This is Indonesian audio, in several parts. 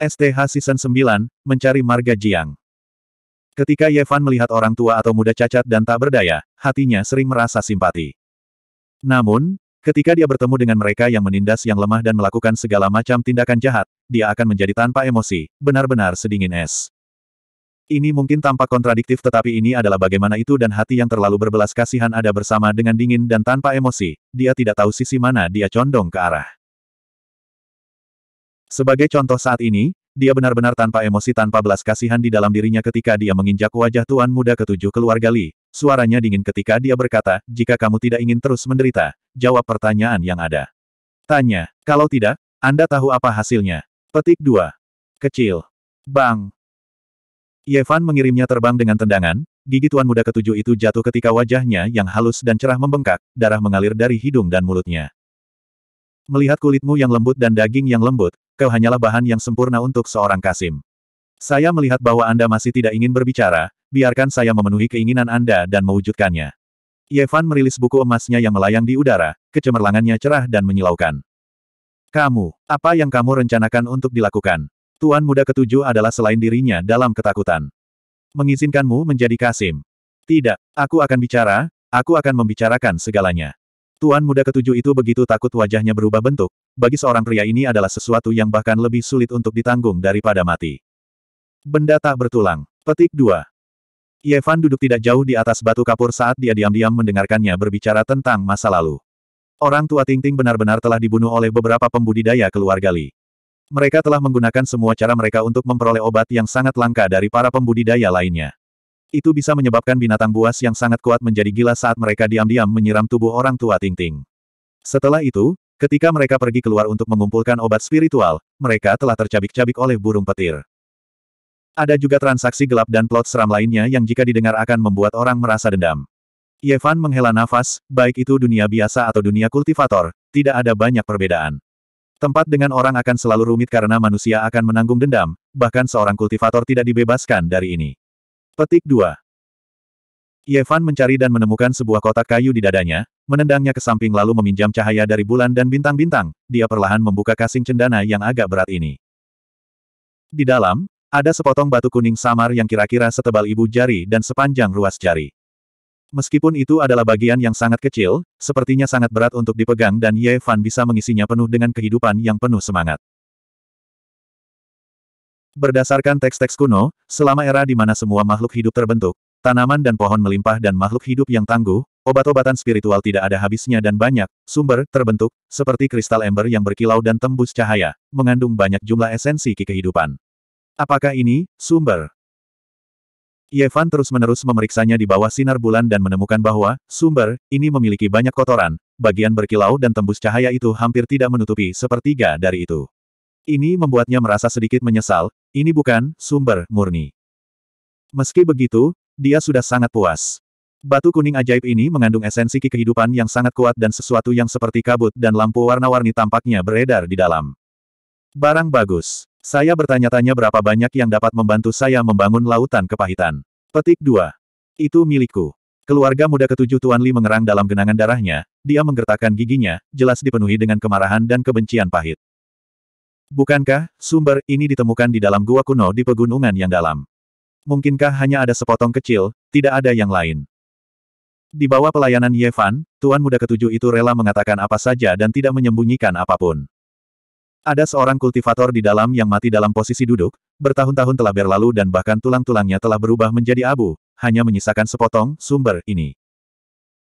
STH Season 9, Mencari Marga Jiang. Ketika Yevan melihat orang tua atau muda cacat dan tak berdaya, hatinya sering merasa simpati. Namun, ketika dia bertemu dengan mereka yang menindas yang lemah dan melakukan segala macam tindakan jahat, dia akan menjadi tanpa emosi, benar-benar sedingin es. Ini mungkin tampak kontradiktif tetapi ini adalah bagaimana itu dan hati yang terlalu berbelas kasihan ada bersama dengan dingin dan tanpa emosi, dia tidak tahu sisi mana dia condong ke arah. Sebagai contoh saat ini, dia benar-benar tanpa emosi tanpa belas kasihan di dalam dirinya ketika dia menginjak wajah Tuan Muda ketujuh keluarga Li. Suaranya dingin ketika dia berkata, jika kamu tidak ingin terus menderita, jawab pertanyaan yang ada. Tanya, kalau tidak, Anda tahu apa hasilnya? Petik 2. Kecil. Bang. Yevan mengirimnya terbang dengan tendangan, gigi Tuan Muda ketujuh itu jatuh ketika wajahnya yang halus dan cerah membengkak, darah mengalir dari hidung dan mulutnya. Melihat kulitmu yang lembut dan daging yang lembut, kau hanyalah bahan yang sempurna untuk seorang Kasim. Saya melihat bahwa Anda masih tidak ingin berbicara, biarkan saya memenuhi keinginan Anda dan mewujudkannya. Yevan merilis buku emasnya yang melayang di udara, kecemerlangannya cerah dan menyilaukan. Kamu, apa yang kamu rencanakan untuk dilakukan? Tuan muda ketujuh adalah selain dirinya dalam ketakutan. Mengizinkanmu menjadi Kasim. Tidak, aku akan bicara, aku akan membicarakan segalanya. Tuan muda ketujuh itu begitu takut wajahnya berubah bentuk, bagi seorang pria ini adalah sesuatu yang bahkan lebih sulit untuk ditanggung daripada mati. Benda tak bertulang. Petik 2. Yevan duduk tidak jauh di atas batu kapur saat dia diam-diam mendengarkannya berbicara tentang masa lalu. Orang tua Tingting benar-benar telah dibunuh oleh beberapa pembudidaya keluarga Li. Mereka telah menggunakan semua cara mereka untuk memperoleh obat yang sangat langka dari para pembudidaya lainnya. Itu bisa menyebabkan binatang buas yang sangat kuat menjadi gila saat mereka diam-diam menyiram tubuh orang tua Ting Ting. Setelah itu, ketika mereka pergi keluar untuk mengumpulkan obat spiritual, mereka telah tercabik-cabik oleh burung petir. Ada juga transaksi gelap dan plot seram lainnya yang jika didengar akan membuat orang merasa dendam. Yevan menghela nafas, baik itu dunia biasa atau dunia kultivator, tidak ada banyak perbedaan. Tempat dengan orang akan selalu rumit karena manusia akan menanggung dendam, bahkan seorang kultivator tidak dibebaskan dari ini. Petik 2. Yevan mencari dan menemukan sebuah kotak kayu di dadanya, menendangnya ke samping lalu meminjam cahaya dari bulan dan bintang-bintang, dia perlahan membuka kasing cendana yang agak berat ini. Di dalam, ada sepotong batu kuning samar yang kira-kira setebal ibu jari dan sepanjang ruas jari. Meskipun itu adalah bagian yang sangat kecil, sepertinya sangat berat untuk dipegang dan Yevan bisa mengisinya penuh dengan kehidupan yang penuh semangat. Berdasarkan teks-teks kuno, selama era di mana semua makhluk hidup terbentuk, tanaman dan pohon melimpah dan makhluk hidup yang tangguh, obat-obatan spiritual tidak ada habisnya dan banyak, sumber, terbentuk, seperti kristal ember yang berkilau dan tembus cahaya, mengandung banyak jumlah esensi kehidupan. Apakah ini, sumber? Yevan terus-menerus memeriksanya di bawah sinar bulan dan menemukan bahwa, sumber, ini memiliki banyak kotoran, bagian berkilau dan tembus cahaya itu hampir tidak menutupi sepertiga dari itu. Ini membuatnya merasa sedikit menyesal, ini bukan sumber murni. Meski begitu, dia sudah sangat puas. Batu kuning ajaib ini mengandung esensi ki kehidupan yang sangat kuat dan sesuatu yang seperti kabut dan lampu warna-warni tampaknya beredar di dalam. Barang bagus. Saya bertanya-tanya berapa banyak yang dapat membantu saya membangun lautan kepahitan. Petik 2. Itu milikku. Keluarga muda ketujuh Tuan Li mengerang dalam genangan darahnya, dia menggertakkan giginya, jelas dipenuhi dengan kemarahan dan kebencian pahit. Bukankah, sumber ini ditemukan di dalam gua kuno di pegunungan yang dalam? Mungkinkah hanya ada sepotong kecil, tidak ada yang lain? Di bawah pelayanan Yevan, Tuan Muda Ketujuh itu rela mengatakan apa saja dan tidak menyembunyikan apapun. Ada seorang kultivator di dalam yang mati dalam posisi duduk, bertahun-tahun telah berlalu dan bahkan tulang-tulangnya telah berubah menjadi abu, hanya menyisakan sepotong sumber ini.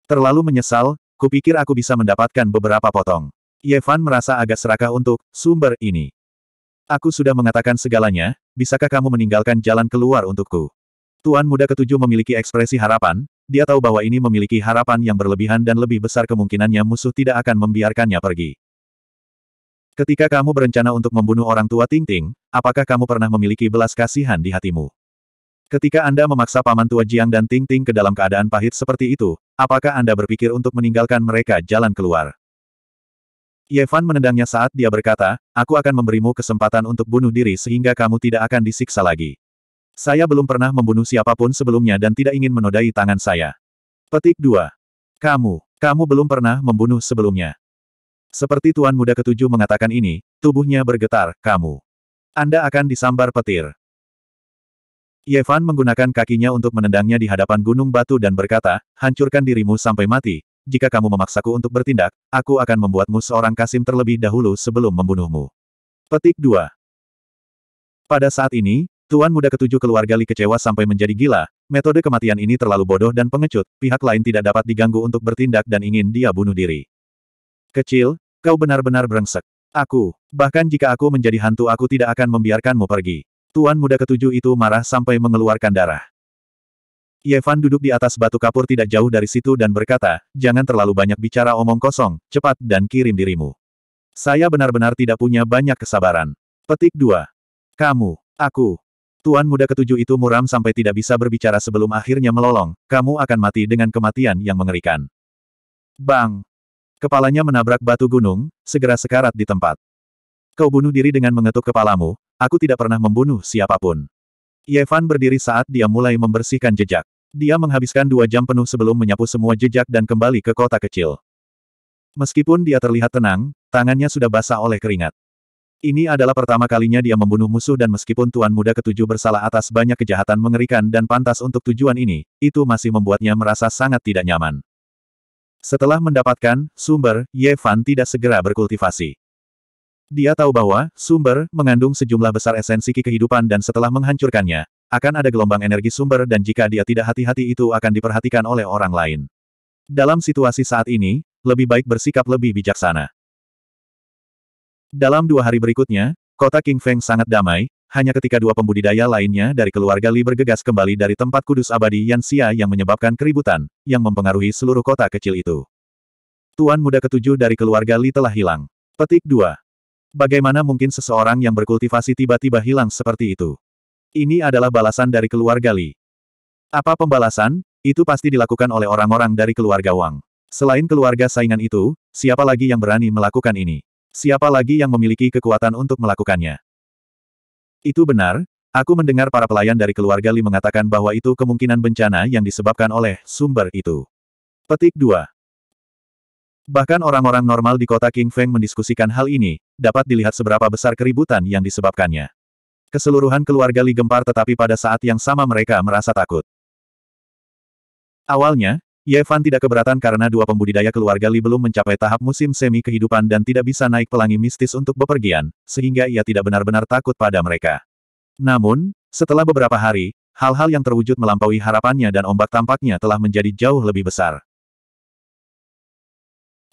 Terlalu menyesal, kupikir aku bisa mendapatkan beberapa potong. Yevan merasa agak serakah untuk sumber ini. Aku sudah mengatakan segalanya, bisakah kamu meninggalkan jalan keluar untukku? Tuan muda ketujuh memiliki ekspresi harapan, dia tahu bahwa ini memiliki harapan yang berlebihan dan lebih besar kemungkinannya musuh tidak akan membiarkannya pergi. Ketika kamu berencana untuk membunuh orang tua Ting Ting, apakah kamu pernah memiliki belas kasihan di hatimu? Ketika Anda memaksa paman tua Jiang dan Ting Ting ke dalam keadaan pahit seperti itu, apakah Anda berpikir untuk meninggalkan mereka jalan keluar? Yevan menendangnya saat dia berkata, aku akan memberimu kesempatan untuk bunuh diri sehingga kamu tidak akan disiksa lagi. Saya belum pernah membunuh siapapun sebelumnya dan tidak ingin menodai tangan saya. Petik 2. Kamu, kamu belum pernah membunuh sebelumnya. Seperti Tuan Muda Ketujuh mengatakan ini, tubuhnya bergetar, kamu. Anda akan disambar petir. Yevan menggunakan kakinya untuk menendangnya di hadapan gunung batu dan berkata, hancurkan dirimu sampai mati, jika kamu memaksaku untuk bertindak, aku akan membuatmu seorang kasim terlebih dahulu sebelum membunuhmu. Petik 2. Pada saat ini, Tuan muda ketujuh keluarga Li kecewa sampai menjadi gila, metode kematian ini terlalu bodoh dan pengecut, pihak lain tidak dapat diganggu untuk bertindak dan ingin dia bunuh diri. Kecil, kau benar-benar brengsek. Aku, bahkan jika aku menjadi hantu aku tidak akan membiarkanmu pergi. Tuan muda ketujuh itu marah sampai mengeluarkan darah. Yevan duduk di atas batu kapur tidak jauh dari situ dan berkata, jangan terlalu banyak bicara omong kosong, cepat dan kirim dirimu. Saya benar-benar tidak punya banyak kesabaran. Petik 2. Kamu, aku. Tuan muda ketujuh itu muram sampai tidak bisa berbicara sebelum akhirnya melolong, kamu akan mati dengan kematian yang mengerikan. Bang! Kepalanya menabrak batu gunung, segera sekarat di tempat. Kau bunuh diri dengan mengetuk kepalamu, aku tidak pernah membunuh siapapun. Yevan berdiri saat dia mulai membersihkan jejak. Dia menghabiskan dua jam penuh sebelum menyapu semua jejak dan kembali ke kota kecil. Meskipun dia terlihat tenang, tangannya sudah basah oleh keringat. Ini adalah pertama kalinya dia membunuh musuh dan meskipun Tuan Muda Ketujuh bersalah atas banyak kejahatan mengerikan dan pantas untuk tujuan ini, itu masih membuatnya merasa sangat tidak nyaman. Setelah mendapatkan sumber, Ye Fan tidak segera berkultivasi. Dia tahu bahwa sumber mengandung sejumlah besar esensi kehidupan dan setelah menghancurkannya, akan ada gelombang energi sumber dan jika dia tidak hati-hati itu akan diperhatikan oleh orang lain. Dalam situasi saat ini, lebih baik bersikap lebih bijaksana. Dalam dua hari berikutnya, kota King Feng sangat damai, hanya ketika dua pembudidaya lainnya dari keluarga Li bergegas kembali dari tempat kudus abadi Yan Xia yang menyebabkan keributan, yang mempengaruhi seluruh kota kecil itu. Tuan muda ketujuh dari keluarga Li telah hilang. Petik 2. Bagaimana mungkin seseorang yang berkultivasi tiba-tiba hilang seperti itu? Ini adalah balasan dari keluarga Li. Apa pembalasan? Itu pasti dilakukan oleh orang-orang dari keluarga Wang. Selain keluarga saingan itu, siapa lagi yang berani melakukan ini? Siapa lagi yang memiliki kekuatan untuk melakukannya? Itu benar, aku mendengar para pelayan dari keluarga Li mengatakan bahwa itu kemungkinan bencana yang disebabkan oleh sumber itu. Petik 2. Bahkan orang-orang normal di kota King Feng mendiskusikan hal ini, dapat dilihat seberapa besar keributan yang disebabkannya keseluruhan keluarga Li gempar tetapi pada saat yang sama mereka merasa takut. Awalnya, Ye Fan tidak keberatan karena dua pembudidaya keluarga Li belum mencapai tahap musim semi kehidupan dan tidak bisa naik pelangi mistis untuk bepergian, sehingga ia tidak benar-benar takut pada mereka. Namun, setelah beberapa hari, hal-hal yang terwujud melampaui harapannya dan ombak tampaknya telah menjadi jauh lebih besar.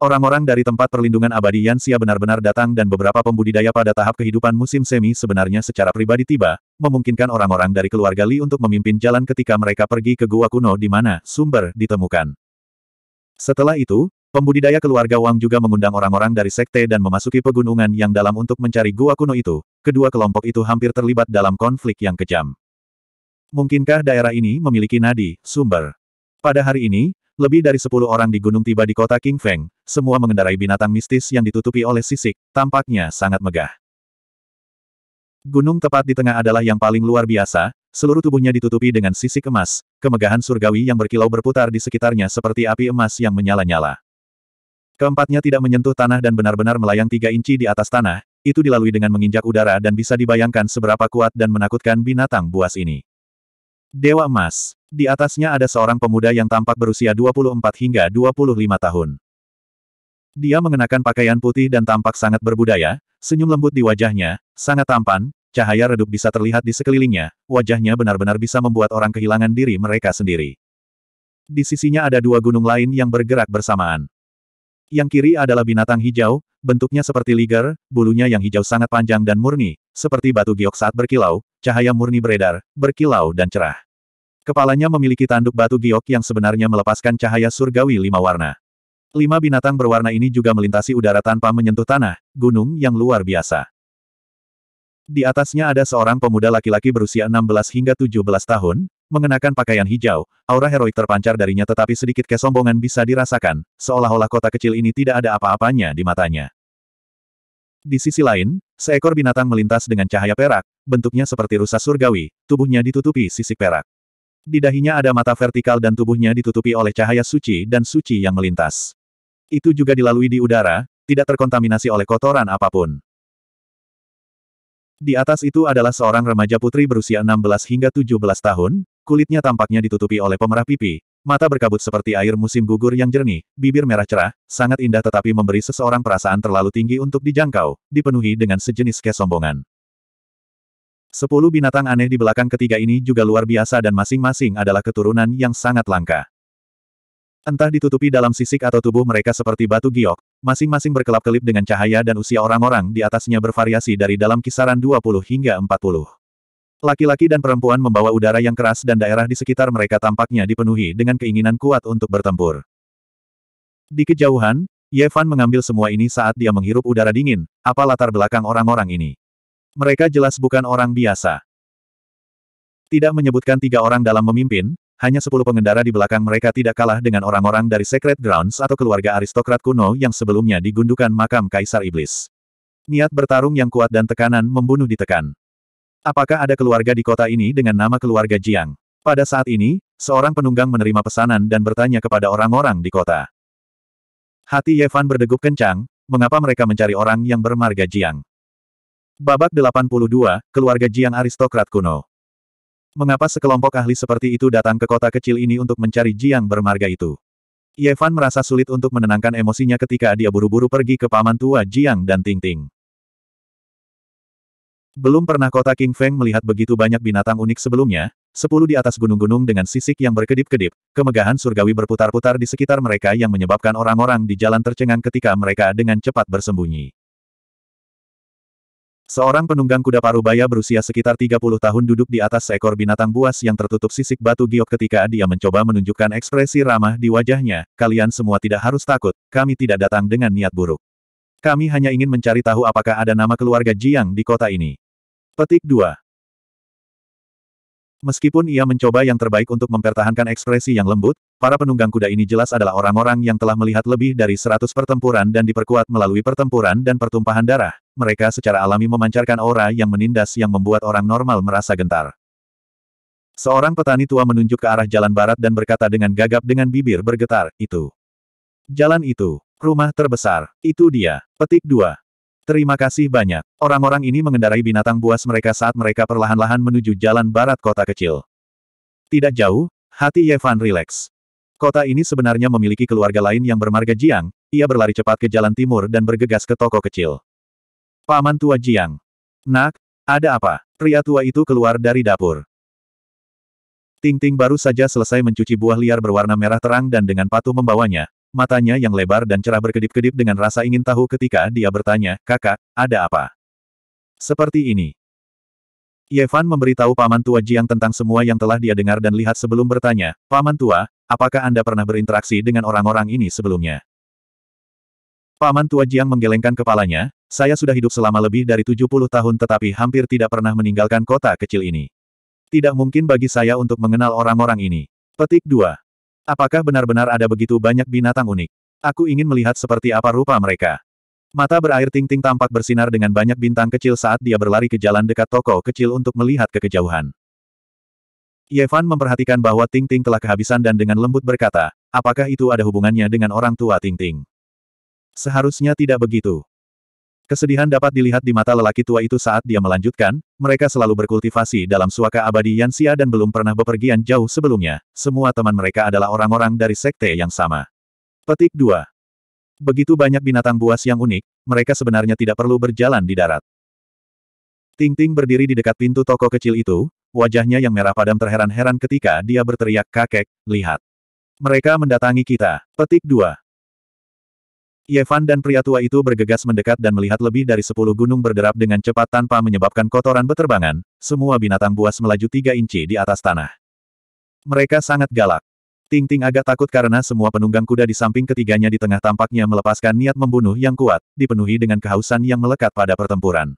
Orang-orang dari tempat perlindungan abadi Yansia benar-benar datang dan beberapa pembudidaya pada tahap kehidupan musim semi sebenarnya secara pribadi tiba, memungkinkan orang-orang dari keluarga Li untuk memimpin jalan ketika mereka pergi ke gua kuno di mana sumber ditemukan. Setelah itu, pembudidaya keluarga Wang juga mengundang orang-orang dari sekte dan memasuki pegunungan yang dalam untuk mencari gua kuno itu. Kedua kelompok itu hampir terlibat dalam konflik yang kejam. Mungkinkah daerah ini memiliki nadi, sumber? Pada hari ini, lebih dari 10 orang di gunung tiba di kota King Feng, semua mengendarai binatang mistis yang ditutupi oleh sisik, tampaknya sangat megah. Gunung tepat di tengah adalah yang paling luar biasa, seluruh tubuhnya ditutupi dengan sisik emas, kemegahan surgawi yang berkilau berputar di sekitarnya seperti api emas yang menyala-nyala. Keempatnya tidak menyentuh tanah dan benar-benar melayang tiga inci di atas tanah, itu dilalui dengan menginjak udara dan bisa dibayangkan seberapa kuat dan menakutkan binatang buas ini. Dewa Emas. Di atasnya ada seorang pemuda yang tampak berusia 24 hingga 25 tahun. Dia mengenakan pakaian putih dan tampak sangat berbudaya, senyum lembut di wajahnya, sangat tampan, cahaya redup bisa terlihat di sekelilingnya, wajahnya benar-benar bisa membuat orang kehilangan diri mereka sendiri. Di sisinya ada dua gunung lain yang bergerak bersamaan. Yang kiri adalah binatang hijau, bentuknya seperti liger, bulunya yang hijau sangat panjang dan murni, seperti batu giok saat berkilau, cahaya murni beredar, berkilau dan cerah. Kepalanya memiliki tanduk batu giok yang sebenarnya melepaskan cahaya surgawi lima warna. Lima binatang berwarna ini juga melintasi udara tanpa menyentuh tanah, gunung yang luar biasa. Di atasnya ada seorang pemuda laki-laki berusia 16 hingga 17 tahun, mengenakan pakaian hijau, aura heroik terpancar darinya tetapi sedikit kesombongan bisa dirasakan, seolah-olah kota kecil ini tidak ada apa-apanya di matanya. Di sisi lain, seekor binatang melintas dengan cahaya perak, bentuknya seperti rusa surgawi, tubuhnya ditutupi sisik perak. Di dahinya ada mata vertikal dan tubuhnya ditutupi oleh cahaya suci dan suci yang melintas itu juga dilalui di udara, tidak terkontaminasi oleh kotoran apapun. Di atas itu adalah seorang remaja putri berusia 16 hingga 17 tahun, kulitnya tampaknya ditutupi oleh pemerah pipi, mata berkabut seperti air musim gugur yang jernih, bibir merah cerah, sangat indah tetapi memberi seseorang perasaan terlalu tinggi untuk dijangkau, dipenuhi dengan sejenis kesombongan. Sepuluh binatang aneh di belakang ketiga ini juga luar biasa dan masing-masing adalah keturunan yang sangat langka. Entah ditutupi dalam sisik atau tubuh mereka seperti batu giok, masing-masing berkelap-kelip dengan cahaya dan usia orang-orang di atasnya bervariasi dari dalam kisaran 20 hingga 40. Laki-laki dan perempuan membawa udara yang keras dan daerah di sekitar mereka tampaknya dipenuhi dengan keinginan kuat untuk bertempur. Di kejauhan, Yevan mengambil semua ini saat dia menghirup udara dingin, apa latar belakang orang-orang ini. Mereka jelas bukan orang biasa. Tidak menyebutkan tiga orang dalam memimpin, hanya sepuluh pengendara di belakang mereka tidak kalah dengan orang-orang dari Secret Grounds atau keluarga aristokrat kuno yang sebelumnya digundukan makam Kaisar Iblis. Niat bertarung yang kuat dan tekanan membunuh ditekan. Apakah ada keluarga di kota ini dengan nama keluarga Jiang? Pada saat ini, seorang penunggang menerima pesanan dan bertanya kepada orang-orang di kota. Hati Yevan berdegup kencang, mengapa mereka mencari orang yang bermarga Jiang? Babak 82, Keluarga Jiang Aristokrat Kuno Mengapa sekelompok ahli seperti itu datang ke kota kecil ini untuk mencari Jiang bermarga itu? Yevan merasa sulit untuk menenangkan emosinya ketika dia buru-buru pergi ke paman tua Jiang dan Ting Ting. Belum pernah kota King Feng melihat begitu banyak binatang unik sebelumnya, Sepuluh di atas gunung-gunung dengan sisik yang berkedip-kedip, kemegahan surgawi berputar-putar di sekitar mereka yang menyebabkan orang-orang di jalan tercengang ketika mereka dengan cepat bersembunyi. Seorang penunggang kuda parubaya berusia sekitar 30 tahun duduk di atas seekor binatang buas yang tertutup sisik batu giok ketika dia mencoba menunjukkan ekspresi ramah di wajahnya, kalian semua tidak harus takut, kami tidak datang dengan niat buruk. Kami hanya ingin mencari tahu apakah ada nama keluarga Jiang di kota ini. Petik 2. Meskipun ia mencoba yang terbaik untuk mempertahankan ekspresi yang lembut, para penunggang kuda ini jelas adalah orang-orang yang telah melihat lebih dari seratus pertempuran dan diperkuat melalui pertempuran dan pertumpahan darah. Mereka secara alami memancarkan aura yang menindas yang membuat orang normal merasa gentar. Seorang petani tua menunjuk ke arah jalan barat dan berkata dengan gagap dengan bibir bergetar, itu. Jalan itu. Rumah terbesar. Itu dia. Petik dua. Terima kasih banyak. Orang-orang ini mengendarai binatang buas mereka saat mereka perlahan-lahan menuju jalan barat kota kecil. Tidak jauh, hati Yevan rileks. Kota ini sebenarnya memiliki keluarga lain yang bermarga Jiang, ia berlari cepat ke jalan timur dan bergegas ke toko kecil. Paman tua Jiang. Nak, ada apa? Pria tua itu keluar dari dapur. Ting Ting baru saja selesai mencuci buah liar berwarna merah terang dan dengan patuh membawanya, matanya yang lebar dan cerah berkedip-kedip dengan rasa ingin tahu ketika dia bertanya, kakak, ada apa? Seperti ini. Yevan memberitahu paman tua Jiang tentang semua yang telah dia dengar dan lihat sebelum bertanya, Paman tua, apakah Anda pernah berinteraksi dengan orang-orang ini sebelumnya? Paman tua Jiang menggelengkan kepalanya, saya sudah hidup selama lebih dari 70 tahun tetapi hampir tidak pernah meninggalkan kota kecil ini. Tidak mungkin bagi saya untuk mengenal orang-orang ini. Petik 2. Apakah benar-benar ada begitu banyak binatang unik? Aku ingin melihat seperti apa rupa mereka. Mata berair ting-ting tampak bersinar dengan banyak bintang kecil saat dia berlari ke jalan dekat toko kecil untuk melihat ke kejauhan. Yevan memperhatikan bahwa Ting-Ting telah kehabisan dan dengan lembut berkata, apakah itu ada hubungannya dengan orang tua Ting-Ting? Seharusnya tidak begitu. Kesedihan dapat dilihat di mata lelaki tua itu saat dia melanjutkan, mereka selalu berkultivasi dalam suaka abadi Xia dan belum pernah bepergian jauh sebelumnya. Semua teman mereka adalah orang-orang dari sekte yang sama. Petik 2. Begitu banyak binatang buas yang unik, mereka sebenarnya tidak perlu berjalan di darat. Ting Ting berdiri di dekat pintu toko kecil itu, wajahnya yang merah padam terheran-heran ketika dia berteriak kakek, lihat. Mereka mendatangi kita. Petik 2. Yevan dan pria tua itu bergegas mendekat dan melihat lebih dari sepuluh gunung berderap dengan cepat tanpa menyebabkan kotoran beterbangan, semua binatang buas melaju tiga inci di atas tanah. Mereka sangat galak. Ting Ting agak takut karena semua penunggang kuda di samping ketiganya di tengah tampaknya melepaskan niat membunuh yang kuat, dipenuhi dengan kehausan yang melekat pada pertempuran.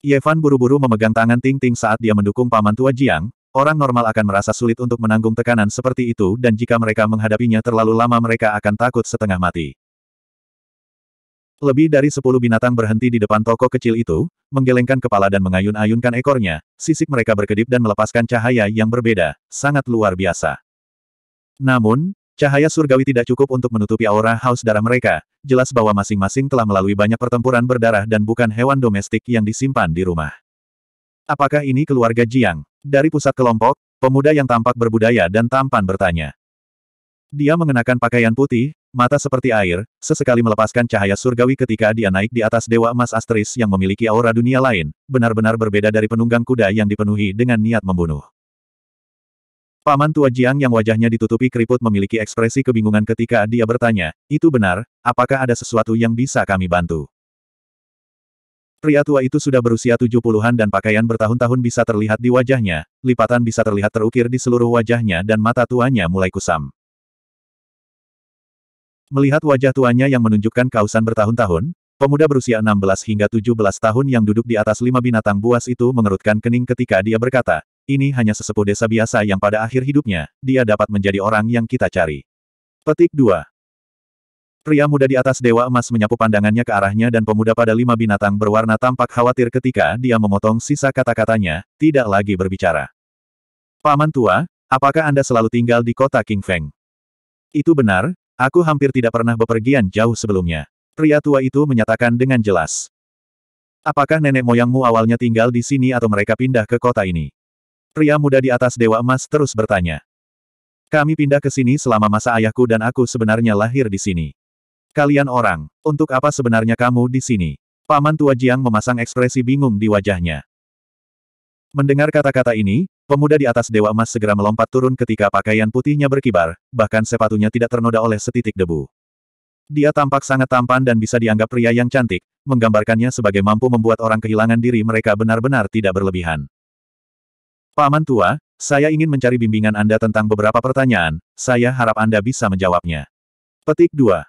Yevan buru-buru memegang tangan Ting Ting saat dia mendukung paman tua Jiang, Orang normal akan merasa sulit untuk menanggung tekanan seperti itu dan jika mereka menghadapinya terlalu lama mereka akan takut setengah mati. Lebih dari sepuluh binatang berhenti di depan toko kecil itu, menggelengkan kepala dan mengayun-ayunkan ekornya, sisik mereka berkedip dan melepaskan cahaya yang berbeda, sangat luar biasa. Namun, cahaya surgawi tidak cukup untuk menutupi aura haus darah mereka, jelas bahwa masing-masing telah melalui banyak pertempuran berdarah dan bukan hewan domestik yang disimpan di rumah. Apakah ini keluarga Jiang? Dari pusat kelompok, pemuda yang tampak berbudaya dan tampan bertanya. Dia mengenakan pakaian putih, mata seperti air, sesekali melepaskan cahaya surgawi ketika dia naik di atas dewa emas asteris yang memiliki aura dunia lain, benar-benar berbeda dari penunggang kuda yang dipenuhi dengan niat membunuh. Paman tua Jiang yang wajahnya ditutupi keriput memiliki ekspresi kebingungan ketika dia bertanya, itu benar, apakah ada sesuatu yang bisa kami bantu? Pria tua itu sudah berusia tujuh puluhan dan pakaian bertahun-tahun bisa terlihat di wajahnya, lipatan bisa terlihat terukir di seluruh wajahnya dan mata tuanya mulai kusam. Melihat wajah tuanya yang menunjukkan kausan bertahun-tahun, pemuda berusia 16 hingga 17 tahun yang duduk di atas lima binatang buas itu mengerutkan kening ketika dia berkata, ini hanya sesepuh desa biasa yang pada akhir hidupnya, dia dapat menjadi orang yang kita cari. Petik 2. Pria muda di atas Dewa Emas menyapu pandangannya ke arahnya dan pemuda pada lima binatang berwarna tampak khawatir ketika dia memotong sisa kata-katanya, tidak lagi berbicara. Paman tua, apakah Anda selalu tinggal di kota King Feng? Itu benar, aku hampir tidak pernah bepergian jauh sebelumnya. Pria tua itu menyatakan dengan jelas. Apakah nenek moyangmu awalnya tinggal di sini atau mereka pindah ke kota ini? Pria muda di atas Dewa Emas terus bertanya. Kami pindah ke sini selama masa ayahku dan aku sebenarnya lahir di sini. Kalian orang, untuk apa sebenarnya kamu di sini? Paman tua Jiang memasang ekspresi bingung di wajahnya. Mendengar kata-kata ini, pemuda di atas Dewa Emas segera melompat turun ketika pakaian putihnya berkibar, bahkan sepatunya tidak ternoda oleh setitik debu. Dia tampak sangat tampan dan bisa dianggap pria yang cantik, menggambarkannya sebagai mampu membuat orang kehilangan diri mereka benar-benar tidak berlebihan. Paman tua, saya ingin mencari bimbingan Anda tentang beberapa pertanyaan, saya harap Anda bisa menjawabnya. Petik 2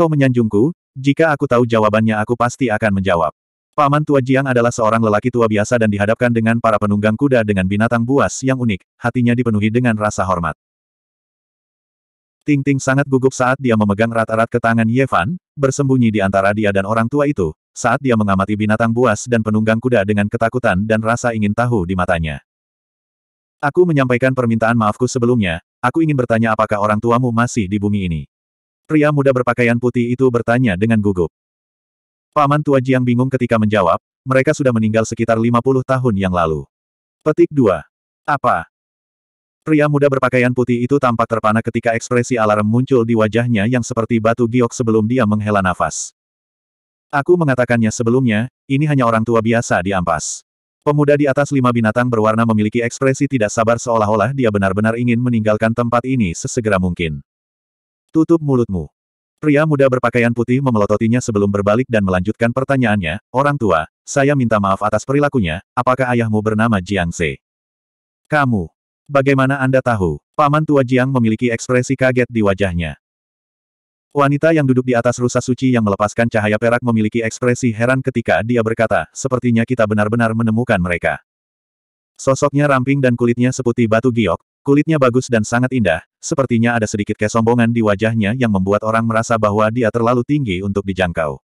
kau menyanjungku, jika aku tahu jawabannya aku pasti akan menjawab. Paman tua Jiang adalah seorang lelaki tua biasa dan dihadapkan dengan para penunggang kuda dengan binatang buas yang unik, hatinya dipenuhi dengan rasa hormat. Ting Ting sangat gugup saat dia memegang rat-rat ke tangan Yevan, bersembunyi di antara dia dan orang tua itu, saat dia mengamati binatang buas dan penunggang kuda dengan ketakutan dan rasa ingin tahu di matanya. Aku menyampaikan permintaan maafku sebelumnya, aku ingin bertanya apakah orang tuamu masih di bumi ini. Pria muda berpakaian putih itu bertanya dengan gugup. Paman tua Jiang bingung ketika menjawab, mereka sudah meninggal sekitar 50 tahun yang lalu. Petik 2. Apa? Pria muda berpakaian putih itu tampak terpana ketika ekspresi alarm muncul di wajahnya yang seperti batu giok sebelum dia menghela nafas. Aku mengatakannya sebelumnya, ini hanya orang tua biasa di ampas. Pemuda di atas lima binatang berwarna memiliki ekspresi tidak sabar seolah-olah dia benar-benar ingin meninggalkan tempat ini sesegera mungkin. Tutup mulutmu. Pria muda berpakaian putih memelototinya sebelum berbalik dan melanjutkan pertanyaannya, Orang tua, saya minta maaf atas perilakunya, apakah ayahmu bernama Jiang Se? Kamu. Bagaimana Anda tahu? Paman tua Jiang memiliki ekspresi kaget di wajahnya. Wanita yang duduk di atas rusa suci yang melepaskan cahaya perak memiliki ekspresi heran ketika dia berkata, sepertinya kita benar-benar menemukan mereka. Sosoknya ramping dan kulitnya seputih batu giok, Kulitnya bagus dan sangat indah, sepertinya ada sedikit kesombongan di wajahnya yang membuat orang merasa bahwa dia terlalu tinggi untuk dijangkau.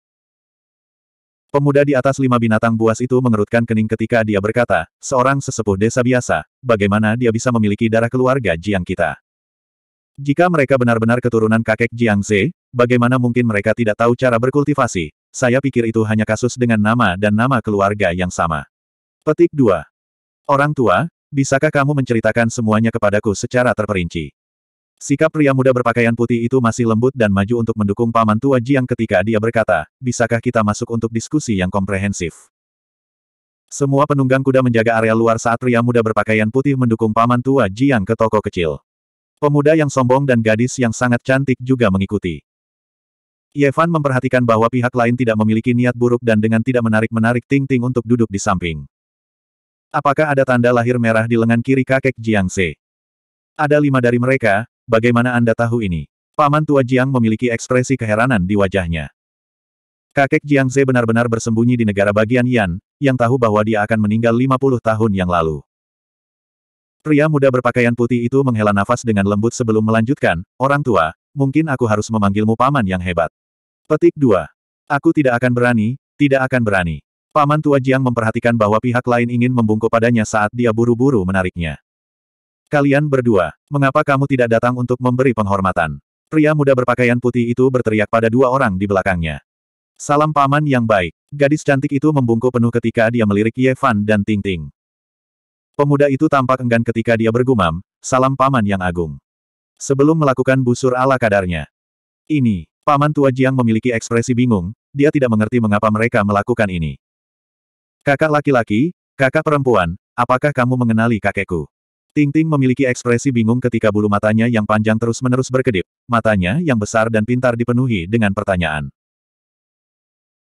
Pemuda di atas lima binatang buas itu mengerutkan kening ketika dia berkata, seorang sesepuh desa biasa, bagaimana dia bisa memiliki darah keluarga Jiang kita? Jika mereka benar-benar keturunan kakek Jiang Ze, bagaimana mungkin mereka tidak tahu cara berkultivasi? Saya pikir itu hanya kasus dengan nama dan nama keluarga yang sama. Petik 2. Orang tua, bisakah kamu menceritakan semuanya kepadaku secara terperinci? Sikap pria muda berpakaian putih itu masih lembut dan maju untuk mendukung paman tua Jiang ketika dia berkata, bisakah kita masuk untuk diskusi yang komprehensif? Semua penunggang kuda menjaga area luar saat pria muda berpakaian putih mendukung paman tua Jiang ke toko kecil. Pemuda yang sombong dan gadis yang sangat cantik juga mengikuti. Yevan memperhatikan bahwa pihak lain tidak memiliki niat buruk dan dengan tidak menarik-menarik Ting Ting untuk duduk di samping. Apakah ada tanda lahir merah di lengan kiri kakek Jiang Se? Ada lima dari mereka, bagaimana Anda tahu ini? Paman tua Jiang memiliki ekspresi keheranan di wajahnya. Kakek Jiang Ze benar-benar bersembunyi di negara bagian Yan, yang tahu bahwa dia akan meninggal 50 tahun yang lalu. Pria muda berpakaian putih itu menghela nafas dengan lembut sebelum melanjutkan, Orang tua, mungkin aku harus memanggilmu paman yang hebat. Petik 2. Aku tidak akan berani, tidak akan berani. Paman Tua Jiang memperhatikan bahwa pihak lain ingin membungkuk padanya saat dia buru-buru menariknya. Kalian berdua, mengapa kamu tidak datang untuk memberi penghormatan? Pria muda berpakaian putih itu berteriak pada dua orang di belakangnya. Salam paman yang baik. Gadis cantik itu membungkuk penuh ketika dia melirik Ye Fan dan Ting Ting. Pemuda itu tampak enggan ketika dia bergumam, salam paman yang agung. Sebelum melakukan busur ala kadarnya. Ini, paman tua Jiang memiliki ekspresi bingung, dia tidak mengerti mengapa mereka melakukan ini. Kakak laki-laki, kakak perempuan, apakah kamu mengenali kakekku? Ting Ting memiliki ekspresi bingung ketika bulu matanya yang panjang terus-menerus berkedip, matanya yang besar dan pintar dipenuhi dengan pertanyaan.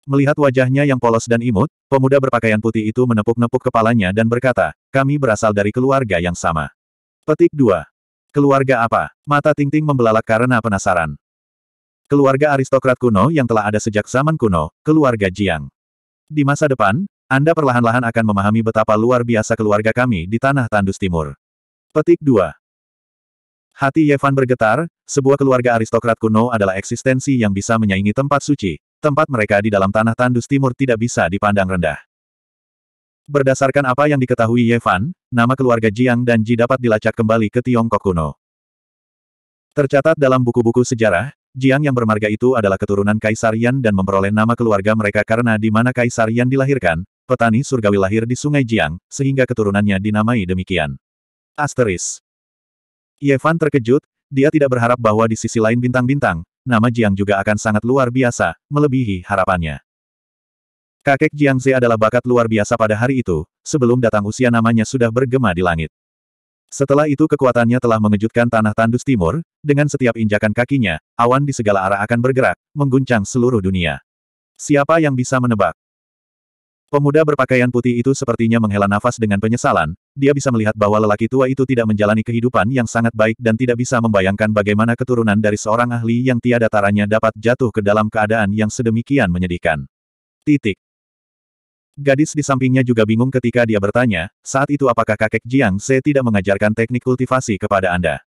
Melihat wajahnya yang polos dan imut, pemuda berpakaian putih itu menepuk-nepuk kepalanya dan berkata, kami berasal dari keluarga yang sama. Petik 2. Keluarga apa? Mata Ting Ting membelalak karena penasaran. Keluarga aristokrat kuno yang telah ada sejak zaman kuno, keluarga Jiang. Di masa depan, anda perlahan-lahan akan memahami betapa luar biasa keluarga kami di Tanah Tandus Timur. Petik 2. Hati Yevan bergetar, sebuah keluarga aristokrat kuno adalah eksistensi yang bisa menyaingi tempat suci, tempat mereka di dalam Tanah Tandus Timur tidak bisa dipandang rendah. Berdasarkan apa yang diketahui Yevan, nama keluarga Jiang dan Ji dapat dilacak kembali ke Tiongkok kuno. Tercatat dalam buku-buku sejarah, Jiang yang bermarga itu adalah keturunan Kaisar Yan dan memperoleh nama keluarga mereka karena di mana Kaisar Yan dilahirkan, Petani surgawi lahir di Sungai Jiang, sehingga keturunannya dinamai demikian. Asteris. Yevan terkejut, dia tidak berharap bahwa di sisi lain bintang-bintang, nama Jiang juga akan sangat luar biasa, melebihi harapannya. Kakek Jiang Ze adalah bakat luar biasa pada hari itu, sebelum datang usia namanya sudah bergema di langit. Setelah itu kekuatannya telah mengejutkan tanah tandus timur, dengan setiap injakan kakinya, awan di segala arah akan bergerak, mengguncang seluruh dunia. Siapa yang bisa menebak? Pemuda berpakaian putih itu sepertinya menghela nafas dengan penyesalan, dia bisa melihat bahwa lelaki tua itu tidak menjalani kehidupan yang sangat baik dan tidak bisa membayangkan bagaimana keturunan dari seorang ahli yang tiada taranya dapat jatuh ke dalam keadaan yang sedemikian menyedihkan. Titik. Gadis di sampingnya juga bingung ketika dia bertanya, saat itu apakah kakek Jiang Se tidak mengajarkan teknik kultivasi kepada Anda?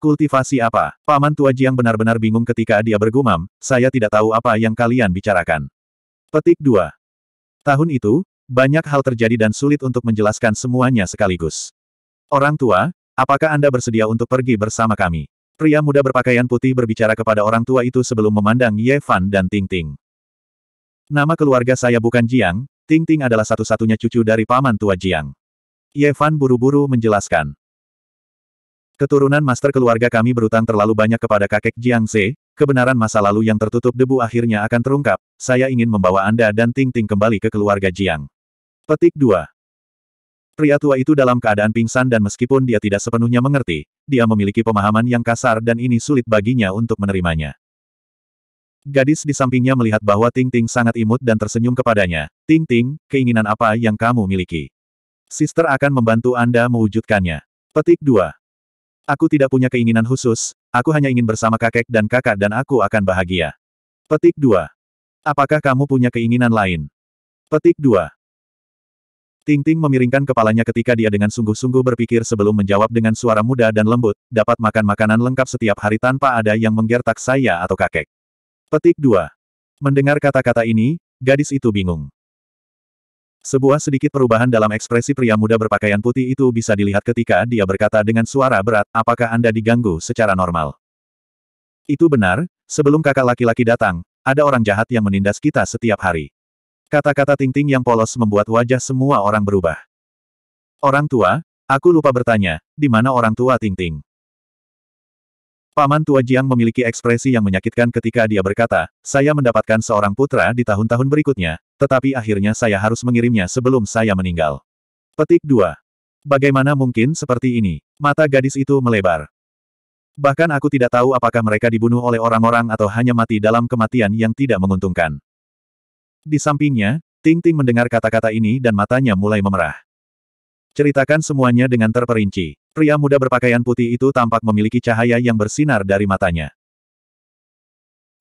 Kultivasi apa? Paman tua Jiang benar-benar bingung ketika dia bergumam, saya tidak tahu apa yang kalian bicarakan. Petik 2. Tahun itu, banyak hal terjadi dan sulit untuk menjelaskan semuanya sekaligus. Orang tua, apakah Anda bersedia untuk pergi bersama kami? Pria muda berpakaian putih berbicara kepada orang tua itu sebelum memandang Ye Fan dan Ting Ting. Nama keluarga saya bukan Jiang, Ting Ting adalah satu-satunya cucu dari paman tua Jiang. Ye Fan buru-buru menjelaskan. Keturunan master keluarga kami berutang terlalu banyak kepada kakek Jiang Ze, Kebenaran masa lalu yang tertutup debu akhirnya akan terungkap, saya ingin membawa Anda dan Ting Ting kembali ke keluarga Jiang. Petik 2. Pria tua itu dalam keadaan pingsan dan meskipun dia tidak sepenuhnya mengerti, dia memiliki pemahaman yang kasar dan ini sulit baginya untuk menerimanya. Gadis di sampingnya melihat bahwa Ting Ting sangat imut dan tersenyum kepadanya. Ting Ting, keinginan apa yang kamu miliki? Sister akan membantu Anda mewujudkannya. Petik 2. Aku tidak punya keinginan khusus, aku hanya ingin bersama kakek dan kakak dan aku akan bahagia. Petik 2. Apakah kamu punya keinginan lain? Petik 2. Ting Ting memiringkan kepalanya ketika dia dengan sungguh-sungguh berpikir sebelum menjawab dengan suara muda dan lembut, dapat makan makanan lengkap setiap hari tanpa ada yang menggertak saya atau kakek. Petik 2. Mendengar kata-kata ini, gadis itu bingung. Sebuah sedikit perubahan dalam ekspresi pria muda berpakaian putih itu bisa dilihat ketika dia berkata dengan suara berat, apakah Anda diganggu secara normal? Itu benar, sebelum kakak laki-laki datang, ada orang jahat yang menindas kita setiap hari. Kata-kata ting-ting yang polos membuat wajah semua orang berubah. Orang tua? Aku lupa bertanya, di mana orang tua ting-ting? Paman tua Jiang memiliki ekspresi yang menyakitkan ketika dia berkata, saya mendapatkan seorang putra di tahun-tahun berikutnya, tetapi akhirnya saya harus mengirimnya sebelum saya meninggal. Petik 2. Bagaimana mungkin seperti ini? Mata gadis itu melebar. Bahkan aku tidak tahu apakah mereka dibunuh oleh orang-orang atau hanya mati dalam kematian yang tidak menguntungkan. Di sampingnya, Ting Ting mendengar kata-kata ini dan matanya mulai memerah. Ceritakan semuanya dengan terperinci. Pria muda berpakaian putih itu tampak memiliki cahaya yang bersinar dari matanya.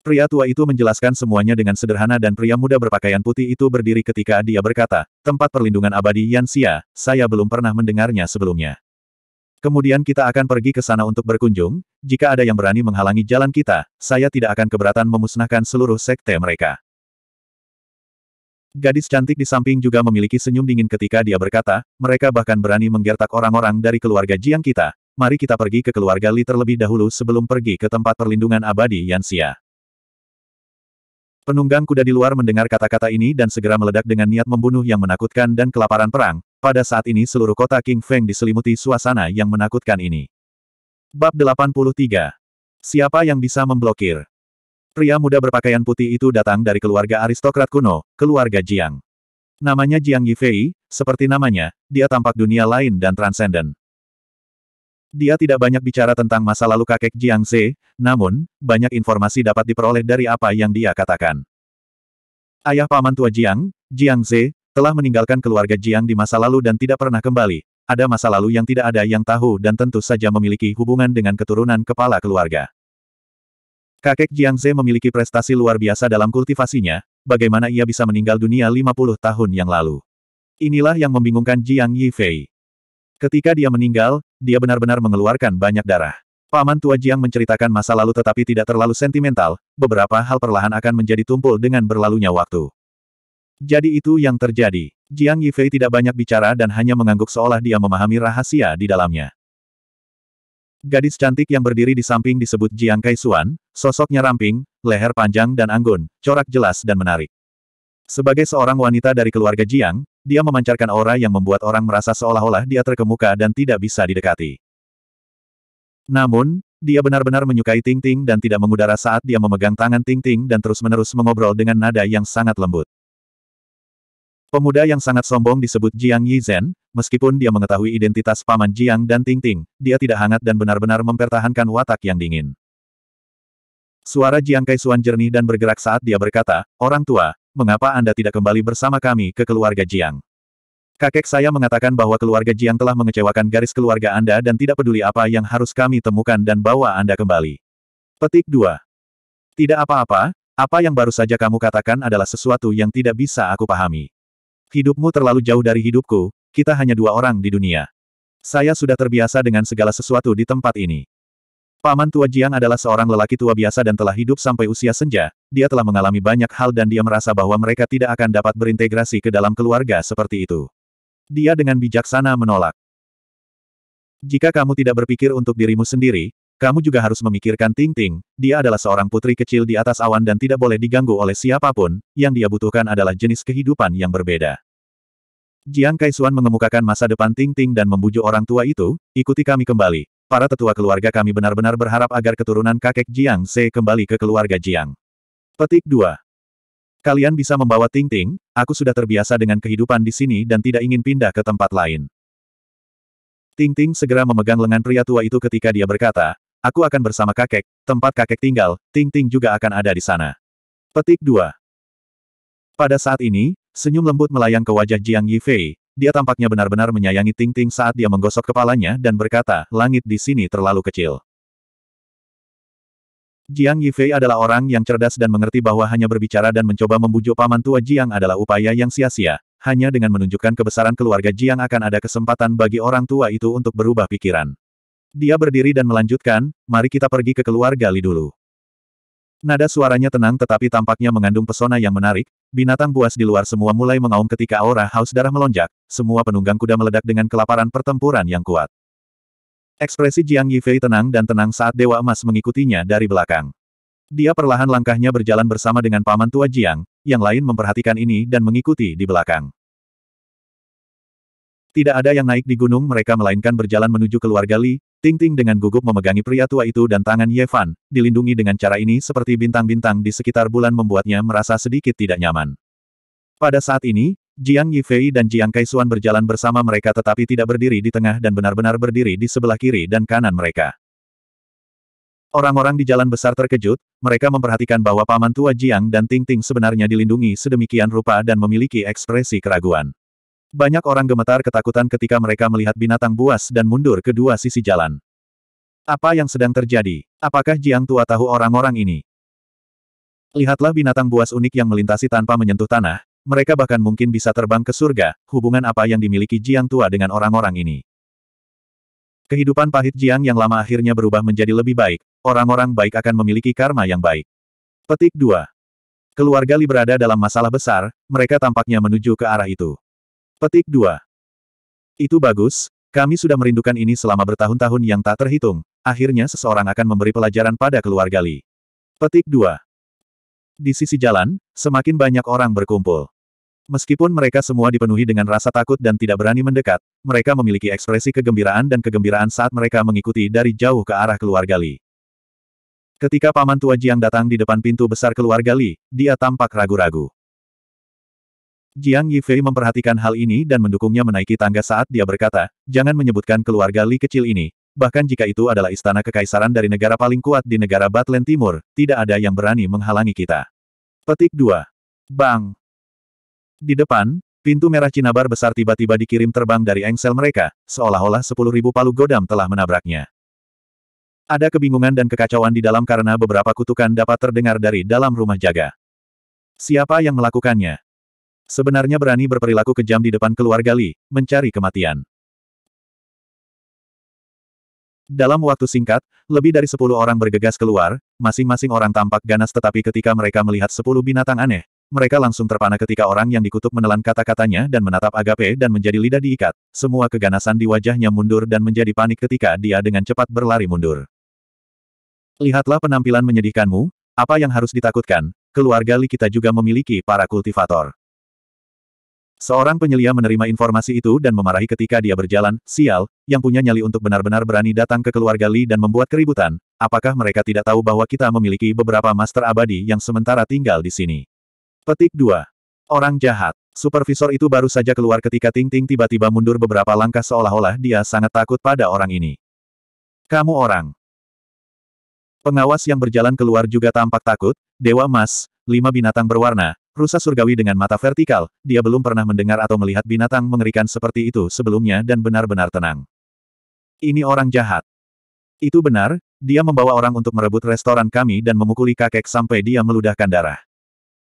Pria tua itu menjelaskan semuanya dengan sederhana dan pria muda berpakaian putih itu berdiri ketika dia berkata, tempat perlindungan abadi Yansia, saya belum pernah mendengarnya sebelumnya. Kemudian kita akan pergi ke sana untuk berkunjung, jika ada yang berani menghalangi jalan kita, saya tidak akan keberatan memusnahkan seluruh sekte mereka. Gadis cantik di samping juga memiliki senyum dingin ketika dia berkata, mereka bahkan berani menggertak orang-orang dari keluarga Jiang kita, mari kita pergi ke keluarga Li terlebih dahulu sebelum pergi ke tempat perlindungan abadi Yansia. Penunggang kuda di luar mendengar kata-kata ini dan segera meledak dengan niat membunuh yang menakutkan dan kelaparan perang, pada saat ini seluruh kota King Feng diselimuti suasana yang menakutkan ini. Bab 83 Siapa yang bisa memblokir? Pria muda berpakaian putih itu datang dari keluarga aristokrat kuno, keluarga Jiang. Namanya Jiang Yifei, seperti namanya, dia tampak dunia lain dan transenden. Dia tidak banyak bicara tentang masa lalu kakek Jiang Ze, namun, banyak informasi dapat diperoleh dari apa yang dia katakan. Ayah paman tua Jiang, Jiang Ze, telah meninggalkan keluarga Jiang di masa lalu dan tidak pernah kembali. Ada masa lalu yang tidak ada yang tahu dan tentu saja memiliki hubungan dengan keturunan kepala keluarga. Kakek Jiang Ze memiliki prestasi luar biasa dalam kultivasinya, bagaimana ia bisa meninggal dunia 50 tahun yang lalu. Inilah yang membingungkan Jiang Yifei. Ketika dia meninggal, dia benar-benar mengeluarkan banyak darah. Paman Tua Jiang menceritakan masa lalu tetapi tidak terlalu sentimental, beberapa hal perlahan akan menjadi tumpul dengan berlalunya waktu. Jadi itu yang terjadi. Jiang Yifei tidak banyak bicara dan hanya mengangguk seolah dia memahami rahasia di dalamnya. Gadis cantik yang berdiri di samping disebut Jiang Kaisuan, sosoknya ramping, leher panjang dan anggun, corak jelas dan menarik. Sebagai seorang wanita dari keluarga Jiang, dia memancarkan aura yang membuat orang merasa seolah-olah dia terkemuka dan tidak bisa didekati. Namun, dia benar-benar menyukai Ting Ting dan tidak mengudara saat dia memegang tangan Ting Ting dan terus-menerus mengobrol dengan nada yang sangat lembut. Pemuda yang sangat sombong disebut Jiang Yizhen, meskipun dia mengetahui identitas paman Jiang dan Ting Ting, dia tidak hangat dan benar-benar mempertahankan watak yang dingin. Suara Jiang Kaisuan jernih dan bergerak saat dia berkata, Orang tua, mengapa Anda tidak kembali bersama kami ke keluarga Jiang? Kakek saya mengatakan bahwa keluarga Jiang telah mengecewakan garis keluarga Anda dan tidak peduli apa yang harus kami temukan dan bawa Anda kembali. Petik 2. Tidak apa-apa, apa yang baru saja kamu katakan adalah sesuatu yang tidak bisa aku pahami. Hidupmu terlalu jauh dari hidupku, kita hanya dua orang di dunia. Saya sudah terbiasa dengan segala sesuatu di tempat ini. Paman tua Jiang adalah seorang lelaki tua biasa dan telah hidup sampai usia senja, dia telah mengalami banyak hal dan dia merasa bahwa mereka tidak akan dapat berintegrasi ke dalam keluarga seperti itu. Dia dengan bijaksana menolak. Jika kamu tidak berpikir untuk dirimu sendiri, kamu juga harus memikirkan Ting Ting, dia adalah seorang putri kecil di atas awan dan tidak boleh diganggu oleh siapapun, yang dia butuhkan adalah jenis kehidupan yang berbeda. Jiang Kaisuan mengemukakan masa depan Ting Ting dan membujuk orang tua itu, ikuti kami kembali, para tetua keluarga kami benar-benar berharap agar keturunan kakek Jiang se kembali ke keluarga Jiang. Petik 2. Kalian bisa membawa Ting Ting, aku sudah terbiasa dengan kehidupan di sini dan tidak ingin pindah ke tempat lain. Ting Ting segera memegang lengan pria tua itu ketika dia berkata, Aku akan bersama kakek, tempat kakek tinggal, Ting Ting juga akan ada di sana. Petik 2. Pada saat ini, senyum lembut melayang ke wajah Jiang Yifei, dia tampaknya benar-benar menyayangi Ting Ting saat dia menggosok kepalanya dan berkata, langit di sini terlalu kecil. Jiang Yifei adalah orang yang cerdas dan mengerti bahwa hanya berbicara dan mencoba membujuk paman tua Jiang adalah upaya yang sia-sia. Hanya dengan menunjukkan kebesaran keluarga Jiang akan ada kesempatan bagi orang tua itu untuk berubah pikiran. Dia berdiri dan melanjutkan, mari kita pergi ke keluarga Li dulu. Nada suaranya tenang tetapi tampaknya mengandung pesona yang menarik, Binatang buas di luar semua mulai mengaum ketika aura haus darah melonjak, semua penunggang kuda meledak dengan kelaparan pertempuran yang kuat. Ekspresi Jiang Yifei tenang dan tenang saat Dewa Emas mengikutinya dari belakang. Dia perlahan langkahnya berjalan bersama dengan paman tua Jiang, yang lain memperhatikan ini dan mengikuti di belakang. Tidak ada yang naik di gunung mereka melainkan berjalan menuju keluarga Li, Ting Ting dengan gugup memegangi pria tua itu dan tangan Ye Fan, dilindungi dengan cara ini seperti bintang-bintang di sekitar bulan membuatnya merasa sedikit tidak nyaman. Pada saat ini, Jiang Yifei dan Jiang Kaisuan berjalan bersama mereka tetapi tidak berdiri di tengah dan benar-benar berdiri di sebelah kiri dan kanan mereka. Orang-orang di jalan besar terkejut, mereka memperhatikan bahwa paman tua Jiang dan Ting Ting sebenarnya dilindungi sedemikian rupa dan memiliki ekspresi keraguan. Banyak orang gemetar ketakutan ketika mereka melihat binatang buas dan mundur ke dua sisi jalan. Apa yang sedang terjadi? Apakah Jiang Tua tahu orang-orang ini? Lihatlah binatang buas unik yang melintasi tanpa menyentuh tanah, mereka bahkan mungkin bisa terbang ke surga, hubungan apa yang dimiliki Jiang Tua dengan orang-orang ini. Kehidupan pahit Jiang yang lama akhirnya berubah menjadi lebih baik, orang-orang baik akan memiliki karma yang baik. Petik 2. Keluarga Li berada dalam masalah besar, mereka tampaknya menuju ke arah itu. Petik 2. Itu bagus, kami sudah merindukan ini selama bertahun-tahun yang tak terhitung. Akhirnya seseorang akan memberi pelajaran pada keluarga Li. Petik 2. Di sisi jalan, semakin banyak orang berkumpul. Meskipun mereka semua dipenuhi dengan rasa takut dan tidak berani mendekat, mereka memiliki ekspresi kegembiraan dan kegembiraan saat mereka mengikuti dari jauh ke arah keluarga Li. Ketika Paman Tua Jiang datang di depan pintu besar keluarga Li, dia tampak ragu-ragu. Jiang Yifei memperhatikan hal ini dan mendukungnya menaiki tangga saat dia berkata, jangan menyebutkan keluarga Li kecil ini, bahkan jika itu adalah istana kekaisaran dari negara paling kuat di negara Batlen Timur, tidak ada yang berani menghalangi kita. Petik 2. Bang! Di depan, pintu merah cinabar besar tiba-tiba dikirim terbang dari engsel mereka, seolah-olah 10.000 palu godam telah menabraknya. Ada kebingungan dan kekacauan di dalam karena beberapa kutukan dapat terdengar dari dalam rumah jaga. Siapa yang melakukannya? Sebenarnya berani berperilaku kejam di depan keluarga Li, mencari kematian. Dalam waktu singkat, lebih dari sepuluh orang bergegas keluar, masing-masing orang tampak ganas tetapi ketika mereka melihat sepuluh binatang aneh, mereka langsung terpana ketika orang yang dikutuk menelan kata-katanya dan menatap Agape dan menjadi lidah diikat, semua keganasan di wajahnya mundur dan menjadi panik ketika dia dengan cepat berlari mundur. Lihatlah penampilan menyedihkanmu, apa yang harus ditakutkan, keluarga Li kita juga memiliki para kultivator. Seorang penyelia menerima informasi itu dan memarahi ketika dia berjalan, sial, yang punya nyali untuk benar-benar berani datang ke keluarga Li dan membuat keributan, apakah mereka tidak tahu bahwa kita memiliki beberapa master abadi yang sementara tinggal di sini. Petik 2. Orang jahat. Supervisor itu baru saja keluar ketika Ting Ting tiba-tiba mundur beberapa langkah seolah-olah dia sangat takut pada orang ini. Kamu orang. Pengawas yang berjalan keluar juga tampak takut, Dewa Mas, lima binatang berwarna, Rusa surgawi dengan mata vertikal, dia belum pernah mendengar atau melihat binatang mengerikan seperti itu sebelumnya dan benar-benar tenang. Ini orang jahat. Itu benar, dia membawa orang untuk merebut restoran kami dan memukuli kakek sampai dia meludahkan darah.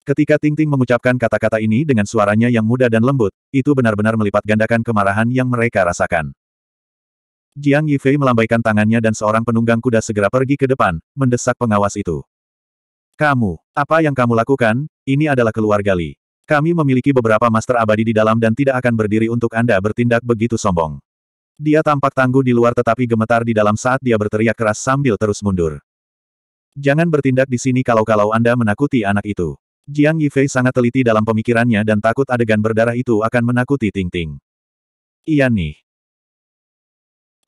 Ketika Ting Ting mengucapkan kata-kata ini dengan suaranya yang muda dan lembut, itu benar-benar melipat gandakan kemarahan yang mereka rasakan. Jiang Yifei melambaikan tangannya dan seorang penunggang kuda segera pergi ke depan, mendesak pengawas itu. Kamu, apa yang kamu lakukan, ini adalah keluarga Li. Kami memiliki beberapa master abadi di dalam dan tidak akan berdiri untuk Anda bertindak begitu sombong. Dia tampak tangguh di luar tetapi gemetar di dalam saat dia berteriak keras sambil terus mundur. Jangan bertindak di sini kalau-kalau Anda menakuti anak itu. Jiang Yifei sangat teliti dalam pemikirannya dan takut adegan berdarah itu akan menakuti Ting Ting. Iya nih.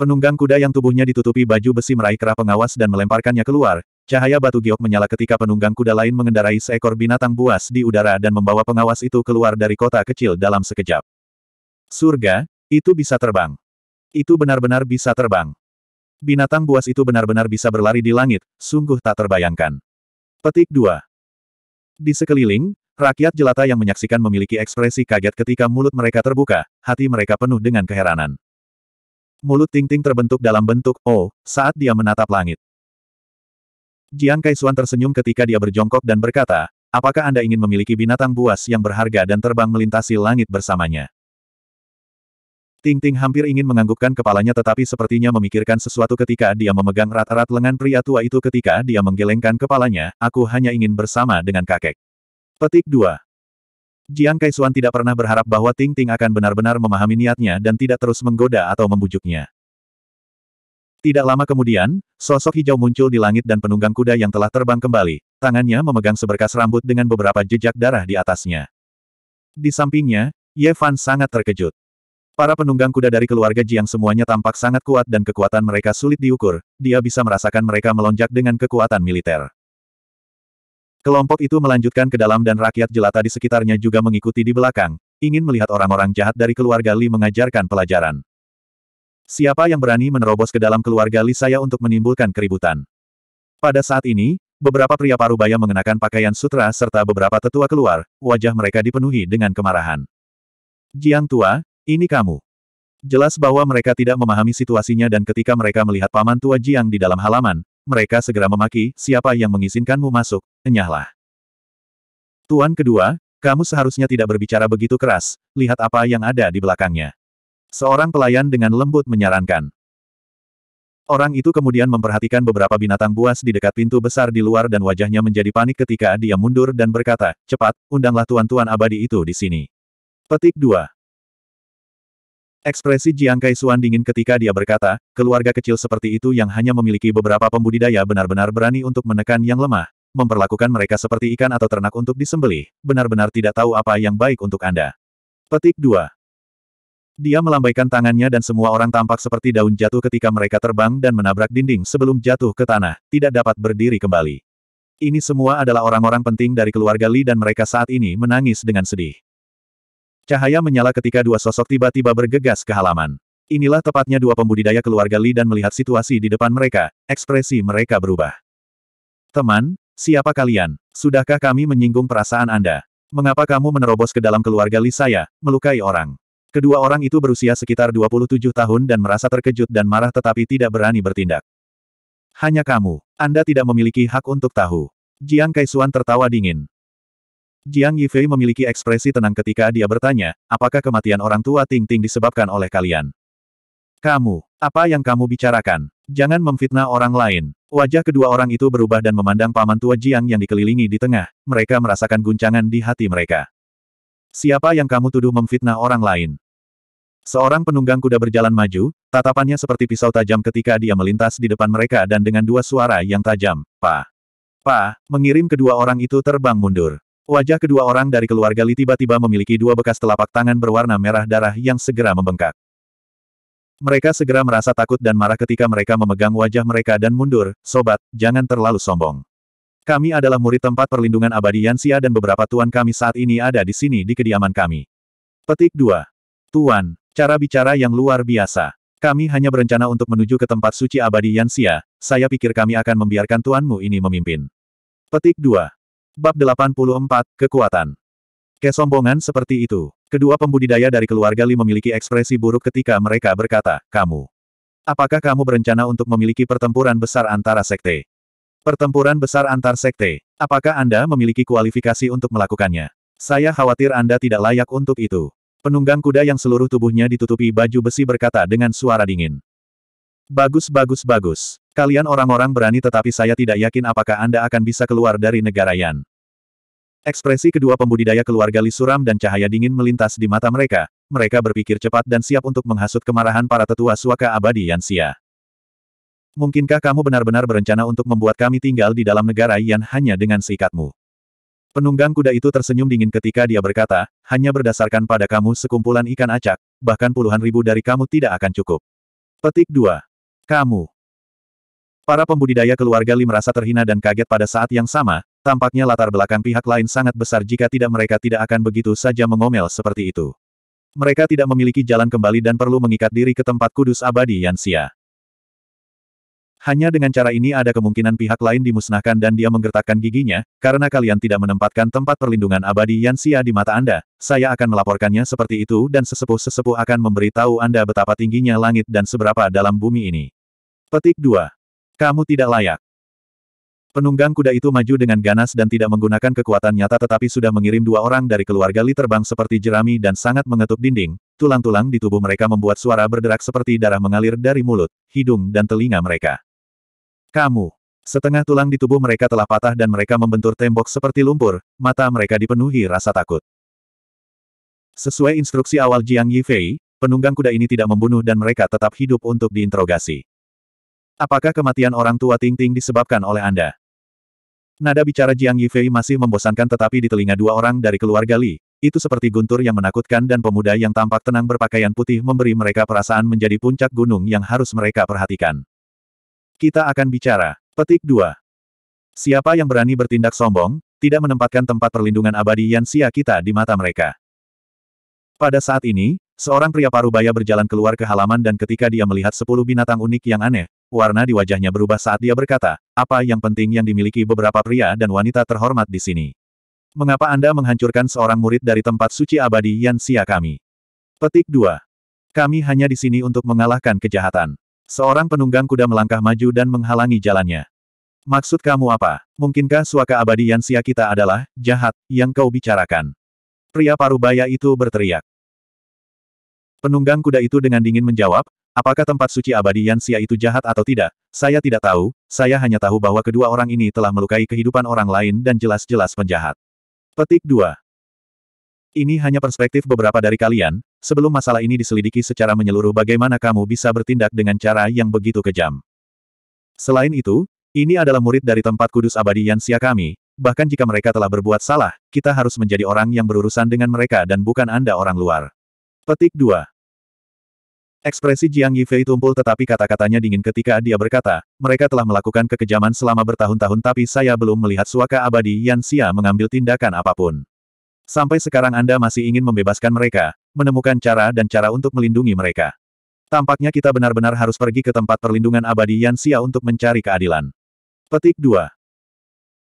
Penunggang kuda yang tubuhnya ditutupi baju besi meraih kerah pengawas dan melemparkannya keluar, Cahaya batu giok menyala ketika penunggang kuda lain mengendarai seekor binatang buas di udara dan membawa pengawas itu keluar dari kota kecil dalam sekejap. Surga, itu bisa terbang. Itu benar-benar bisa terbang. Binatang buas itu benar-benar bisa berlari di langit, sungguh tak terbayangkan. Petik 2. Di sekeliling, rakyat jelata yang menyaksikan memiliki ekspresi kaget ketika mulut mereka terbuka, hati mereka penuh dengan keheranan. Mulut Ting Ting terbentuk dalam bentuk O, oh, saat dia menatap langit. Jiang Kaisuan tersenyum ketika dia berjongkok dan berkata, apakah Anda ingin memiliki binatang buas yang berharga dan terbang melintasi langit bersamanya? Ting Ting hampir ingin menganggukkan kepalanya tetapi sepertinya memikirkan sesuatu ketika dia memegang erat-erat lengan pria tua itu ketika dia menggelengkan kepalanya, aku hanya ingin bersama dengan kakek. Petik 2. Jiang Kaisuan tidak pernah berharap bahwa Ting Ting akan benar-benar memahami niatnya dan tidak terus menggoda atau membujuknya. Tidak lama kemudian, sosok hijau muncul di langit dan penunggang kuda yang telah terbang kembali, tangannya memegang seberkas rambut dengan beberapa jejak darah di atasnya. Di sampingnya, Ye Fan sangat terkejut. Para penunggang kuda dari keluarga Jiang semuanya tampak sangat kuat dan kekuatan mereka sulit diukur, dia bisa merasakan mereka melonjak dengan kekuatan militer. Kelompok itu melanjutkan ke dalam dan rakyat jelata di sekitarnya juga mengikuti di belakang, ingin melihat orang-orang jahat dari keluarga Li mengajarkan pelajaran. Siapa yang berani menerobos ke dalam keluarga Li saya untuk menimbulkan keributan? Pada saat ini, beberapa pria parubaya mengenakan pakaian sutra serta beberapa tetua keluar, wajah mereka dipenuhi dengan kemarahan. Jiang Tua, ini kamu. Jelas bahwa mereka tidak memahami situasinya dan ketika mereka melihat paman tua Jiang di dalam halaman, mereka segera memaki, siapa yang mengizinkanmu masuk, enyahlah. Tuan kedua, kamu seharusnya tidak berbicara begitu keras, lihat apa yang ada di belakangnya. Seorang pelayan dengan lembut menyarankan. Orang itu kemudian memperhatikan beberapa binatang buas di dekat pintu besar di luar dan wajahnya menjadi panik ketika dia mundur dan berkata, cepat, undanglah tuan-tuan abadi itu di sini. Petik 2. Ekspresi Jiang Kaisuan dingin ketika dia berkata, keluarga kecil seperti itu yang hanya memiliki beberapa pembudidaya benar-benar berani untuk menekan yang lemah, memperlakukan mereka seperti ikan atau ternak untuk disembelih, benar-benar tidak tahu apa yang baik untuk Anda. Petik 2. Dia melambaikan tangannya dan semua orang tampak seperti daun jatuh ketika mereka terbang dan menabrak dinding sebelum jatuh ke tanah, tidak dapat berdiri kembali. Ini semua adalah orang-orang penting dari keluarga Li dan mereka saat ini menangis dengan sedih. Cahaya menyala ketika dua sosok tiba-tiba bergegas ke halaman. Inilah tepatnya dua pembudidaya keluarga Li dan melihat situasi di depan mereka, ekspresi mereka berubah. Teman, siapa kalian? Sudahkah kami menyinggung perasaan Anda? Mengapa kamu menerobos ke dalam keluarga Li saya, melukai orang? Kedua orang itu berusia sekitar 27 tahun dan merasa terkejut dan marah tetapi tidak berani bertindak. Hanya kamu. Anda tidak memiliki hak untuk tahu. Jiang Kaisuan tertawa dingin. Jiang Yifei memiliki ekspresi tenang ketika dia bertanya, apakah kematian orang tua Ting Ting disebabkan oleh kalian? Kamu, apa yang kamu bicarakan? Jangan memfitnah orang lain. Wajah kedua orang itu berubah dan memandang paman tua Jiang yang dikelilingi di tengah, mereka merasakan guncangan di hati mereka. Siapa yang kamu tuduh memfitnah orang lain? Seorang penunggang kuda berjalan maju, tatapannya seperti pisau tajam ketika dia melintas di depan mereka dan dengan dua suara yang tajam, Pa. Pa, mengirim kedua orang itu terbang mundur. Wajah kedua orang dari keluarga Li tiba-tiba memiliki dua bekas telapak tangan berwarna merah darah yang segera membengkak. Mereka segera merasa takut dan marah ketika mereka memegang wajah mereka dan mundur, sobat, jangan terlalu sombong. Kami adalah murid tempat perlindungan abadi Yansia dan beberapa tuan kami saat ini ada di sini di kediaman kami. Petik 2. Tuan, cara bicara yang luar biasa. Kami hanya berencana untuk menuju ke tempat suci abadi Yansia, saya pikir kami akan membiarkan tuanmu ini memimpin. Petik 2. Bab 84, Kekuatan. Kesombongan seperti itu. Kedua pembudidaya dari keluarga Li memiliki ekspresi buruk ketika mereka berkata, kamu. Apakah kamu berencana untuk memiliki pertempuran besar antara sekte? Pertempuran besar antar sekte. Apakah Anda memiliki kualifikasi untuk melakukannya? Saya khawatir Anda tidak layak untuk itu. Penunggang kuda yang seluruh tubuhnya ditutupi baju besi berkata dengan suara dingin. Bagus bagus bagus. Kalian orang-orang berani tetapi saya tidak yakin apakah Anda akan bisa keluar dari negara Yan. Ekspresi kedua pembudidaya keluarga Li suram dan cahaya dingin melintas di mata mereka. Mereka berpikir cepat dan siap untuk menghasut kemarahan para tetua suaka abadi Yansia. Mungkinkah kamu benar-benar berencana untuk membuat kami tinggal di dalam negara Yan hanya dengan sikatmu? Penunggang kuda itu tersenyum dingin ketika dia berkata, hanya berdasarkan pada kamu sekumpulan ikan acak, bahkan puluhan ribu dari kamu tidak akan cukup. Petik 2. Kamu. Para pembudidaya keluarga Lim merasa terhina dan kaget pada saat yang sama, tampaknya latar belakang pihak lain sangat besar jika tidak mereka tidak akan begitu saja mengomel seperti itu. Mereka tidak memiliki jalan kembali dan perlu mengikat diri ke tempat kudus abadi Yansia. Hanya dengan cara ini ada kemungkinan pihak lain dimusnahkan dan dia menggertakkan giginya, karena kalian tidak menempatkan tempat perlindungan abadi Yansia di mata Anda, saya akan melaporkannya seperti itu dan sesepuh-sesepuh akan memberitahu Anda betapa tingginya langit dan seberapa dalam bumi ini. Petik 2. Kamu tidak layak. Penunggang kuda itu maju dengan ganas dan tidak menggunakan kekuatan nyata tetapi sudah mengirim dua orang dari keluarga Li terbang seperti jerami dan sangat mengetuk dinding, tulang-tulang di tubuh mereka membuat suara berderak seperti darah mengalir dari mulut, hidung dan telinga mereka. Kamu. Setengah tulang di tubuh mereka telah patah dan mereka membentur tembok seperti lumpur, mata mereka dipenuhi rasa takut. Sesuai instruksi awal Jiang Yifei, penunggang kuda ini tidak membunuh dan mereka tetap hidup untuk diinterogasi. Apakah kematian orang tua Ting Ting disebabkan oleh Anda? Nada bicara Jiang Yifei masih membosankan tetapi di telinga dua orang dari keluarga Li, itu seperti guntur yang menakutkan dan pemuda yang tampak tenang berpakaian putih memberi mereka perasaan menjadi puncak gunung yang harus mereka perhatikan. Kita akan bicara. Petik 2. Siapa yang berani bertindak sombong, tidak menempatkan tempat perlindungan abadi Yansia kita di mata mereka. Pada saat ini, seorang pria parubaya berjalan keluar ke halaman dan ketika dia melihat sepuluh binatang unik yang aneh, warna di wajahnya berubah saat dia berkata, apa yang penting yang dimiliki beberapa pria dan wanita terhormat di sini. Mengapa Anda menghancurkan seorang murid dari tempat suci abadi Yan Xia kami? Petik 2. Kami hanya di sini untuk mengalahkan kejahatan. Seorang penunggang kuda melangkah maju dan menghalangi jalannya. Maksud kamu apa? Mungkinkah suaka abadi Yansia kita adalah, jahat, yang kau bicarakan? Pria parubaya itu berteriak. Penunggang kuda itu dengan dingin menjawab, apakah tempat suci abadi Yansia itu jahat atau tidak, saya tidak tahu, saya hanya tahu bahwa kedua orang ini telah melukai kehidupan orang lain dan jelas-jelas penjahat. Petik 2. Ini hanya perspektif beberapa dari kalian, Sebelum masalah ini diselidiki secara menyeluruh bagaimana kamu bisa bertindak dengan cara yang begitu kejam. Selain itu, ini adalah murid dari tempat kudus abadi Yansia kami, bahkan jika mereka telah berbuat salah, kita harus menjadi orang yang berurusan dengan mereka dan bukan Anda orang luar. Petik 2. Ekspresi Jiang Yifei tumpul tetapi kata-katanya dingin ketika dia berkata, mereka telah melakukan kekejaman selama bertahun-tahun tapi saya belum melihat suaka abadi Yan Xia mengambil tindakan apapun. Sampai sekarang Anda masih ingin membebaskan mereka, menemukan cara dan cara untuk melindungi mereka. Tampaknya kita benar-benar harus pergi ke tempat perlindungan abadi Yan Xia untuk mencari keadilan. Petik 2.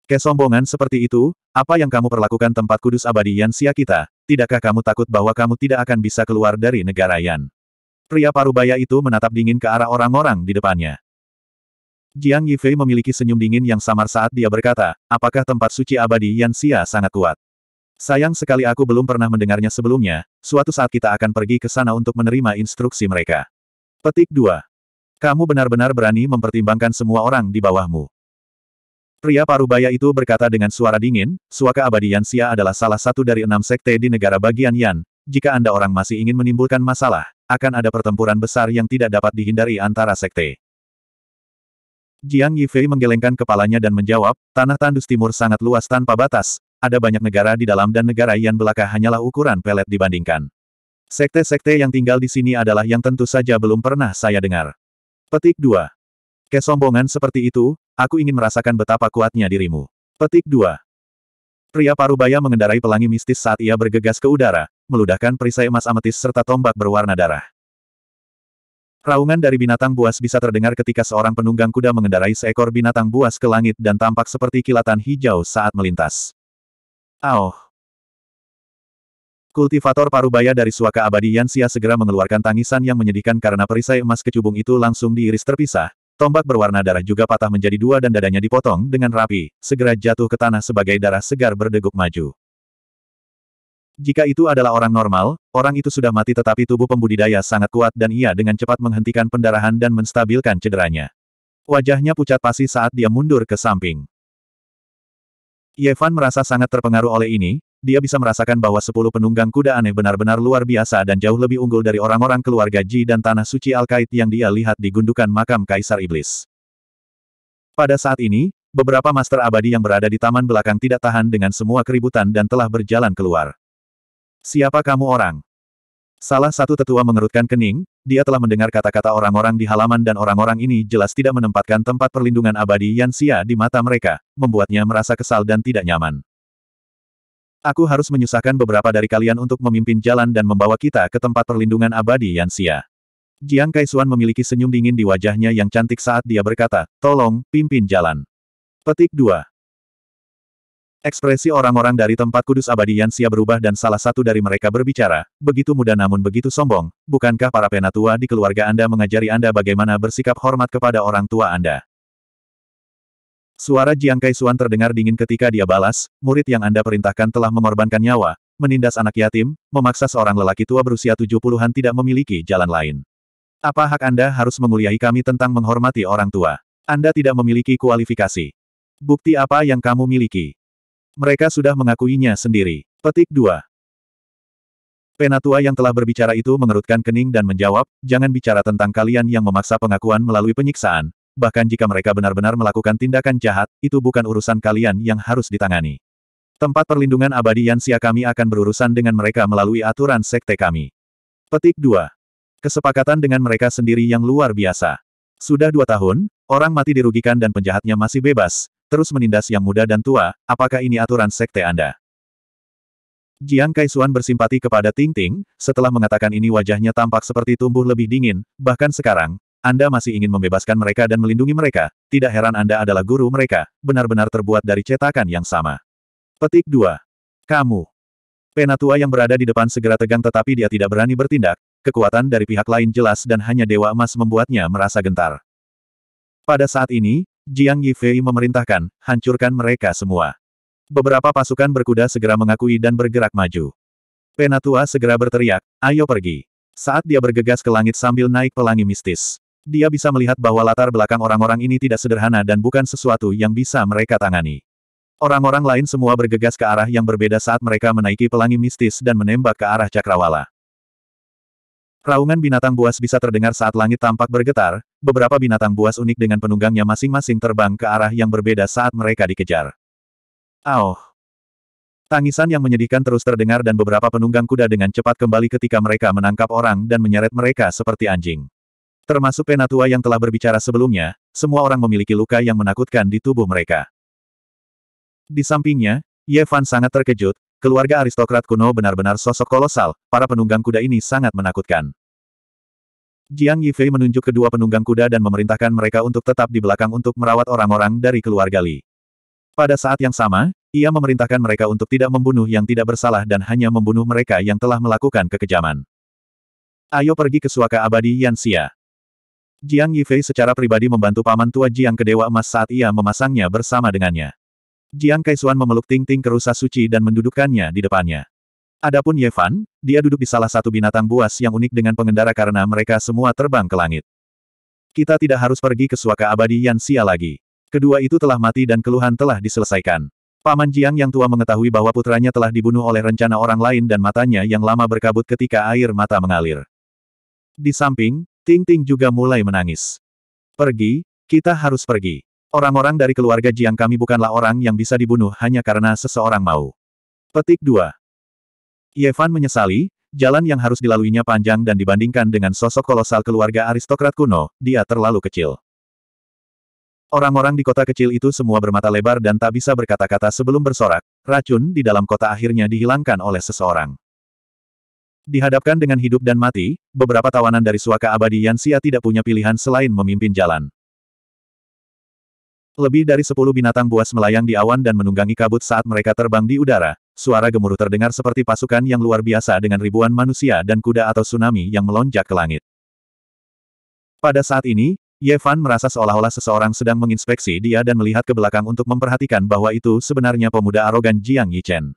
Kesombongan seperti itu, apa yang kamu perlakukan tempat kudus abadi Yan Xia kita, tidakkah kamu takut bahwa kamu tidak akan bisa keluar dari negara Yan? Pria parubaya itu menatap dingin ke arah orang-orang di depannya. Jiang Yifei memiliki senyum dingin yang samar saat dia berkata, apakah tempat suci abadi Yan Xia sangat kuat? Sayang sekali aku belum pernah mendengarnya sebelumnya, suatu saat kita akan pergi ke sana untuk menerima instruksi mereka. Petik 2. Kamu benar-benar berani mempertimbangkan semua orang di bawahmu. Pria parubaya itu berkata dengan suara dingin, Suaka Abadi Yansia adalah salah satu dari enam sekte di negara bagian Yan. Jika Anda orang masih ingin menimbulkan masalah, akan ada pertempuran besar yang tidak dapat dihindari antara sekte. Jiang Yifei menggelengkan kepalanya dan menjawab, tanah tandus timur sangat luas tanpa batas, ada banyak negara di dalam dan negara yang belaka hanyalah ukuran pelet dibandingkan. Sekte-sekte yang tinggal di sini adalah yang tentu saja belum pernah saya dengar. Petik 2. Kesombongan seperti itu, aku ingin merasakan betapa kuatnya dirimu. Petik 2. Pria parubaya mengendarai pelangi mistis saat ia bergegas ke udara, meludahkan perisai emas ametis serta tombak berwarna darah. Raungan dari binatang buas bisa terdengar ketika seorang penunggang kuda mengendarai seekor binatang buas ke langit dan tampak seperti kilatan hijau saat melintas. Aoh, Kultivator parubaya dari suaka abadi Yansia segera mengeluarkan tangisan yang menyedihkan karena perisai emas kecubung itu langsung diiris terpisah, tombak berwarna darah juga patah menjadi dua dan dadanya dipotong dengan rapi, segera jatuh ke tanah sebagai darah segar berdeguk maju. Jika itu adalah orang normal, orang itu sudah mati tetapi tubuh pembudidaya sangat kuat dan ia dengan cepat menghentikan pendarahan dan menstabilkan cederanya. Wajahnya pucat pasi saat dia mundur ke samping. Yevan merasa sangat terpengaruh oleh ini, dia bisa merasakan bahwa sepuluh penunggang kuda aneh benar-benar luar biasa dan jauh lebih unggul dari orang-orang keluarga Ji dan Tanah Suci Al-Kait yang dia lihat di gundukan makam Kaisar Iblis. Pada saat ini, beberapa Master Abadi yang berada di taman belakang tidak tahan dengan semua keributan dan telah berjalan keluar. Siapa kamu orang? Salah satu tetua mengerutkan kening, dia telah mendengar kata-kata orang-orang di halaman dan orang-orang ini jelas tidak menempatkan tempat perlindungan abadi Yansia di mata mereka, membuatnya merasa kesal dan tidak nyaman. Aku harus menyusahkan beberapa dari kalian untuk memimpin jalan dan membawa kita ke tempat perlindungan abadi Yansia. Jiang Kaisuan memiliki senyum dingin di wajahnya yang cantik saat dia berkata, tolong, pimpin jalan. Petik 2. Ekspresi orang-orang dari tempat kudus abadi Yansia berubah dan salah satu dari mereka berbicara, begitu muda namun begitu sombong, bukankah para penatua di keluarga Anda mengajari Anda bagaimana bersikap hormat kepada orang tua Anda? Suara Jiang Kaisuan terdengar dingin ketika dia balas, murid yang Anda perintahkan telah mengorbankan nyawa, menindas anak yatim, memaksa seorang lelaki tua berusia 70-an tidak memiliki jalan lain. Apa hak Anda harus menguliahi kami tentang menghormati orang tua? Anda tidak memiliki kualifikasi. Bukti apa yang kamu miliki? Mereka sudah mengakuinya sendiri. Petik 2. Penatua yang telah berbicara itu mengerutkan kening dan menjawab, jangan bicara tentang kalian yang memaksa pengakuan melalui penyiksaan, bahkan jika mereka benar-benar melakukan tindakan jahat, itu bukan urusan kalian yang harus ditangani. Tempat perlindungan abadi Yansia kami akan berurusan dengan mereka melalui aturan sekte kami. Petik 2. Kesepakatan dengan mereka sendiri yang luar biasa. Sudah dua tahun, orang mati dirugikan dan penjahatnya masih bebas, terus menindas yang muda dan tua, apakah ini aturan sekte Anda? Jiang Kaisuan bersimpati kepada Ting Ting, setelah mengatakan ini wajahnya tampak seperti tumbuh lebih dingin, bahkan sekarang, Anda masih ingin membebaskan mereka dan melindungi mereka, tidak heran Anda adalah guru mereka, benar-benar terbuat dari cetakan yang sama. Petik 2. Kamu. Penatua yang berada di depan segera tegang tetapi dia tidak berani bertindak, kekuatan dari pihak lain jelas dan hanya Dewa Emas membuatnya merasa gentar. Pada saat ini, Jiang Yifei memerintahkan, hancurkan mereka semua. Beberapa pasukan berkuda segera mengakui dan bergerak maju. Penatua segera berteriak, ayo pergi. Saat dia bergegas ke langit sambil naik pelangi mistis. Dia bisa melihat bahwa latar belakang orang-orang ini tidak sederhana dan bukan sesuatu yang bisa mereka tangani. Orang-orang lain semua bergegas ke arah yang berbeda saat mereka menaiki pelangi mistis dan menembak ke arah cakrawala. Raungan binatang buas bisa terdengar saat langit tampak bergetar, beberapa binatang buas unik dengan penunggangnya masing-masing terbang ke arah yang berbeda saat mereka dikejar. Aoh! Tangisan yang menyedihkan terus terdengar dan beberapa penunggang kuda dengan cepat kembali ketika mereka menangkap orang dan menyeret mereka seperti anjing. Termasuk penatua yang telah berbicara sebelumnya, semua orang memiliki luka yang menakutkan di tubuh mereka. Di sampingnya, Yevan sangat terkejut, keluarga aristokrat kuno benar-benar sosok kolosal, para penunggang kuda ini sangat menakutkan. Jiang Yifei menunjuk kedua penunggang kuda dan memerintahkan mereka untuk tetap di belakang untuk merawat orang-orang dari keluarga Li. Pada saat yang sama, ia memerintahkan mereka untuk tidak membunuh yang tidak bersalah dan hanya membunuh mereka yang telah melakukan kekejaman. Ayo pergi ke suaka abadi Yanxia. Jiang Yifei secara pribadi membantu paman tua Jiang ke Dewa Emas saat ia memasangnya bersama dengannya. Jiang Kaisuan memeluk Ting Ting ke suci dan mendudukkannya di depannya. Adapun Yevan, dia duduk di salah satu binatang buas yang unik dengan pengendara karena mereka semua terbang ke langit. Kita tidak harus pergi ke suaka abadi Xia lagi. Kedua itu telah mati dan keluhan telah diselesaikan. Paman Jiang yang tua mengetahui bahwa putranya telah dibunuh oleh rencana orang lain dan matanya yang lama berkabut ketika air mata mengalir. Di samping, Ting Ting juga mulai menangis. Pergi, kita harus pergi. Orang-orang dari keluarga Jiang kami bukanlah orang yang bisa dibunuh hanya karena seseorang mau. Petik 2. Yevan menyesali, jalan yang harus dilaluinya panjang dan dibandingkan dengan sosok kolosal keluarga aristokrat kuno, dia terlalu kecil. Orang-orang di kota kecil itu semua bermata lebar dan tak bisa berkata-kata sebelum bersorak, racun di dalam kota akhirnya dihilangkan oleh seseorang. Dihadapkan dengan hidup dan mati, beberapa tawanan dari suaka abadi Yansia tidak punya pilihan selain memimpin jalan. Lebih dari sepuluh binatang buas melayang di awan dan menunggangi kabut saat mereka terbang di udara, Suara gemuruh terdengar seperti pasukan yang luar biasa dengan ribuan manusia dan kuda atau tsunami yang melonjak ke langit. Pada saat ini, Yevan merasa seolah-olah seseorang sedang menginspeksi dia dan melihat ke belakang untuk memperhatikan bahwa itu sebenarnya pemuda arogan Jiang Yichen.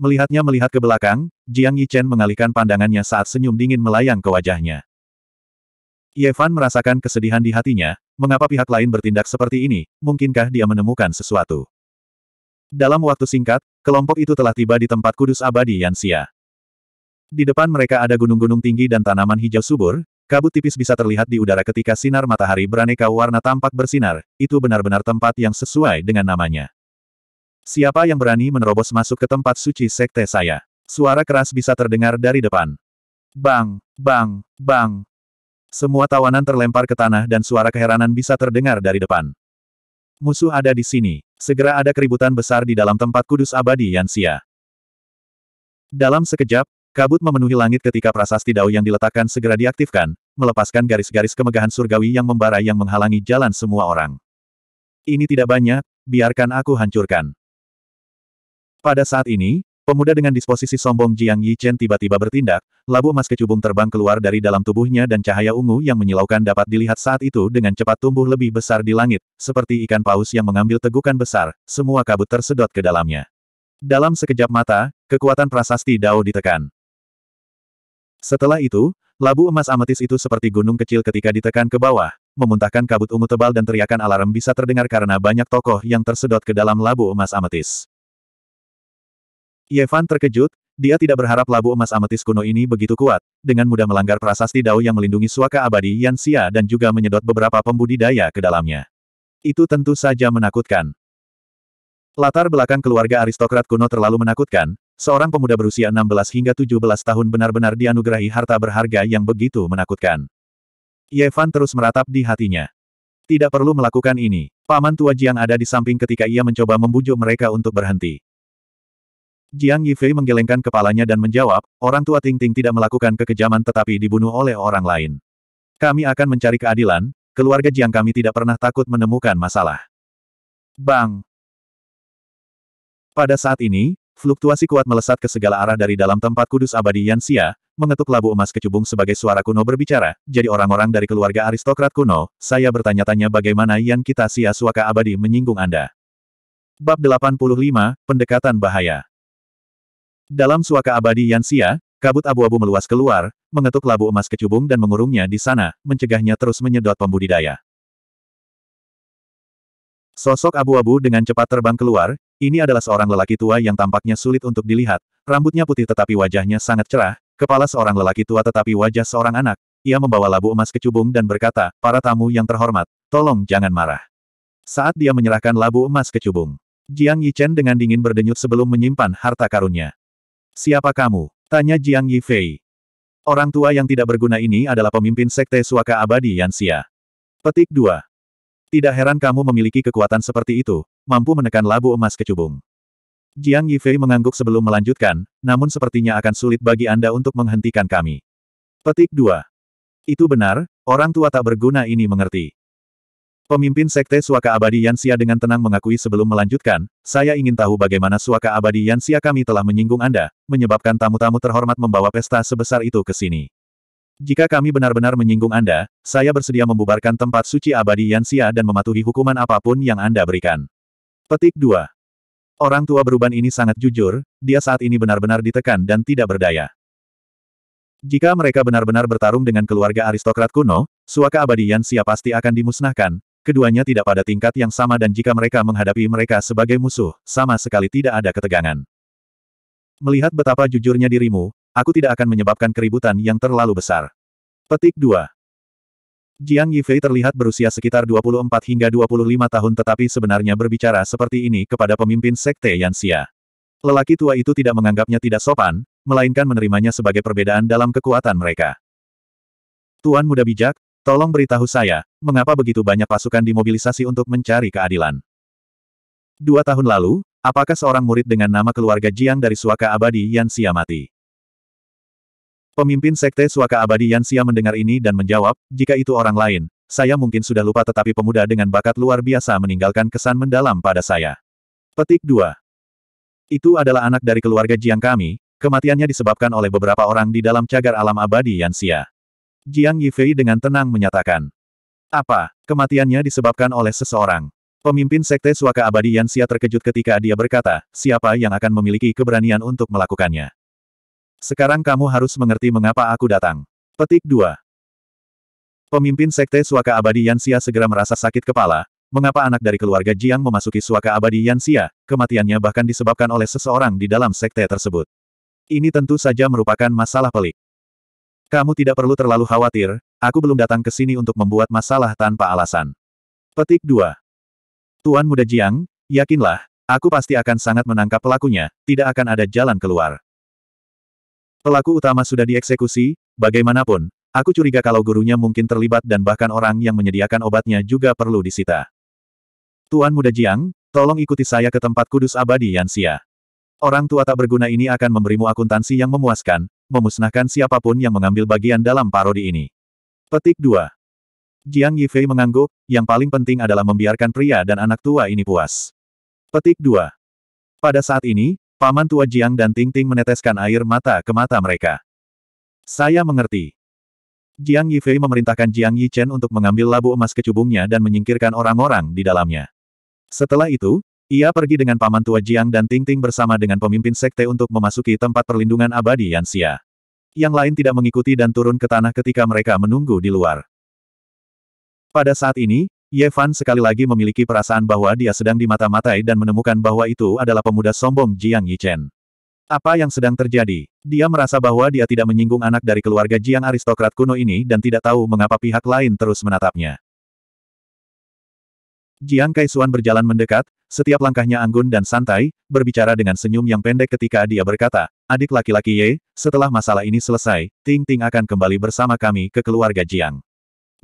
Melihatnya melihat ke belakang, Jiang Yichen mengalihkan pandangannya saat senyum dingin melayang ke wajahnya. Yevan merasakan kesedihan di hatinya, mengapa pihak lain bertindak seperti ini, mungkinkah dia menemukan sesuatu. Dalam waktu singkat, kelompok itu telah tiba di tempat kudus abadi Yansia. Di depan mereka ada gunung-gunung tinggi dan tanaman hijau subur, kabut tipis bisa terlihat di udara ketika sinar matahari beraneka warna tampak bersinar, itu benar-benar tempat yang sesuai dengan namanya. Siapa yang berani menerobos masuk ke tempat suci sekte saya? Suara keras bisa terdengar dari depan. Bang, bang, bang. Semua tawanan terlempar ke tanah dan suara keheranan bisa terdengar dari depan. Musuh ada di sini. Segera ada keributan besar di dalam tempat kudus abadi Yansia. Dalam sekejap, kabut memenuhi langit ketika prasasti dao yang diletakkan segera diaktifkan, melepaskan garis-garis kemegahan surgawi yang membara yang menghalangi jalan semua orang. Ini tidak banyak, biarkan aku hancurkan. Pada saat ini, Pemuda dengan disposisi sombong Jiang Yichen tiba-tiba bertindak, labu emas kecubung terbang keluar dari dalam tubuhnya dan cahaya ungu yang menyilaukan dapat dilihat saat itu dengan cepat tumbuh lebih besar di langit, seperti ikan paus yang mengambil tegukan besar, semua kabut tersedot ke dalamnya. Dalam sekejap mata, kekuatan prasasti Dao ditekan. Setelah itu, labu emas ametis itu seperti gunung kecil ketika ditekan ke bawah, memuntahkan kabut ungu tebal dan teriakan alarm bisa terdengar karena banyak tokoh yang tersedot ke dalam labu emas ametis. Yevan terkejut, dia tidak berharap labu emas ametis kuno ini begitu kuat, dengan mudah melanggar prasasti Dao yang melindungi suaka abadi Yan Xia dan juga menyedot beberapa pembudidaya ke dalamnya. Itu tentu saja menakutkan. Latar belakang keluarga aristokrat kuno terlalu menakutkan, seorang pemuda berusia 16 hingga 17 tahun benar-benar dianugerahi harta berharga yang begitu menakutkan. Yevan terus meratap di hatinya. Tidak perlu melakukan ini. Paman tua Jiang ada di samping ketika ia mencoba membujuk mereka untuk berhenti. Jiang Yifei menggelengkan kepalanya dan menjawab, orang tua Ting Ting tidak melakukan kekejaman tetapi dibunuh oleh orang lain. Kami akan mencari keadilan, keluarga Jiang kami tidak pernah takut menemukan masalah. Bang! Pada saat ini, fluktuasi kuat melesat ke segala arah dari dalam tempat kudus abadi Yansia, mengetuk labu emas kecubung sebagai suara kuno berbicara, jadi orang-orang dari keluarga aristokrat kuno, saya bertanya-tanya bagaimana Yan Kita Sia Suaka Abadi menyinggung Anda. Bab 85, Pendekatan Bahaya dalam suaka abadi Yansia, kabut abu-abu meluas keluar, mengetuk labu emas kecubung dan mengurungnya di sana, mencegahnya terus menyedot pembudidaya. Sosok abu-abu dengan cepat terbang keluar, ini adalah seorang lelaki tua yang tampaknya sulit untuk dilihat, rambutnya putih tetapi wajahnya sangat cerah, kepala seorang lelaki tua tetapi wajah seorang anak, ia membawa labu emas kecubung dan berkata, para tamu yang terhormat, tolong jangan marah. Saat dia menyerahkan labu emas kecubung, Jiang Yichen dengan dingin berdenyut sebelum menyimpan harta karunnya. Siapa kamu? Tanya Jiang Yifei. Orang tua yang tidak berguna ini adalah pemimpin sekte suaka abadi Yansia. Petik 2. Tidak heran kamu memiliki kekuatan seperti itu, mampu menekan labu emas kecubung. Jiang Yifei mengangguk sebelum melanjutkan, namun sepertinya akan sulit bagi Anda untuk menghentikan kami. Petik 2. Itu benar, orang tua tak berguna ini mengerti. Pemimpin Sekte Suaka Abadi Yansia dengan tenang mengakui sebelum melanjutkan, saya ingin tahu bagaimana Suaka Abadi Yansia kami telah menyinggung Anda, menyebabkan tamu-tamu terhormat membawa pesta sebesar itu ke sini. Jika kami benar-benar menyinggung Anda, saya bersedia membubarkan tempat suci Abadi Yansia dan mematuhi hukuman apapun yang Anda berikan. Petik 2. Orang tua beruban ini sangat jujur, dia saat ini benar-benar ditekan dan tidak berdaya. Jika mereka benar-benar bertarung dengan keluarga aristokrat kuno, suaka abadi Yansia pasti akan dimusnahkan, Keduanya tidak pada tingkat yang sama dan jika mereka menghadapi mereka sebagai musuh, sama sekali tidak ada ketegangan. Melihat betapa jujurnya dirimu, aku tidak akan menyebabkan keributan yang terlalu besar. Petik 2. Jiang Yifei terlihat berusia sekitar 24 hingga 25 tahun tetapi sebenarnya berbicara seperti ini kepada pemimpin sekte Yansia. Lelaki tua itu tidak menganggapnya tidak sopan, melainkan menerimanya sebagai perbedaan dalam kekuatan mereka. Tuan muda bijak, Tolong beritahu saya, mengapa begitu banyak pasukan dimobilisasi untuk mencari keadilan? Dua tahun lalu, apakah seorang murid dengan nama keluarga Jiang dari Suaka Abadi Yan Yansia mati? Pemimpin Sekte Suaka Abadi Yan Yansia mendengar ini dan menjawab, jika itu orang lain, saya mungkin sudah lupa tetapi pemuda dengan bakat luar biasa meninggalkan kesan mendalam pada saya. Petik 2. Itu adalah anak dari keluarga Jiang kami, kematiannya disebabkan oleh beberapa orang di dalam cagar alam abadi Yan Yansia. Jiang Yifei dengan tenang menyatakan. Apa? Kematiannya disebabkan oleh seseorang. Pemimpin Sekte Suaka Abadi Yansia terkejut ketika dia berkata, siapa yang akan memiliki keberanian untuk melakukannya? Sekarang kamu harus mengerti mengapa aku datang. Petik 2. Pemimpin Sekte Suaka Abadi Yansia segera merasa sakit kepala, mengapa anak dari keluarga Jiang memasuki Suaka Abadi Yansia? kematiannya bahkan disebabkan oleh seseorang di dalam sekte tersebut. Ini tentu saja merupakan masalah pelik. Kamu tidak perlu terlalu khawatir, aku belum datang ke sini untuk membuat masalah tanpa alasan. Petik 2. Tuan Muda Jiang, yakinlah, aku pasti akan sangat menangkap pelakunya, tidak akan ada jalan keluar. Pelaku utama sudah dieksekusi, bagaimanapun, aku curiga kalau gurunya mungkin terlibat dan bahkan orang yang menyediakan obatnya juga perlu disita. Tuan Muda Jiang, tolong ikuti saya ke tempat kudus abadi Yansia. Orang tua tak berguna ini akan memberimu akuntansi yang memuaskan, memusnahkan siapapun yang mengambil bagian dalam parodi ini. Petik 2. Jiang Yifei mengangguk, yang paling penting adalah membiarkan pria dan anak tua ini puas. Petik 2. Pada saat ini, paman tua Jiang dan Ting Ting meneteskan air mata ke mata mereka. Saya mengerti. Jiang Yifei memerintahkan Jiang Yichen untuk mengambil labu emas kecubungnya dan menyingkirkan orang-orang di dalamnya. Setelah itu, ia pergi dengan paman tua Jiang dan Ting Ting bersama dengan pemimpin sekte untuk memasuki tempat perlindungan abadi Yansia. Yang lain tidak mengikuti dan turun ke tanah ketika mereka menunggu di luar. Pada saat ini, Ye Fan sekali lagi memiliki perasaan bahwa dia sedang dimata-matai dan menemukan bahwa itu adalah pemuda sombong Jiang Yichen. Apa yang sedang terjadi? Dia merasa bahwa dia tidak menyinggung anak dari keluarga Jiang aristokrat kuno ini dan tidak tahu mengapa pihak lain terus menatapnya. Jiang Kaisuan berjalan mendekat, setiap langkahnya anggun dan santai, berbicara dengan senyum yang pendek ketika dia berkata, adik laki-laki Ye, setelah masalah ini selesai, Ting Ting akan kembali bersama kami ke keluarga Jiang.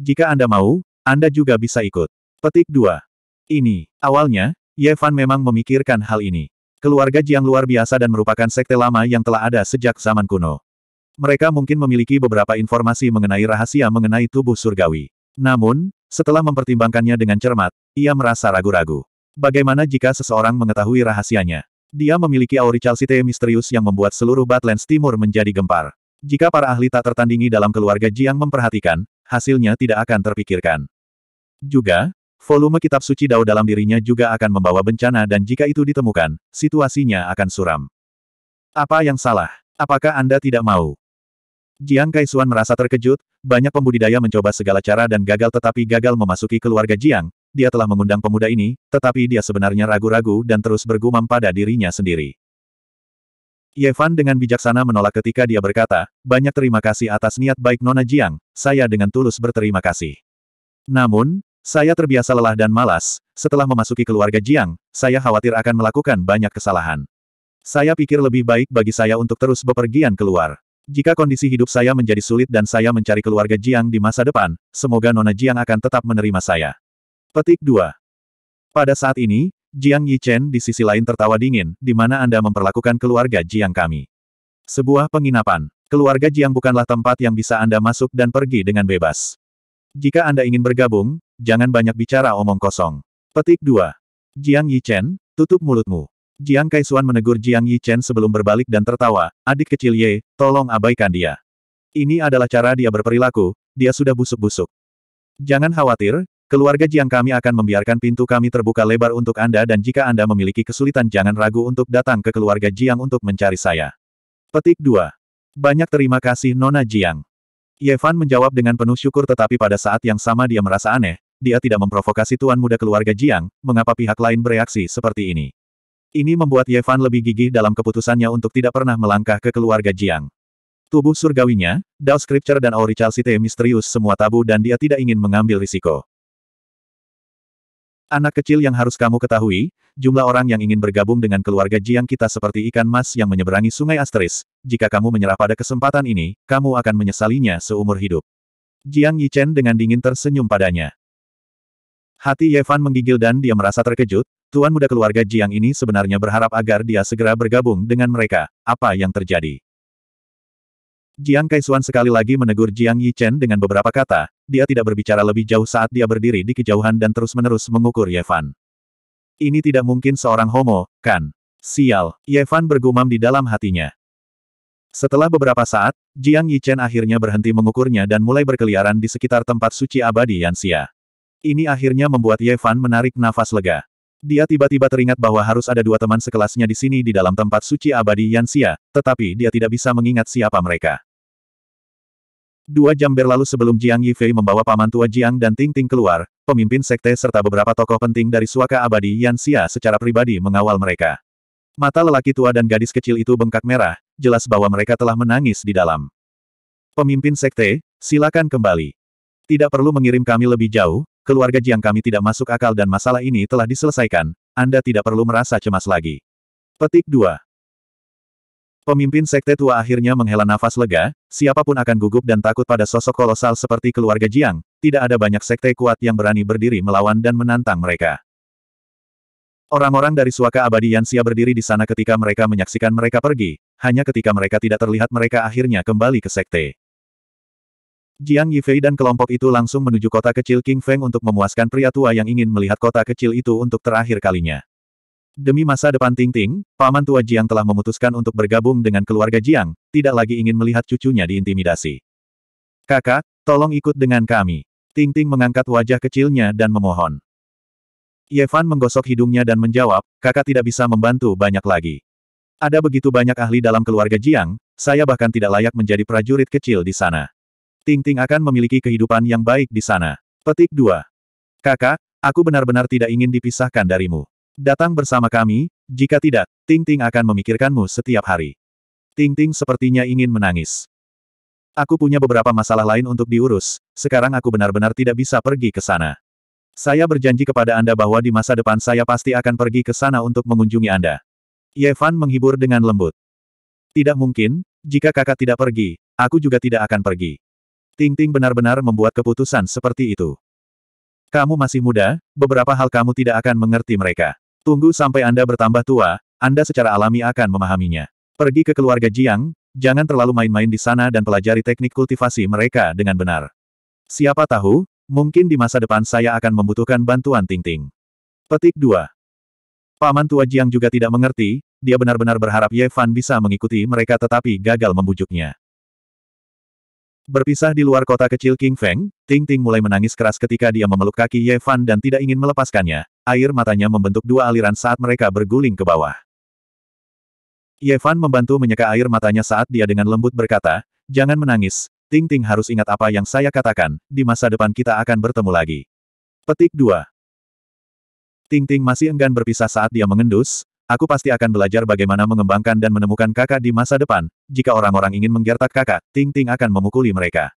Jika Anda mau, Anda juga bisa ikut. Petik 2. Ini, awalnya, Ye Fan memang memikirkan hal ini. Keluarga Jiang luar biasa dan merupakan sekte lama yang telah ada sejak zaman kuno. Mereka mungkin memiliki beberapa informasi mengenai rahasia mengenai tubuh surgawi. Namun, setelah mempertimbangkannya dengan cermat, ia merasa ragu-ragu. Bagaimana jika seseorang mengetahui rahasianya? Dia memiliki auri chalcite misterius yang membuat seluruh Badlands Timur menjadi gempar. Jika para ahli tak tertandingi dalam keluarga Jiang memperhatikan, hasilnya tidak akan terpikirkan. Juga, volume kitab suci Dao dalam dirinya juga akan membawa bencana dan jika itu ditemukan, situasinya akan suram. Apa yang salah? Apakah Anda tidak mau? Jiang Kaisuan merasa terkejut, banyak pembudidaya mencoba segala cara dan gagal tetapi gagal memasuki keluarga Jiang, dia telah mengundang pemuda ini, tetapi dia sebenarnya ragu-ragu dan terus bergumam pada dirinya sendiri. Yevan dengan bijaksana menolak ketika dia berkata, banyak terima kasih atas niat baik Nona Jiang, saya dengan tulus berterima kasih. Namun, saya terbiasa lelah dan malas, setelah memasuki keluarga Jiang, saya khawatir akan melakukan banyak kesalahan. Saya pikir lebih baik bagi saya untuk terus bepergian keluar. Jika kondisi hidup saya menjadi sulit dan saya mencari keluarga Jiang di masa depan, semoga Nona Jiang akan tetap menerima saya. Petik 2. Pada saat ini, Jiang Yichen di sisi lain tertawa dingin, di mana Anda memperlakukan keluarga Jiang kami. Sebuah penginapan. Keluarga Jiang bukanlah tempat yang bisa Anda masuk dan pergi dengan bebas. Jika Anda ingin bergabung, jangan banyak bicara omong kosong. Petik 2. Jiang Yichen, tutup mulutmu. Jiang Kaisuan menegur Jiang Yichen sebelum berbalik dan tertawa, adik kecil Ye, tolong abaikan dia. Ini adalah cara dia berperilaku, dia sudah busuk-busuk. Jangan khawatir, keluarga Jiang kami akan membiarkan pintu kami terbuka lebar untuk Anda dan jika Anda memiliki kesulitan jangan ragu untuk datang ke keluarga Jiang untuk mencari saya. Petik 2. Banyak terima kasih Nona Jiang. Yevan menjawab dengan penuh syukur tetapi pada saat yang sama dia merasa aneh, dia tidak memprovokasi tuan muda keluarga Jiang, mengapa pihak lain bereaksi seperti ini. Ini membuat Ye Fan lebih gigih dalam keputusannya untuk tidak pernah melangkah ke keluarga Jiang. Tubuh surgawinya, Dao Scripture dan Auri Chalcite misterius semua tabu dan dia tidak ingin mengambil risiko. Anak kecil yang harus kamu ketahui, jumlah orang yang ingin bergabung dengan keluarga Jiang kita seperti ikan mas yang menyeberangi sungai Asteris. Jika kamu menyerah pada kesempatan ini, kamu akan menyesalinya seumur hidup. Jiang Yichen dengan dingin tersenyum padanya. Hati Yevan menggigil dan dia merasa terkejut, tuan muda keluarga Jiang ini sebenarnya berharap agar dia segera bergabung dengan mereka. Apa yang terjadi? Jiang Kaisuan sekali lagi menegur Jiang Yichen dengan beberapa kata, dia tidak berbicara lebih jauh saat dia berdiri di kejauhan dan terus-menerus mengukur Yevan. Ini tidak mungkin seorang homo, kan? Sial, Yevan bergumam di dalam hatinya. Setelah beberapa saat, Jiang Yichen akhirnya berhenti mengukurnya dan mulai berkeliaran di sekitar tempat suci abadi Yansia. Ini akhirnya membuat Yevan menarik nafas lega. Dia tiba-tiba teringat bahwa harus ada dua teman sekelasnya di sini di dalam tempat suci abadi Yansia, tetapi dia tidak bisa mengingat siapa mereka. Dua jam berlalu sebelum Jiang Yifei membawa paman tua Jiang dan Ting Ting keluar, pemimpin sekte serta beberapa tokoh penting dari suaka abadi Yansia secara pribadi mengawal mereka. Mata lelaki tua dan gadis kecil itu bengkak merah, jelas bahwa mereka telah menangis di dalam. Pemimpin sekte, silakan kembali. Tidak perlu mengirim kami lebih jauh, keluarga Jiang kami tidak masuk akal dan masalah ini telah diselesaikan, Anda tidak perlu merasa cemas lagi. Petik 2 Pemimpin Sekte Tua akhirnya menghela nafas lega, siapapun akan gugup dan takut pada sosok kolosal seperti keluarga Jiang, tidak ada banyak sekte kuat yang berani berdiri melawan dan menantang mereka. Orang-orang dari suaka abadi Yansia berdiri di sana ketika mereka menyaksikan mereka pergi, hanya ketika mereka tidak terlihat mereka akhirnya kembali ke sekte. Jiang Yifei dan kelompok itu langsung menuju kota kecil King Feng untuk memuaskan pria tua yang ingin melihat kota kecil itu untuk terakhir kalinya. Demi masa depan Ting Ting, paman tua Jiang telah memutuskan untuk bergabung dengan keluarga Jiang, tidak lagi ingin melihat cucunya diintimidasi. Kakak, tolong ikut dengan kami. Ting Ting mengangkat wajah kecilnya dan memohon. Yevan menggosok hidungnya dan menjawab, kakak tidak bisa membantu banyak lagi. Ada begitu banyak ahli dalam keluarga Jiang, saya bahkan tidak layak menjadi prajurit kecil di sana. Ting Ting akan memiliki kehidupan yang baik di sana. Petik 2. Kakak, aku benar-benar tidak ingin dipisahkan darimu. Datang bersama kami, jika tidak, Ting Ting akan memikirkanmu setiap hari. Ting Ting sepertinya ingin menangis. Aku punya beberapa masalah lain untuk diurus, sekarang aku benar-benar tidak bisa pergi ke sana. Saya berjanji kepada Anda bahwa di masa depan saya pasti akan pergi ke sana untuk mengunjungi Anda. Yevan menghibur dengan lembut. Tidak mungkin, jika kakak tidak pergi, aku juga tidak akan pergi. Ting Ting benar-benar membuat keputusan seperti itu. Kamu masih muda, beberapa hal kamu tidak akan mengerti mereka. Tunggu sampai Anda bertambah tua, Anda secara alami akan memahaminya. Pergi ke keluarga Jiang, jangan terlalu main-main di sana dan pelajari teknik kultivasi mereka dengan benar. Siapa tahu, mungkin di masa depan saya akan membutuhkan bantuan Ting Ting. Petik 2. Paman tua Jiang juga tidak mengerti, dia benar-benar berharap Ye Fan bisa mengikuti mereka tetapi gagal membujuknya. Berpisah di luar kota kecil King Feng, Ting Ting mulai menangis keras ketika dia memeluk kaki Ye Fan dan tidak ingin melepaskannya. Air matanya membentuk dua aliran saat mereka berguling ke bawah. Ye Fan membantu menyeka air matanya saat dia dengan lembut berkata, Jangan menangis, Ting Ting harus ingat apa yang saya katakan, di masa depan kita akan bertemu lagi. Petik 2 Ting Ting masih enggan berpisah saat dia mengendus, Aku pasti akan belajar bagaimana mengembangkan dan menemukan kakak di masa depan. Jika orang-orang ingin menggertak kakak, Ting Ting akan memukuli mereka.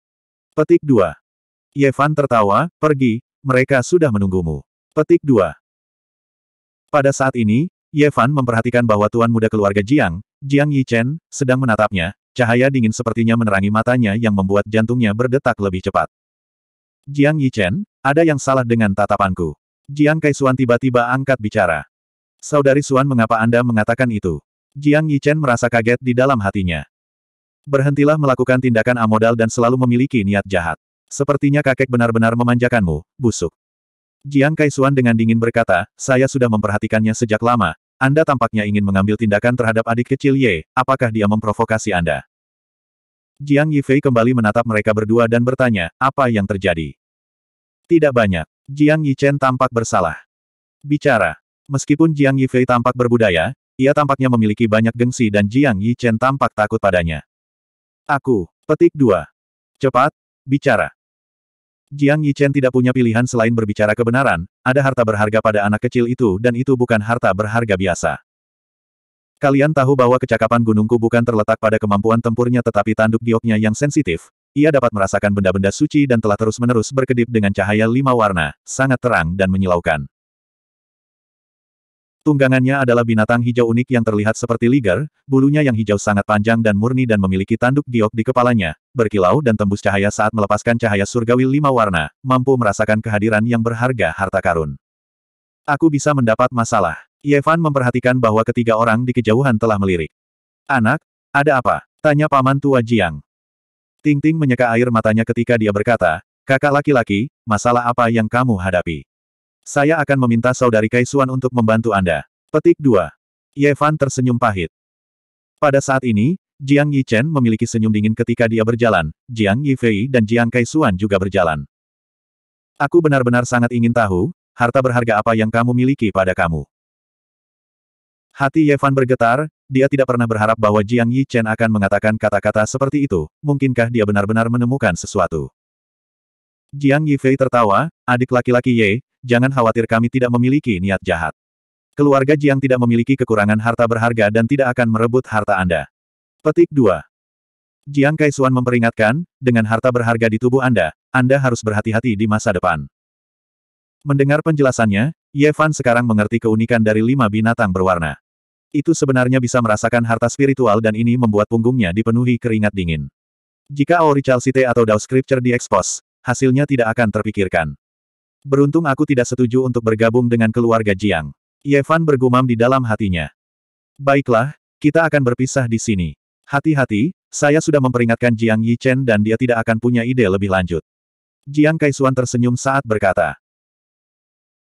Petik 2. Yevan tertawa, pergi, mereka sudah menunggumu. Petik 2. Pada saat ini, Yevan memperhatikan bahwa tuan muda keluarga Jiang, Jiang Yichen, sedang menatapnya, cahaya dingin sepertinya menerangi matanya yang membuat jantungnya berdetak lebih cepat. Jiang Yichen, ada yang salah dengan tatapanku. Jiang Kaisuan tiba-tiba angkat bicara. Saudari Suan mengapa Anda mengatakan itu? Jiang Yichen merasa kaget di dalam hatinya. Berhentilah melakukan tindakan amodal dan selalu memiliki niat jahat. Sepertinya kakek benar-benar memanjakanmu, busuk. Jiang Kaisuan dengan dingin berkata, saya sudah memperhatikannya sejak lama, Anda tampaknya ingin mengambil tindakan terhadap adik kecil Ye, apakah dia memprovokasi Anda? Jiang Yifei kembali menatap mereka berdua dan bertanya, apa yang terjadi? Tidak banyak. Jiang Yichen tampak bersalah. Bicara. Meskipun Jiang Yifei tampak berbudaya, ia tampaknya memiliki banyak gengsi dan Jiang Yichen tampak takut padanya. Aku, petik dua. Cepat, bicara. Jiang Yichen tidak punya pilihan selain berbicara kebenaran, ada harta berharga pada anak kecil itu dan itu bukan harta berharga biasa. Kalian tahu bahwa kecakapan gunungku bukan terletak pada kemampuan tempurnya tetapi tanduk gioknya yang sensitif, ia dapat merasakan benda-benda suci dan telah terus-menerus berkedip dengan cahaya lima warna, sangat terang dan menyilaukan. Tunggangannya adalah binatang hijau unik yang terlihat seperti liger, bulunya yang hijau sangat panjang dan murni dan memiliki tanduk giok di kepalanya, berkilau dan tembus cahaya saat melepaskan cahaya surgawi lima warna, mampu merasakan kehadiran yang berharga harta karun. Aku bisa mendapat masalah. Yevan memperhatikan bahwa ketiga orang di kejauhan telah melirik. Anak, ada apa? Tanya paman tua Jiang. Ting Ting menyeka air matanya ketika dia berkata, kakak laki-laki, masalah apa yang kamu hadapi? Saya akan meminta saudari Kaisuan untuk membantu Anda. Petik 2. Yevan tersenyum pahit. Pada saat ini, Jiang Yichen memiliki senyum dingin ketika dia berjalan, Jiang Yifei dan Jiang Kaisuan juga berjalan. Aku benar-benar sangat ingin tahu, harta berharga apa yang kamu miliki pada kamu. Hati Yevan bergetar, dia tidak pernah berharap bahwa Jiang Yichen akan mengatakan kata-kata seperti itu, mungkinkah dia benar-benar menemukan sesuatu. Jiang Yifei tertawa, adik laki-laki Ye, jangan khawatir kami tidak memiliki niat jahat. Keluarga Jiang tidak memiliki kekurangan harta berharga dan tidak akan merebut harta Anda. Petik 2. Jiang Kaisuan memperingatkan, dengan harta berharga di tubuh Anda, Anda harus berhati-hati di masa depan. Mendengar penjelasannya, Yevan sekarang mengerti keunikan dari lima binatang berwarna. Itu sebenarnya bisa merasakan harta spiritual dan ini membuat punggungnya dipenuhi keringat dingin. Jika Aurical Cite atau Dao Scripture diekspos, hasilnya tidak akan terpikirkan. Beruntung aku tidak setuju untuk bergabung dengan keluarga Jiang. Yefan bergumam di dalam hatinya. Baiklah, kita akan berpisah di sini. Hati-hati, saya sudah memperingatkan Jiang Yichen dan dia tidak akan punya ide lebih lanjut. Jiang Kaisuan tersenyum saat berkata.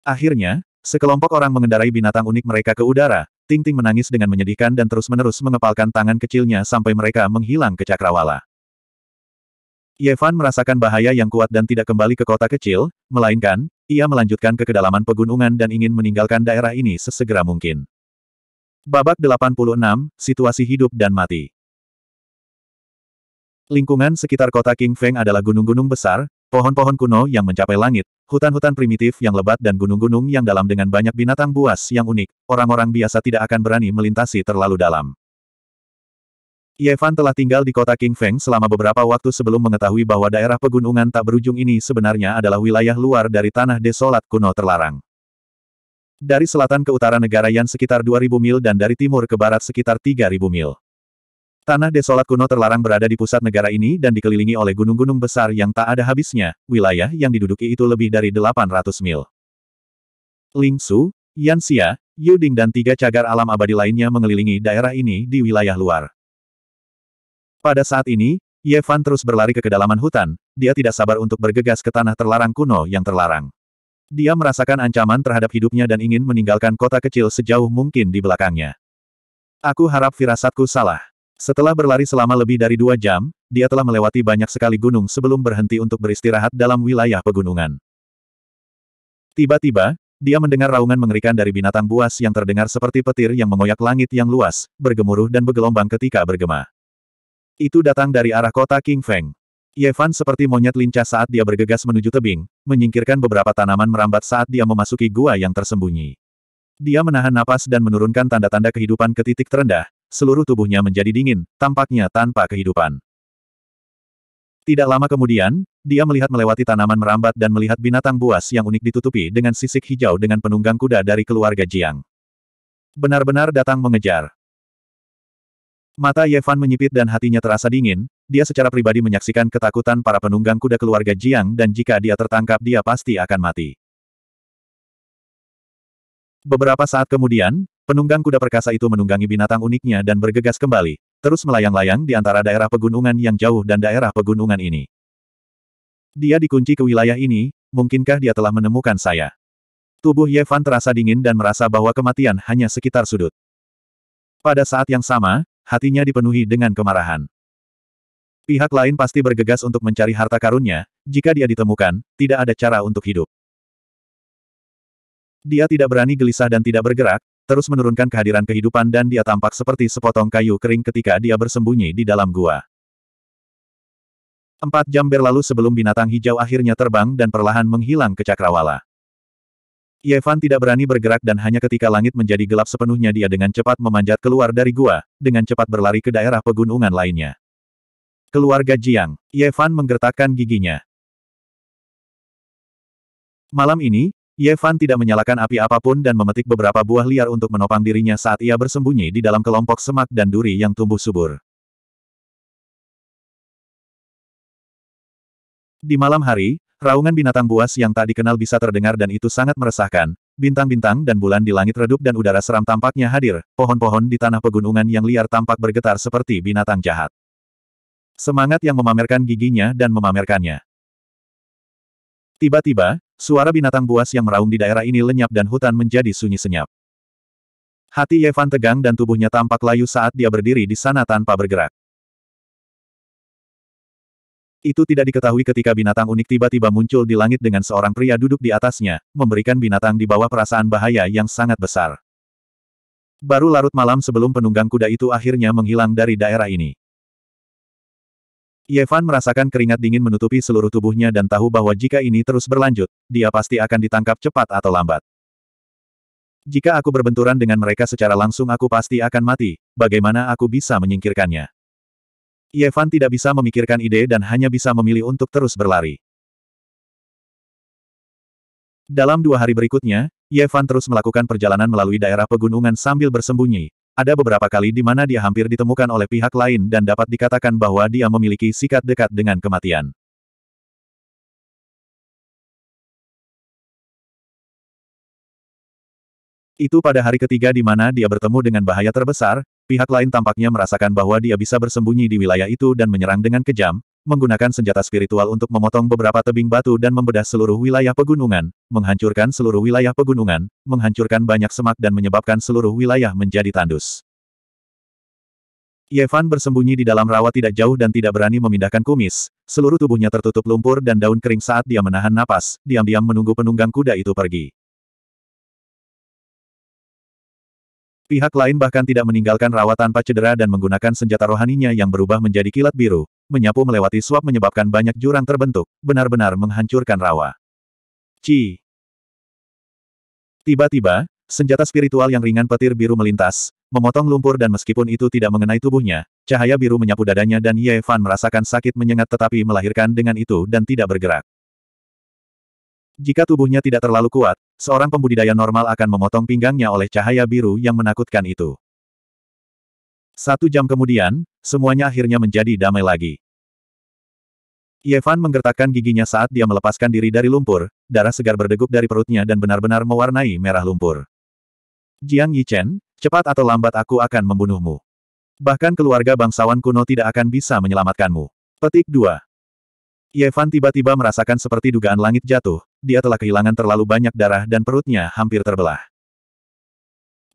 Akhirnya, sekelompok orang mengendarai binatang unik mereka ke udara, Ting Ting menangis dengan menyedihkan dan terus-menerus mengepalkan tangan kecilnya sampai mereka menghilang ke cakrawala. Yevan merasakan bahaya yang kuat dan tidak kembali ke kota kecil, melainkan, ia melanjutkan ke kedalaman pegunungan dan ingin meninggalkan daerah ini sesegera mungkin. Babak 86, Situasi Hidup dan Mati Lingkungan sekitar kota King Feng adalah gunung-gunung besar, pohon-pohon kuno yang mencapai langit, hutan-hutan primitif yang lebat dan gunung-gunung yang dalam dengan banyak binatang buas yang unik, orang-orang biasa tidak akan berani melintasi terlalu dalam. Yevan telah tinggal di kota King Feng selama beberapa waktu sebelum mengetahui bahwa daerah pegunungan tak berujung ini sebenarnya adalah wilayah luar dari tanah desolat kuno terlarang. Dari selatan ke utara negara Yan sekitar 2000 mil dan dari timur ke barat sekitar 3000 mil. Tanah desolat kuno terlarang berada di pusat negara ini dan dikelilingi oleh gunung-gunung besar yang tak ada habisnya, wilayah yang diduduki itu lebih dari 800 mil. Ling Su, Yan Xia, Yu Ding dan tiga cagar alam abadi lainnya mengelilingi daerah ini di wilayah luar. Pada saat ini, Yevan terus berlari ke kedalaman hutan, dia tidak sabar untuk bergegas ke tanah terlarang kuno yang terlarang. Dia merasakan ancaman terhadap hidupnya dan ingin meninggalkan kota kecil sejauh mungkin di belakangnya. Aku harap firasatku salah. Setelah berlari selama lebih dari dua jam, dia telah melewati banyak sekali gunung sebelum berhenti untuk beristirahat dalam wilayah pegunungan. Tiba-tiba, dia mendengar raungan mengerikan dari binatang buas yang terdengar seperti petir yang mengoyak langit yang luas, bergemuruh dan bergelombang ketika bergema. Itu datang dari arah kota King Feng. Ye Fan seperti monyet lincah saat dia bergegas menuju tebing, menyingkirkan beberapa tanaman merambat saat dia memasuki gua yang tersembunyi. Dia menahan napas dan menurunkan tanda-tanda kehidupan ke titik terendah, seluruh tubuhnya menjadi dingin, tampaknya tanpa kehidupan. Tidak lama kemudian, dia melihat melewati tanaman merambat dan melihat binatang buas yang unik ditutupi dengan sisik hijau dengan penunggang kuda dari keluarga Jiang. Benar-benar datang mengejar. Mata Yevan menyipit dan hatinya terasa dingin, dia secara pribadi menyaksikan ketakutan para penunggang kuda keluarga Jiang dan jika dia tertangkap dia pasti akan mati. Beberapa saat kemudian, penunggang kuda perkasa itu menunggangi binatang uniknya dan bergegas kembali, terus melayang-layang di antara daerah pegunungan yang jauh dan daerah pegunungan ini. Dia dikunci ke wilayah ini, mungkinkah dia telah menemukan saya? Tubuh Yevan terasa dingin dan merasa bahwa kematian hanya sekitar sudut. Pada saat yang sama, hatinya dipenuhi dengan kemarahan. Pihak lain pasti bergegas untuk mencari harta karunnya, jika dia ditemukan, tidak ada cara untuk hidup. Dia tidak berani gelisah dan tidak bergerak, terus menurunkan kehadiran kehidupan dan dia tampak seperti sepotong kayu kering ketika dia bersembunyi di dalam gua. Empat jam berlalu sebelum binatang hijau akhirnya terbang dan perlahan menghilang ke cakrawala. Yevan tidak berani bergerak dan hanya ketika langit menjadi gelap sepenuhnya dia dengan cepat memanjat keluar dari gua, dengan cepat berlari ke daerah pegunungan lainnya. Keluarga Jiang, Yevan menggertakkan giginya. Malam ini, Yevan tidak menyalakan api apapun dan memetik beberapa buah liar untuk menopang dirinya saat ia bersembunyi di dalam kelompok semak dan duri yang tumbuh subur. Di malam hari, Raungan binatang buas yang tak dikenal bisa terdengar dan itu sangat meresahkan. Bintang-bintang dan bulan di langit redup dan udara seram tampaknya hadir, pohon-pohon di tanah pegunungan yang liar tampak bergetar seperti binatang jahat. Semangat yang memamerkan giginya dan memamerkannya. Tiba-tiba, suara binatang buas yang meraung di daerah ini lenyap dan hutan menjadi sunyi senyap. Hati Yevan tegang dan tubuhnya tampak layu saat dia berdiri di sana tanpa bergerak. Itu tidak diketahui ketika binatang unik tiba-tiba muncul di langit dengan seorang pria duduk di atasnya, memberikan binatang di bawah perasaan bahaya yang sangat besar. Baru larut malam sebelum penunggang kuda itu akhirnya menghilang dari daerah ini. Yevan merasakan keringat dingin menutupi seluruh tubuhnya dan tahu bahwa jika ini terus berlanjut, dia pasti akan ditangkap cepat atau lambat. Jika aku berbenturan dengan mereka secara langsung aku pasti akan mati, bagaimana aku bisa menyingkirkannya? Yevan tidak bisa memikirkan ide dan hanya bisa memilih untuk terus berlari. Dalam dua hari berikutnya, Yevan terus melakukan perjalanan melalui daerah pegunungan sambil bersembunyi. Ada beberapa kali di mana dia hampir ditemukan oleh pihak lain dan dapat dikatakan bahwa dia memiliki sikat dekat dengan kematian. Itu pada hari ketiga di mana dia bertemu dengan bahaya terbesar, Pihak lain tampaknya merasakan bahwa dia bisa bersembunyi di wilayah itu dan menyerang dengan kejam, menggunakan senjata spiritual untuk memotong beberapa tebing batu dan membedah seluruh wilayah pegunungan, menghancurkan seluruh wilayah pegunungan, menghancurkan banyak semak dan menyebabkan seluruh wilayah menjadi tandus. Yevan bersembunyi di dalam rawa tidak jauh dan tidak berani memindahkan kumis, seluruh tubuhnya tertutup lumpur dan daun kering saat dia menahan napas, diam-diam menunggu penunggang kuda itu pergi. Pihak lain bahkan tidak meninggalkan rawa tanpa cedera dan menggunakan senjata rohaninya yang berubah menjadi kilat biru, menyapu melewati suap menyebabkan banyak jurang terbentuk, benar-benar menghancurkan rawa. Ci. Tiba-tiba, senjata spiritual yang ringan petir biru melintas, memotong lumpur dan meskipun itu tidak mengenai tubuhnya, cahaya biru menyapu dadanya dan Ye Fan merasakan sakit menyengat tetapi melahirkan dengan itu dan tidak bergerak. Jika tubuhnya tidak terlalu kuat, Seorang pembudidaya normal akan memotong pinggangnya oleh cahaya biru yang menakutkan itu. Satu jam kemudian, semuanya akhirnya menjadi damai lagi. Yevan menggertakkan giginya saat dia melepaskan diri dari lumpur, darah segar berdegup dari perutnya dan benar-benar mewarnai merah lumpur. Jiang Yichen, cepat atau lambat aku akan membunuhmu. Bahkan keluarga bangsawan kuno tidak akan bisa menyelamatkanmu. Petik 2. Yevan tiba-tiba merasakan seperti dugaan langit jatuh, dia telah kehilangan terlalu banyak darah dan perutnya hampir terbelah.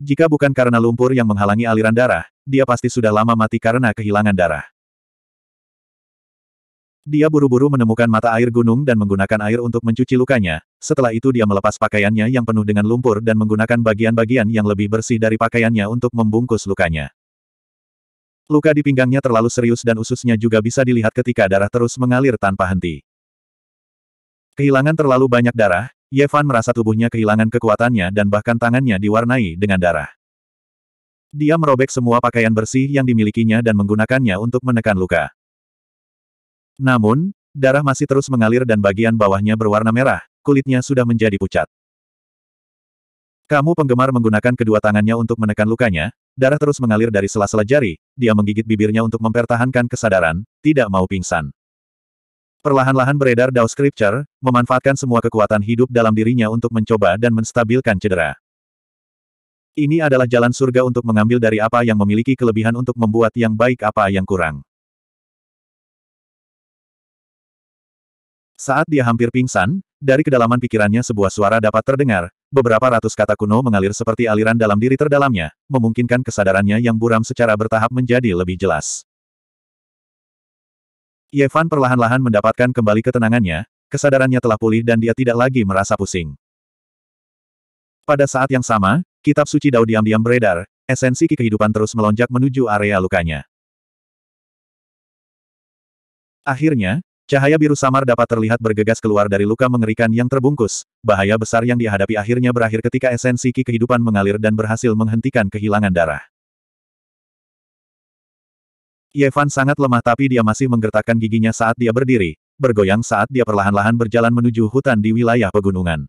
Jika bukan karena lumpur yang menghalangi aliran darah, dia pasti sudah lama mati karena kehilangan darah. Dia buru-buru menemukan mata air gunung dan menggunakan air untuk mencuci lukanya, setelah itu dia melepas pakaiannya yang penuh dengan lumpur dan menggunakan bagian-bagian yang lebih bersih dari pakaiannya untuk membungkus lukanya. Luka di pinggangnya terlalu serius dan ususnya juga bisa dilihat ketika darah terus mengalir tanpa henti. Kehilangan terlalu banyak darah, Yevan merasa tubuhnya kehilangan kekuatannya dan bahkan tangannya diwarnai dengan darah. Dia merobek semua pakaian bersih yang dimilikinya dan menggunakannya untuk menekan luka. Namun, darah masih terus mengalir dan bagian bawahnya berwarna merah, kulitnya sudah menjadi pucat. Kamu penggemar menggunakan kedua tangannya untuk menekan lukanya, darah terus mengalir dari sela-sela jari, dia menggigit bibirnya untuk mempertahankan kesadaran, tidak mau pingsan. Perlahan-lahan beredar Dao Scripture, memanfaatkan semua kekuatan hidup dalam dirinya untuk mencoba dan menstabilkan cedera. Ini adalah jalan surga untuk mengambil dari apa yang memiliki kelebihan untuk membuat yang baik apa yang kurang. Saat dia hampir pingsan, dari kedalaman pikirannya sebuah suara dapat terdengar, Beberapa ratus kata kuno mengalir seperti aliran dalam diri terdalamnya, memungkinkan kesadarannya yang buram secara bertahap menjadi lebih jelas. Yevan perlahan-lahan mendapatkan kembali ketenangannya, kesadarannya telah pulih dan dia tidak lagi merasa pusing. Pada saat yang sama, kitab suci Dao diam-diam beredar, esensi kehidupan terus melonjak menuju area lukanya. Akhirnya, Cahaya biru samar dapat terlihat bergegas keluar dari luka mengerikan yang terbungkus, bahaya besar yang dihadapi akhirnya berakhir ketika esensi ki kehidupan mengalir dan berhasil menghentikan kehilangan darah. Yevan sangat lemah tapi dia masih menggertakkan giginya saat dia berdiri, bergoyang saat dia perlahan-lahan berjalan menuju hutan di wilayah pegunungan.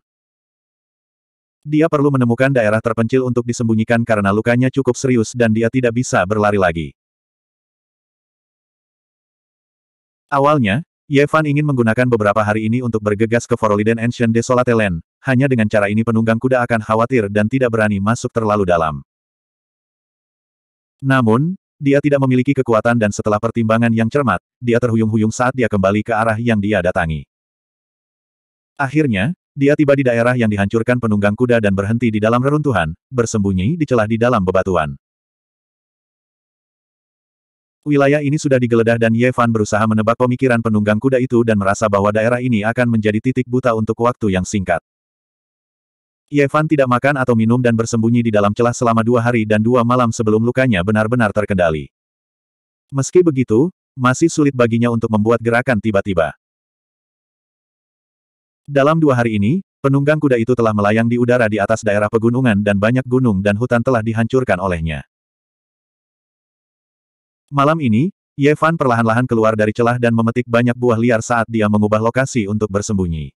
Dia perlu menemukan daerah terpencil untuk disembunyikan karena lukanya cukup serius dan dia tidak bisa berlari lagi. Awalnya, Yevan ingin menggunakan beberapa hari ini untuk bergegas ke Foroliden Ancient Desolate Land, hanya dengan cara ini penunggang kuda akan khawatir dan tidak berani masuk terlalu dalam. Namun, dia tidak memiliki kekuatan dan setelah pertimbangan yang cermat, dia terhuyung-huyung saat dia kembali ke arah yang dia datangi. Akhirnya, dia tiba di daerah yang dihancurkan penunggang kuda dan berhenti di dalam reruntuhan, bersembunyi di celah di dalam bebatuan. Wilayah ini sudah digeledah dan Yevan berusaha menebak pemikiran penunggang kuda itu dan merasa bahwa daerah ini akan menjadi titik buta untuk waktu yang singkat. Yevan tidak makan atau minum dan bersembunyi di dalam celah selama dua hari dan dua malam sebelum lukanya benar-benar terkendali. Meski begitu, masih sulit baginya untuk membuat gerakan tiba-tiba. Dalam dua hari ini, penunggang kuda itu telah melayang di udara di atas daerah pegunungan dan banyak gunung dan hutan telah dihancurkan olehnya. Malam ini, Ye Fan perlahan-lahan keluar dari celah dan memetik banyak buah liar saat dia mengubah lokasi untuk bersembunyi.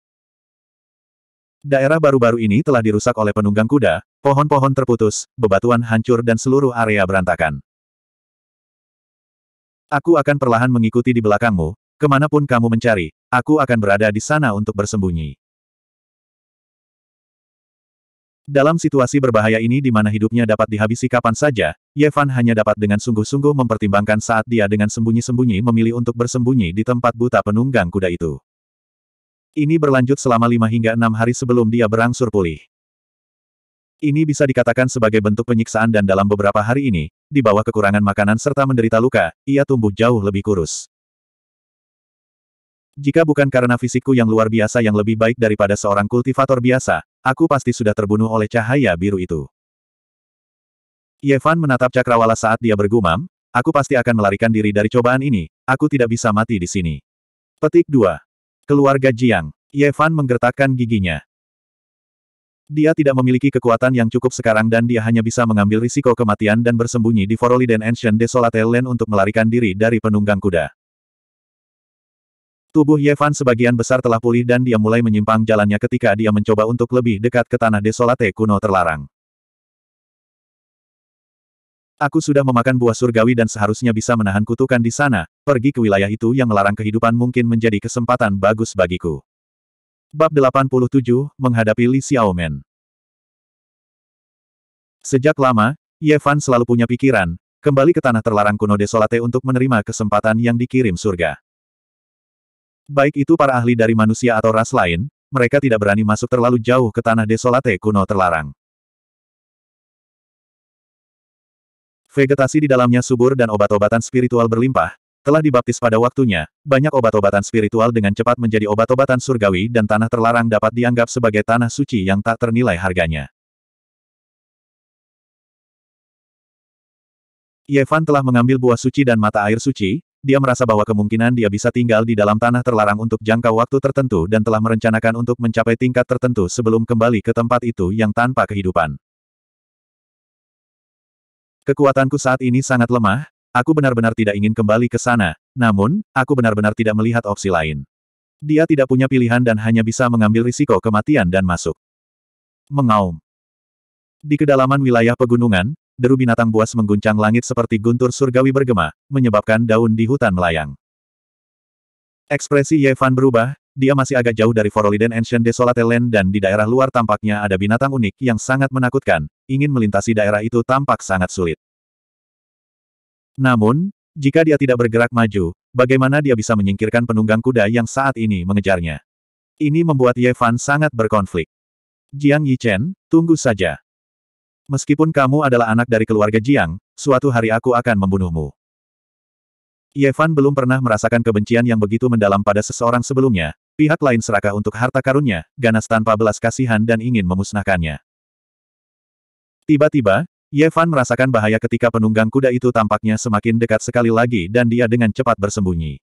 Daerah baru-baru ini telah dirusak oleh penunggang kuda, pohon-pohon terputus, bebatuan hancur dan seluruh area berantakan. Aku akan perlahan mengikuti di belakangmu, kemanapun kamu mencari, aku akan berada di sana untuk bersembunyi. Dalam situasi berbahaya ini di mana hidupnya dapat dihabisi kapan saja, Yevan hanya dapat dengan sungguh-sungguh mempertimbangkan saat dia dengan sembunyi-sembunyi memilih untuk bersembunyi di tempat buta penunggang kuda itu. Ini berlanjut selama lima hingga enam hari sebelum dia berangsur pulih. Ini bisa dikatakan sebagai bentuk penyiksaan dan dalam beberapa hari ini, di bawah kekurangan makanan serta menderita luka, ia tumbuh jauh lebih kurus. Jika bukan karena fisikku yang luar biasa yang lebih baik daripada seorang kultivator biasa, Aku pasti sudah terbunuh oleh cahaya biru itu. Yevan menatap Cakrawala saat dia bergumam, aku pasti akan melarikan diri dari cobaan ini, aku tidak bisa mati di sini. Petik 2. Keluarga Jiang. Yevan menggertakkan giginya. Dia tidak memiliki kekuatan yang cukup sekarang dan dia hanya bisa mengambil risiko kematian dan bersembunyi di Foroliden Ancient Desolate Land untuk melarikan diri dari penunggang kuda. Tubuh Yevan sebagian besar telah pulih dan dia mulai menyimpang jalannya ketika dia mencoba untuk lebih dekat ke tanah desolate kuno terlarang. Aku sudah memakan buah surgawi dan seharusnya bisa menahan kutukan di sana, pergi ke wilayah itu yang melarang kehidupan mungkin menjadi kesempatan bagus bagiku. Bab 87, Menghadapi Li Xiaomen Sejak lama, Yevan selalu punya pikiran, kembali ke tanah terlarang kuno desolate untuk menerima kesempatan yang dikirim surga. Baik itu para ahli dari manusia atau ras lain, mereka tidak berani masuk terlalu jauh ke tanah desolate kuno terlarang. Vegetasi di dalamnya subur dan obat-obatan spiritual berlimpah, telah dibaptis pada waktunya, banyak obat-obatan spiritual dengan cepat menjadi obat-obatan surgawi dan tanah terlarang dapat dianggap sebagai tanah suci yang tak ternilai harganya. Yevan telah mengambil buah suci dan mata air suci, dia merasa bahwa kemungkinan dia bisa tinggal di dalam tanah terlarang untuk jangka waktu tertentu dan telah merencanakan untuk mencapai tingkat tertentu sebelum kembali ke tempat itu yang tanpa kehidupan. Kekuatanku saat ini sangat lemah, aku benar-benar tidak ingin kembali ke sana, namun, aku benar-benar tidak melihat opsi lain. Dia tidak punya pilihan dan hanya bisa mengambil risiko kematian dan masuk. Mengaum. Di kedalaman wilayah pegunungan, deru binatang buas mengguncang langit seperti guntur surgawi bergema, menyebabkan daun di hutan melayang. Ekspresi Yevan berubah, dia masih agak jauh dari Foroliden Ancient Desolate Land dan di daerah luar tampaknya ada binatang unik yang sangat menakutkan, ingin melintasi daerah itu tampak sangat sulit. Namun, jika dia tidak bergerak maju, bagaimana dia bisa menyingkirkan penunggang kuda yang saat ini mengejarnya? Ini membuat Yevan sangat berkonflik. Jiang Yichen, tunggu saja. Meskipun kamu adalah anak dari keluarga Jiang, suatu hari aku akan membunuhmu. Yevan belum pernah merasakan kebencian yang begitu mendalam pada seseorang sebelumnya, pihak lain serakah untuk harta karunnya, ganas tanpa belas kasihan dan ingin memusnahkannya. Tiba-tiba, Yevan merasakan bahaya ketika penunggang kuda itu tampaknya semakin dekat sekali lagi dan dia dengan cepat bersembunyi.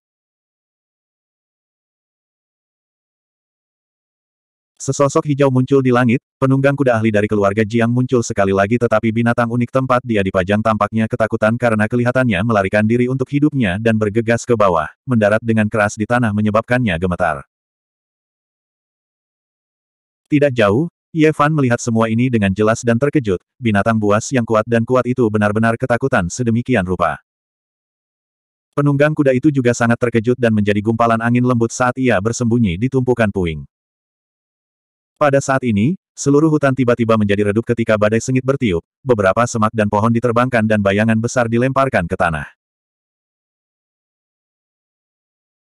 Sesosok hijau muncul di langit, penunggang kuda ahli dari keluarga Jiang muncul sekali lagi tetapi binatang unik tempat dia dipajang tampaknya ketakutan karena kelihatannya melarikan diri untuk hidupnya dan bergegas ke bawah, mendarat dengan keras di tanah menyebabkannya gemetar. Tidak jauh, Ye Fan melihat semua ini dengan jelas dan terkejut, binatang buas yang kuat dan kuat itu benar-benar ketakutan sedemikian rupa. Penunggang kuda itu juga sangat terkejut dan menjadi gumpalan angin lembut saat ia bersembunyi di tumpukan puing. Pada saat ini, seluruh hutan tiba-tiba menjadi redup ketika badai sengit bertiup, beberapa semak dan pohon diterbangkan dan bayangan besar dilemparkan ke tanah.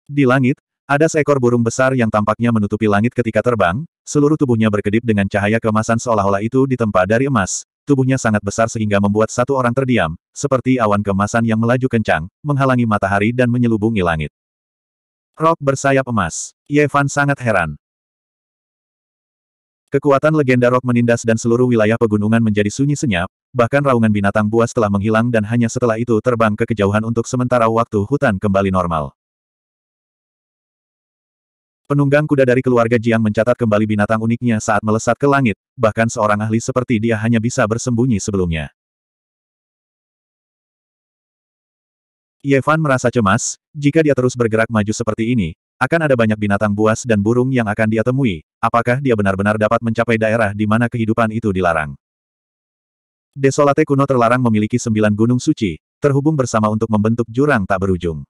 Di langit, ada seekor burung besar yang tampaknya menutupi langit ketika terbang, seluruh tubuhnya berkedip dengan cahaya kemasan seolah-olah itu ditempa dari emas. Tubuhnya sangat besar sehingga membuat satu orang terdiam, seperti awan kemasan yang melaju kencang, menghalangi matahari dan menyelubungi langit. Rok bersayap emas. Yevan sangat heran. Kekuatan legenda rok menindas dan seluruh wilayah pegunungan menjadi sunyi senyap, bahkan raungan binatang buas telah menghilang dan hanya setelah itu terbang ke kejauhan untuk sementara waktu hutan kembali normal. Penunggang kuda dari keluarga Jiang mencatat kembali binatang uniknya saat melesat ke langit, bahkan seorang ahli seperti dia hanya bisa bersembunyi sebelumnya. Yevan merasa cemas, jika dia terus bergerak maju seperti ini, akan ada banyak binatang buas dan burung yang akan dia temui, apakah dia benar-benar dapat mencapai daerah di mana kehidupan itu dilarang. Desolate kuno terlarang memiliki sembilan gunung suci, terhubung bersama untuk membentuk jurang tak berujung.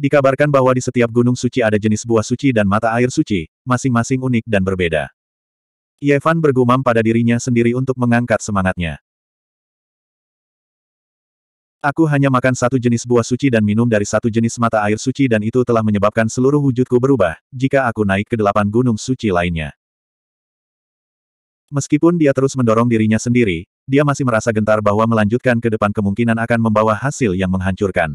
Dikabarkan bahwa di setiap gunung suci ada jenis buah suci dan mata air suci, masing-masing unik dan berbeda. Yevan bergumam pada dirinya sendiri untuk mengangkat semangatnya. Aku hanya makan satu jenis buah suci dan minum dari satu jenis mata air suci dan itu telah menyebabkan seluruh wujudku berubah, jika aku naik ke delapan gunung suci lainnya. Meskipun dia terus mendorong dirinya sendiri, dia masih merasa gentar bahwa melanjutkan ke depan kemungkinan akan membawa hasil yang menghancurkan.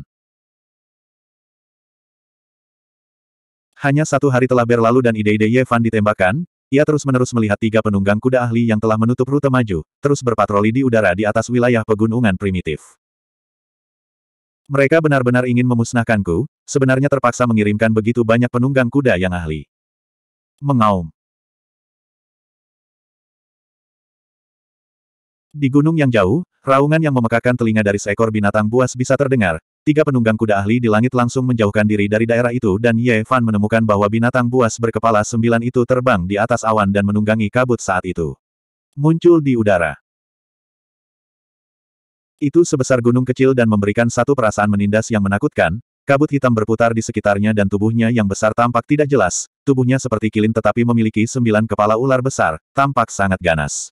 Hanya satu hari telah berlalu dan ide-ide Yevan ditembakkan, ia terus-menerus melihat tiga penunggang kuda ahli yang telah menutup rute maju, terus berpatroli di udara di atas wilayah pegunungan primitif. Mereka benar-benar ingin memusnahkanku, sebenarnya terpaksa mengirimkan begitu banyak penunggang kuda yang ahli. Mengaum. Di gunung yang jauh, raungan yang memekakan telinga dari seekor binatang buas bisa terdengar. Tiga penunggang kuda ahli di langit langsung menjauhkan diri dari daerah itu dan Ye Fan menemukan bahwa binatang buas berkepala sembilan itu terbang di atas awan dan menunggangi kabut saat itu. Muncul di udara. Itu sebesar gunung kecil dan memberikan satu perasaan menindas yang menakutkan, kabut hitam berputar di sekitarnya dan tubuhnya yang besar tampak tidak jelas, tubuhnya seperti kilin tetapi memiliki sembilan kepala ular besar, tampak sangat ganas.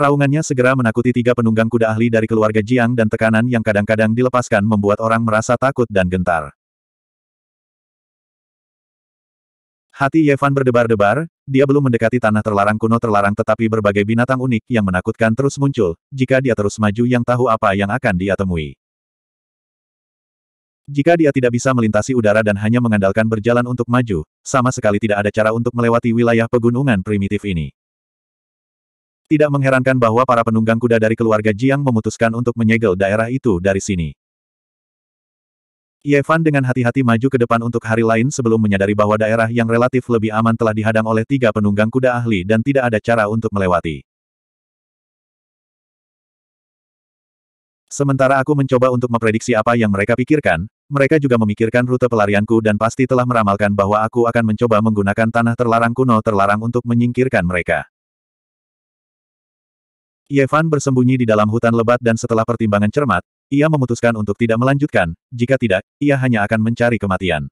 Raungannya segera menakuti tiga penunggang kuda ahli dari keluarga Jiang dan tekanan yang kadang-kadang dilepaskan membuat orang merasa takut dan gentar. Hati Yevan berdebar-debar, dia belum mendekati tanah terlarang kuno terlarang tetapi berbagai binatang unik yang menakutkan terus muncul, jika dia terus maju yang tahu apa yang akan dia temui. Jika dia tidak bisa melintasi udara dan hanya mengandalkan berjalan untuk maju, sama sekali tidak ada cara untuk melewati wilayah pegunungan primitif ini. Tidak mengherankan bahwa para penunggang kuda dari keluarga Jiang memutuskan untuk menyegel daerah itu dari sini. Yevan dengan hati-hati maju ke depan untuk hari lain sebelum menyadari bahwa daerah yang relatif lebih aman telah dihadang oleh tiga penunggang kuda ahli dan tidak ada cara untuk melewati. Sementara aku mencoba untuk memprediksi apa yang mereka pikirkan, mereka juga memikirkan rute pelarianku dan pasti telah meramalkan bahwa aku akan mencoba menggunakan tanah terlarang kuno terlarang untuk menyingkirkan mereka. Yevan bersembunyi di dalam hutan lebat dan setelah pertimbangan cermat, ia memutuskan untuk tidak melanjutkan, jika tidak, ia hanya akan mencari kematian.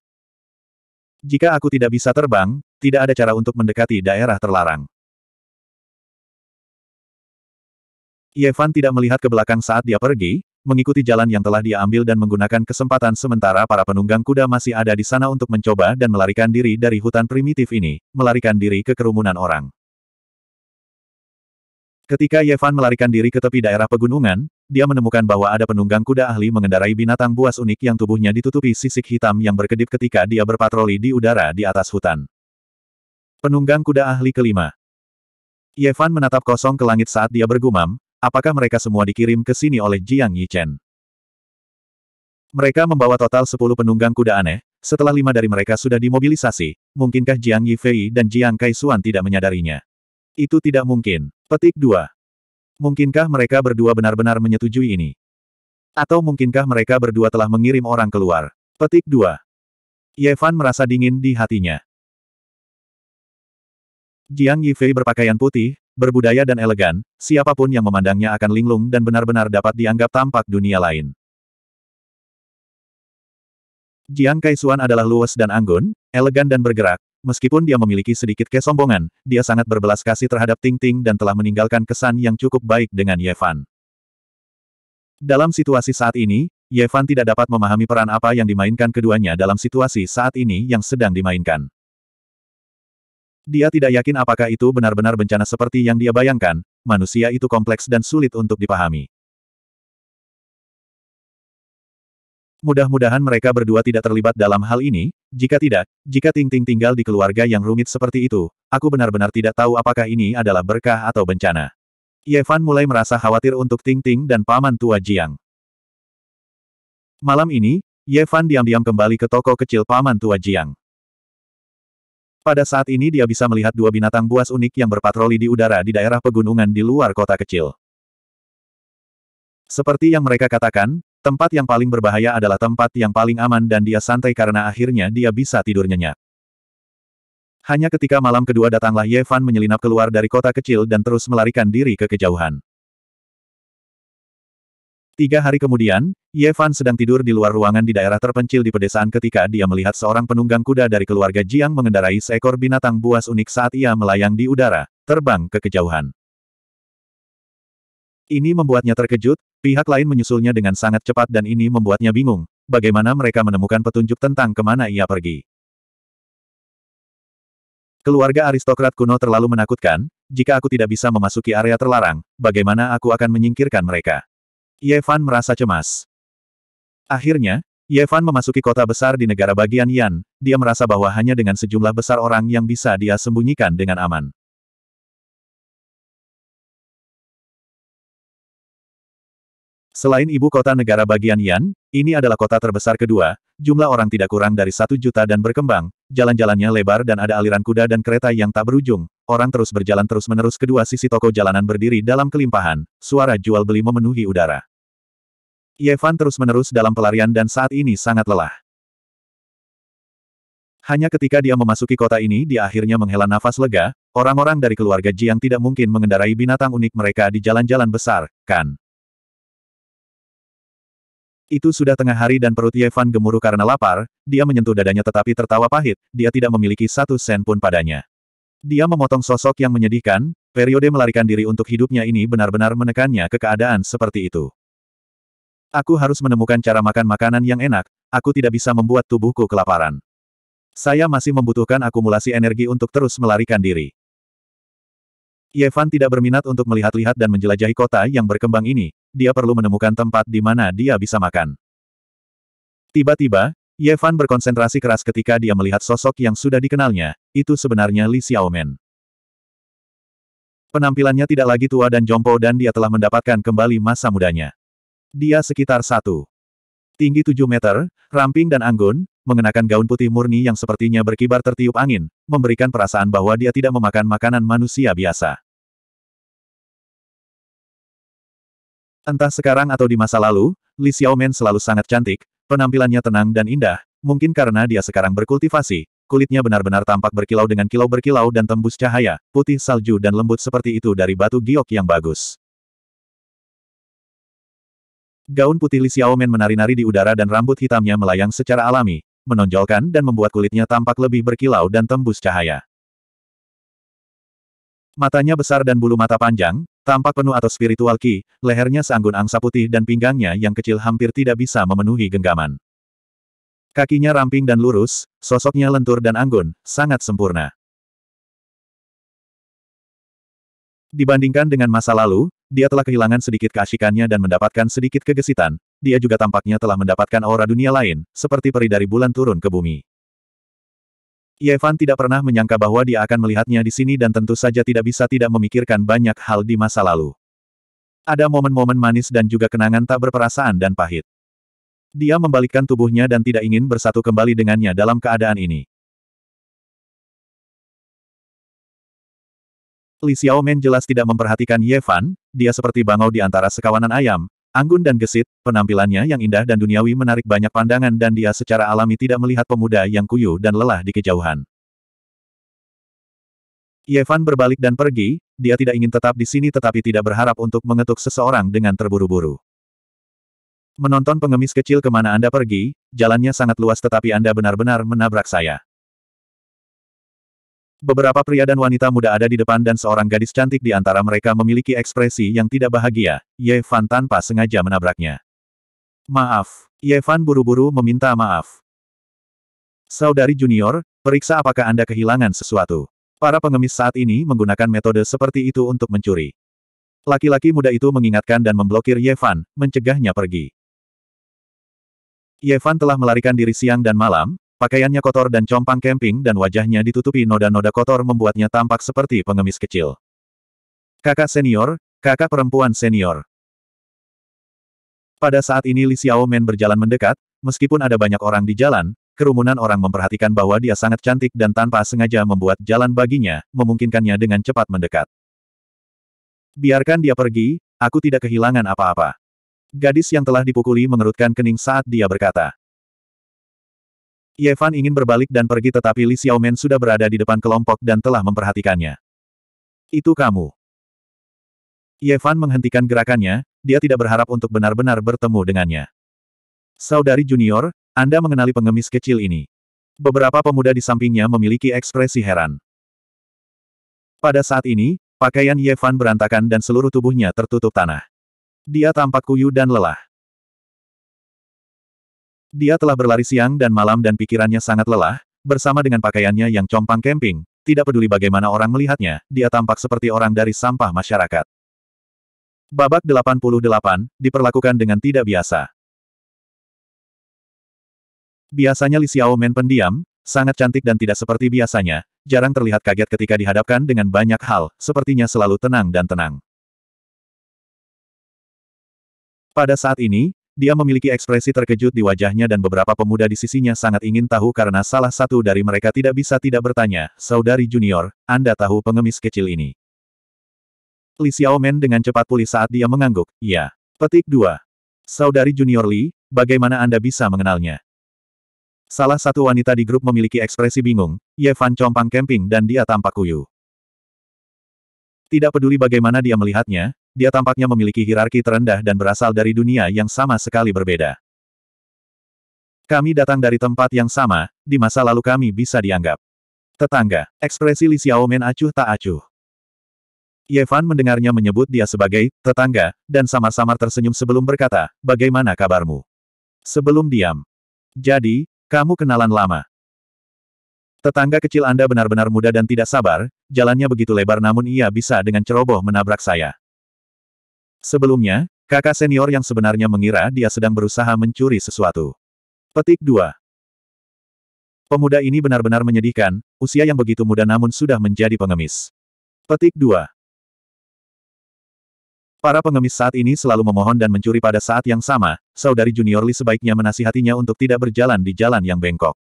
Jika aku tidak bisa terbang, tidak ada cara untuk mendekati daerah terlarang. Yevan tidak melihat ke belakang saat dia pergi, mengikuti jalan yang telah dia ambil dan menggunakan kesempatan sementara para penunggang kuda masih ada di sana untuk mencoba dan melarikan diri dari hutan primitif ini, melarikan diri ke kerumunan orang. Ketika Yevan melarikan diri ke tepi daerah pegunungan, dia menemukan bahwa ada penunggang kuda ahli mengendarai binatang buas unik yang tubuhnya ditutupi sisik hitam yang berkedip ketika dia berpatroli di udara di atas hutan. Penunggang kuda ahli kelima. Yevan menatap kosong ke langit saat dia bergumam, apakah mereka semua dikirim ke sini oleh Jiang Yichen? Mereka membawa total 10 penunggang kuda aneh, setelah lima dari mereka sudah dimobilisasi, mungkinkah Jiang Yifei dan Jiang Kaisuan tidak menyadarinya? Itu tidak mungkin. Petik 2. Mungkinkah mereka berdua benar-benar menyetujui ini? Atau mungkinkah mereka berdua telah mengirim orang keluar? Petik 2. Yevan merasa dingin di hatinya. Jiang Yifei berpakaian putih, berbudaya dan elegan, siapapun yang memandangnya akan linglung dan benar-benar dapat dianggap tampak dunia lain. Jiang Kaisuan adalah luwes dan anggun, elegan dan bergerak, Meskipun dia memiliki sedikit kesombongan, dia sangat berbelas kasih terhadap Ting Ting dan telah meninggalkan kesan yang cukup baik dengan Yevan. Dalam situasi saat ini, Yevan tidak dapat memahami peran apa yang dimainkan keduanya dalam situasi saat ini yang sedang dimainkan. Dia tidak yakin apakah itu benar-benar bencana seperti yang dia bayangkan, manusia itu kompleks dan sulit untuk dipahami. Mudah-mudahan mereka berdua tidak terlibat dalam hal ini, jika tidak, jika Ting Ting tinggal di keluarga yang rumit seperti itu, aku benar-benar tidak tahu apakah ini adalah berkah atau bencana. Yevan mulai merasa khawatir untuk Ting Ting dan paman tua Jiang. Malam ini, Yevan diam-diam kembali ke toko kecil paman tua Jiang. Pada saat ini dia bisa melihat dua binatang buas unik yang berpatroli di udara di daerah pegunungan di luar kota kecil. Seperti yang mereka katakan, Tempat yang paling berbahaya adalah tempat yang paling aman dan dia santai karena akhirnya dia bisa tidur nyenyak. Hanya ketika malam kedua datanglah Ye Fan menyelinap keluar dari kota kecil dan terus melarikan diri ke kejauhan. Tiga hari kemudian, Ye Fan sedang tidur di luar ruangan di daerah terpencil di pedesaan ketika dia melihat seorang penunggang kuda dari keluarga Jiang mengendarai seekor binatang buas unik saat ia melayang di udara, terbang ke kejauhan. Ini membuatnya terkejut, Pihak lain menyusulnya dengan sangat cepat dan ini membuatnya bingung, bagaimana mereka menemukan petunjuk tentang kemana ia pergi. Keluarga aristokrat kuno terlalu menakutkan, jika aku tidak bisa memasuki area terlarang, bagaimana aku akan menyingkirkan mereka? Yevan merasa cemas. Akhirnya, Yevan memasuki kota besar di negara bagian Yan, dia merasa bahwa hanya dengan sejumlah besar orang yang bisa dia sembunyikan dengan aman. Selain ibu kota negara bagian Yan, ini adalah kota terbesar kedua, jumlah orang tidak kurang dari satu juta dan berkembang, jalan-jalannya lebar dan ada aliran kuda dan kereta yang tak berujung, orang terus berjalan terus-menerus kedua sisi toko jalanan berdiri dalam kelimpahan, suara jual-beli memenuhi udara. Yevan terus-menerus dalam pelarian dan saat ini sangat lelah. Hanya ketika dia memasuki kota ini dia akhirnya menghela nafas lega, orang-orang dari keluarga Jiang tidak mungkin mengendarai binatang unik mereka di jalan-jalan besar, kan? Itu sudah tengah hari dan perut Yevan gemuruh karena lapar, dia menyentuh dadanya tetapi tertawa pahit, dia tidak memiliki satu sen pun padanya. Dia memotong sosok yang menyedihkan, periode melarikan diri untuk hidupnya ini benar-benar menekannya ke keadaan seperti itu. Aku harus menemukan cara makan makanan yang enak, aku tidak bisa membuat tubuhku kelaparan. Saya masih membutuhkan akumulasi energi untuk terus melarikan diri. Yevan tidak berminat untuk melihat-lihat dan menjelajahi kota yang berkembang ini, dia perlu menemukan tempat di mana dia bisa makan. Tiba-tiba, Yevan berkonsentrasi keras ketika dia melihat sosok yang sudah dikenalnya, itu sebenarnya Li Xiaomen. Penampilannya tidak lagi tua dan jompo dan dia telah mendapatkan kembali masa mudanya. Dia sekitar satu. Tinggi tujuh meter, ramping dan anggun, mengenakan gaun putih murni yang sepertinya berkibar tertiup angin, memberikan perasaan bahwa dia tidak memakan makanan manusia biasa. Entah sekarang atau di masa lalu, Li Xiaomen selalu sangat cantik, penampilannya tenang dan indah, mungkin karena dia sekarang berkultivasi, kulitnya benar-benar tampak berkilau dengan kilau berkilau dan tembus cahaya, putih salju dan lembut seperti itu dari batu giok yang bagus. Gaun putih Li Xiaomen menari-nari di udara dan rambut hitamnya melayang secara alami, menonjolkan dan membuat kulitnya tampak lebih berkilau dan tembus cahaya. Matanya besar dan bulu mata panjang, Tampak penuh atau spiritual ki, lehernya seanggun angsa putih dan pinggangnya yang kecil hampir tidak bisa memenuhi genggaman. Kakinya ramping dan lurus, sosoknya lentur dan anggun, sangat sempurna. Dibandingkan dengan masa lalu, dia telah kehilangan sedikit keasikannya dan mendapatkan sedikit kegesitan, dia juga tampaknya telah mendapatkan aura dunia lain, seperti peri dari bulan turun ke bumi. Yevan tidak pernah menyangka bahwa dia akan melihatnya di sini dan tentu saja tidak bisa tidak memikirkan banyak hal di masa lalu. Ada momen-momen manis dan juga kenangan tak berperasaan dan pahit. Dia membalikkan tubuhnya dan tidak ingin bersatu kembali dengannya dalam keadaan ini. Li Xiaomen jelas tidak memperhatikan Yevan. dia seperti bangau di antara sekawanan ayam, Anggun dan gesit, penampilannya yang indah dan duniawi menarik banyak pandangan dan dia secara alami tidak melihat pemuda yang kuyu dan lelah di kejauhan. Yevan berbalik dan pergi, dia tidak ingin tetap di sini tetapi tidak berharap untuk mengetuk seseorang dengan terburu-buru. Menonton pengemis kecil kemana Anda pergi, jalannya sangat luas tetapi Anda benar-benar menabrak saya. Beberapa pria dan wanita muda ada di depan dan seorang gadis cantik di antara mereka memiliki ekspresi yang tidak bahagia, Ye Fan tanpa sengaja menabraknya. Maaf, Ye Fan buru-buru meminta maaf. Saudari junior, periksa apakah Anda kehilangan sesuatu. Para pengemis saat ini menggunakan metode seperti itu untuk mencuri. Laki-laki muda itu mengingatkan dan memblokir Ye Fan, mencegahnya pergi. Ye Fan telah melarikan diri siang dan malam, Pakaiannya kotor dan compang camping dan wajahnya ditutupi noda-noda kotor membuatnya tampak seperti pengemis kecil. Kakak senior, kakak perempuan senior. Pada saat ini Li Xiaomen berjalan mendekat, meskipun ada banyak orang di jalan, kerumunan orang memperhatikan bahwa dia sangat cantik dan tanpa sengaja membuat jalan baginya, memungkinkannya dengan cepat mendekat. Biarkan dia pergi, aku tidak kehilangan apa-apa. Gadis yang telah dipukuli mengerutkan kening saat dia berkata. Yevan ingin berbalik dan pergi tetapi Li Xiaomen sudah berada di depan kelompok dan telah memperhatikannya. Itu kamu. Yevan menghentikan gerakannya, dia tidak berharap untuk benar-benar bertemu dengannya. Saudari junior, Anda mengenali pengemis kecil ini. Beberapa pemuda di sampingnya memiliki ekspresi heran. Pada saat ini, pakaian Yevan berantakan dan seluruh tubuhnya tertutup tanah. Dia tampak kuyu dan lelah. Dia telah berlari siang dan malam dan pikirannya sangat lelah, bersama dengan pakaiannya yang compang camping, tidak peduli bagaimana orang melihatnya, dia tampak seperti orang dari sampah masyarakat. Babak 88, diperlakukan dengan tidak biasa. Biasanya Li Men pendiam, sangat cantik dan tidak seperti biasanya, jarang terlihat kaget ketika dihadapkan dengan banyak hal, sepertinya selalu tenang dan tenang. Pada saat ini, dia memiliki ekspresi terkejut di wajahnya dan beberapa pemuda di sisinya sangat ingin tahu karena salah satu dari mereka tidak bisa tidak bertanya, Saudari Junior, Anda tahu pengemis kecil ini? Li Xiaomen dengan cepat pulih saat dia mengangguk, ya. Petik 2. Saudari Junior Li, bagaimana Anda bisa mengenalnya? Salah satu wanita di grup memiliki ekspresi bingung, Ye Fan compang camping dan dia tampak kuyu. Tidak peduli bagaimana dia melihatnya, dia tampaknya memiliki hierarki terendah dan berasal dari dunia yang sama sekali berbeda. Kami datang dari tempat yang sama, di masa lalu kami bisa dianggap. Tetangga, ekspresi Li Xiaomen acuh tak acuh. Yevan mendengarnya menyebut dia sebagai tetangga, dan samar-samar tersenyum sebelum berkata, bagaimana kabarmu? Sebelum diam. Jadi, kamu kenalan lama. Tetangga kecil Anda benar-benar muda dan tidak sabar, jalannya begitu lebar namun ia bisa dengan ceroboh menabrak saya. Sebelumnya, kakak senior yang sebenarnya mengira dia sedang berusaha mencuri sesuatu. Petik 2. Pemuda ini benar-benar menyedihkan, usia yang begitu muda namun sudah menjadi pengemis. Petik 2. Para pengemis saat ini selalu memohon dan mencuri pada saat yang sama, saudari junior Lee sebaiknya menasihatinya untuk tidak berjalan di jalan yang bengkok.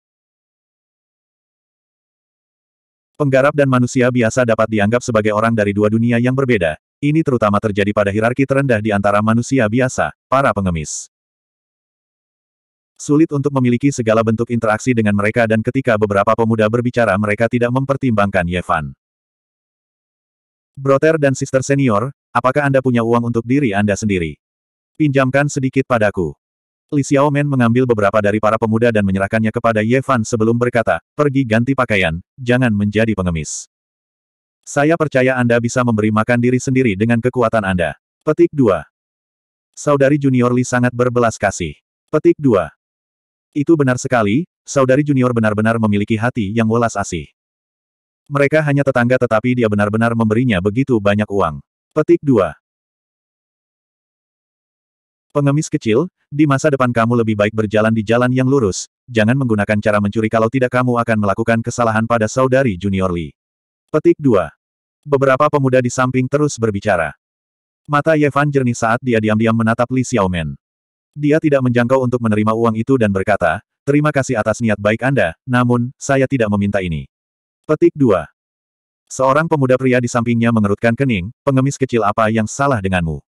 Penggarap dan manusia biasa dapat dianggap sebagai orang dari dua dunia yang berbeda. Ini terutama terjadi pada hierarki terendah di antara manusia biasa, para pengemis. Sulit untuk memiliki segala bentuk interaksi dengan mereka dan ketika beberapa pemuda berbicara mereka tidak mempertimbangkan Yevan. Broter dan sister senior, apakah Anda punya uang untuk diri Anda sendiri? Pinjamkan sedikit padaku. Li Xiaomen mengambil beberapa dari para pemuda dan menyerahkannya kepada Ye Fan sebelum berkata, pergi ganti pakaian, jangan menjadi pengemis. Saya percaya Anda bisa memberi makan diri sendiri dengan kekuatan Anda. Petik 2. Saudari junior Li sangat berbelas kasih. Petik 2. Itu benar sekali, saudari junior benar-benar memiliki hati yang welas asih. Mereka hanya tetangga tetapi dia benar-benar memberinya begitu banyak uang. Petik 2. Pengemis kecil, di masa depan kamu lebih baik berjalan di jalan yang lurus, jangan menggunakan cara mencuri kalau tidak kamu akan melakukan kesalahan pada saudari Junior Lee. Petik 2. Beberapa pemuda di samping terus berbicara. Mata Yevan jernih saat dia diam-diam menatap Li Xiaomen. Dia tidak menjangkau untuk menerima uang itu dan berkata, terima kasih atas niat baik Anda, namun, saya tidak meminta ini. Petik 2. Seorang pemuda pria di sampingnya mengerutkan kening, pengemis kecil apa yang salah denganmu?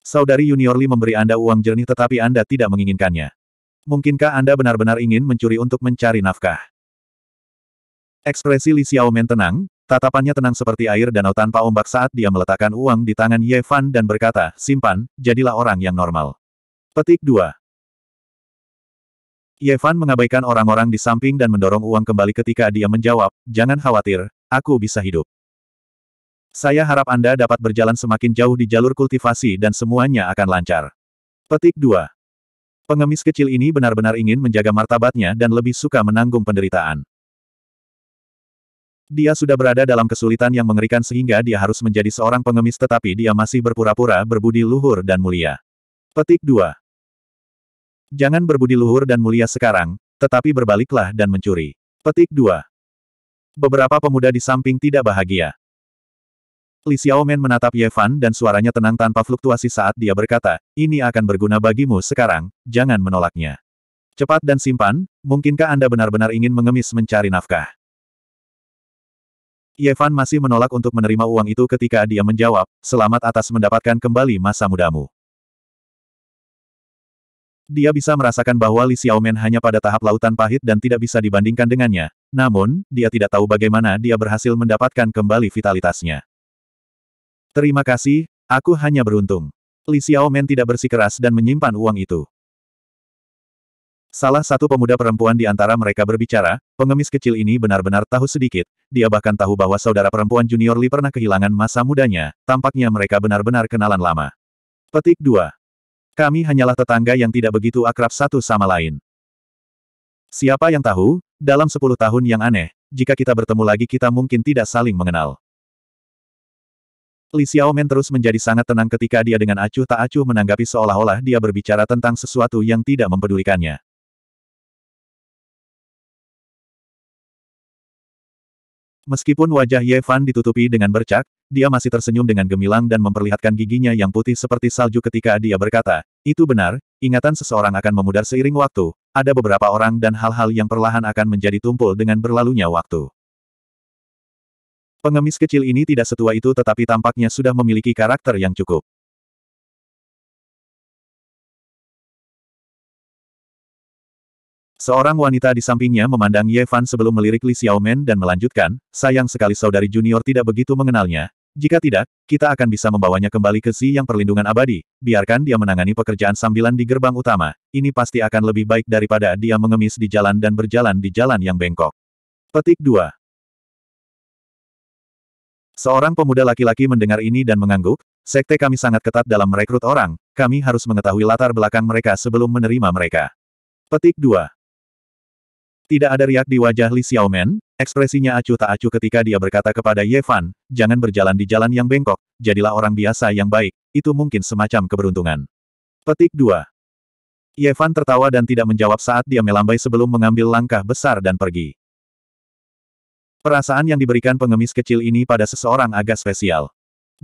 Saudari Junior Li memberi Anda uang jernih tetapi Anda tidak menginginkannya. Mungkinkah Anda benar-benar ingin mencuri untuk mencari nafkah? Ekspresi Li Xiaomen tenang, tatapannya tenang seperti air danau tanpa ombak saat dia meletakkan uang di tangan Ye Fan dan berkata, simpan, jadilah orang yang normal. Petik 2. Ye Fan mengabaikan orang-orang di samping dan mendorong uang kembali ketika dia menjawab, jangan khawatir, aku bisa hidup. Saya harap Anda dapat berjalan semakin jauh di jalur kultivasi dan semuanya akan lancar. Petik 2. Pengemis kecil ini benar-benar ingin menjaga martabatnya dan lebih suka menanggung penderitaan. Dia sudah berada dalam kesulitan yang mengerikan sehingga dia harus menjadi seorang pengemis tetapi dia masih berpura-pura berbudi luhur dan mulia. Petik 2. Jangan berbudi luhur dan mulia sekarang, tetapi berbaliklah dan mencuri. Petik 2. Beberapa pemuda di samping tidak bahagia. Li Xiaomen menatap Ye Fan dan suaranya tenang tanpa fluktuasi saat dia berkata, ini akan berguna bagimu sekarang, jangan menolaknya. Cepat dan simpan, mungkinkah Anda benar-benar ingin mengemis mencari nafkah? Ye Fan masih menolak untuk menerima uang itu ketika dia menjawab, selamat atas mendapatkan kembali masa mudamu. Dia bisa merasakan bahwa Li Xiaomen hanya pada tahap lautan pahit dan tidak bisa dibandingkan dengannya, namun, dia tidak tahu bagaimana dia berhasil mendapatkan kembali vitalitasnya. Terima kasih, aku hanya beruntung. Li Xiaomen tidak bersikeras dan menyimpan uang itu. Salah satu pemuda perempuan di antara mereka berbicara, pengemis kecil ini benar-benar tahu sedikit, dia bahkan tahu bahwa saudara perempuan junior Li pernah kehilangan masa mudanya, tampaknya mereka benar-benar kenalan lama. Petik 2. Kami hanyalah tetangga yang tidak begitu akrab satu sama lain. Siapa yang tahu, dalam sepuluh tahun yang aneh, jika kita bertemu lagi kita mungkin tidak saling mengenal. Li Xiaomen terus menjadi sangat tenang ketika dia dengan acuh tak acuh menanggapi seolah-olah dia berbicara tentang sesuatu yang tidak mempedulikannya. Meskipun wajah Ye Fan ditutupi dengan bercak, dia masih tersenyum dengan gemilang dan memperlihatkan giginya yang putih seperti salju ketika dia berkata, itu benar, ingatan seseorang akan memudar seiring waktu, ada beberapa orang dan hal-hal yang perlahan akan menjadi tumpul dengan berlalunya waktu. Pengemis kecil ini tidak setua itu tetapi tampaknya sudah memiliki karakter yang cukup. Seorang wanita di sampingnya memandang Ye Fan sebelum melirik Li Xiaomen dan melanjutkan, sayang sekali saudari junior tidak begitu mengenalnya. Jika tidak, kita akan bisa membawanya kembali ke si yang perlindungan abadi, biarkan dia menangani pekerjaan sambilan di gerbang utama, ini pasti akan lebih baik daripada dia mengemis di jalan dan berjalan di jalan yang bengkok. Petik 2. Seorang pemuda laki-laki mendengar ini dan mengangguk, sekte kami sangat ketat dalam merekrut orang, kami harus mengetahui latar belakang mereka sebelum menerima mereka. Petik 2. Tidak ada riak di wajah Li Xiaomen, ekspresinya acuh tak acuh ketika dia berkata kepada Ye Fan, jangan berjalan di jalan yang bengkok, jadilah orang biasa yang baik, itu mungkin semacam keberuntungan. Petik 2. Ye Fan tertawa dan tidak menjawab saat dia melambai sebelum mengambil langkah besar dan pergi. Perasaan yang diberikan pengemis kecil ini pada seseorang agak spesial.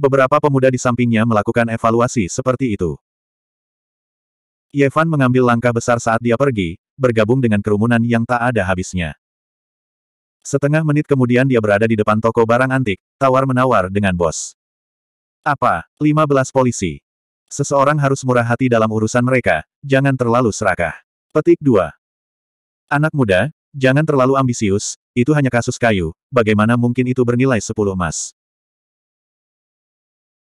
Beberapa pemuda di sampingnya melakukan evaluasi seperti itu. Yevan mengambil langkah besar saat dia pergi, bergabung dengan kerumunan yang tak ada habisnya. Setengah menit kemudian dia berada di depan toko barang antik, tawar-menawar dengan bos. Apa? 15 polisi. Seseorang harus murah hati dalam urusan mereka, jangan terlalu serakah. Petik 2. Anak muda, Jangan terlalu ambisius, itu hanya kasus kayu, bagaimana mungkin itu bernilai 10 emas?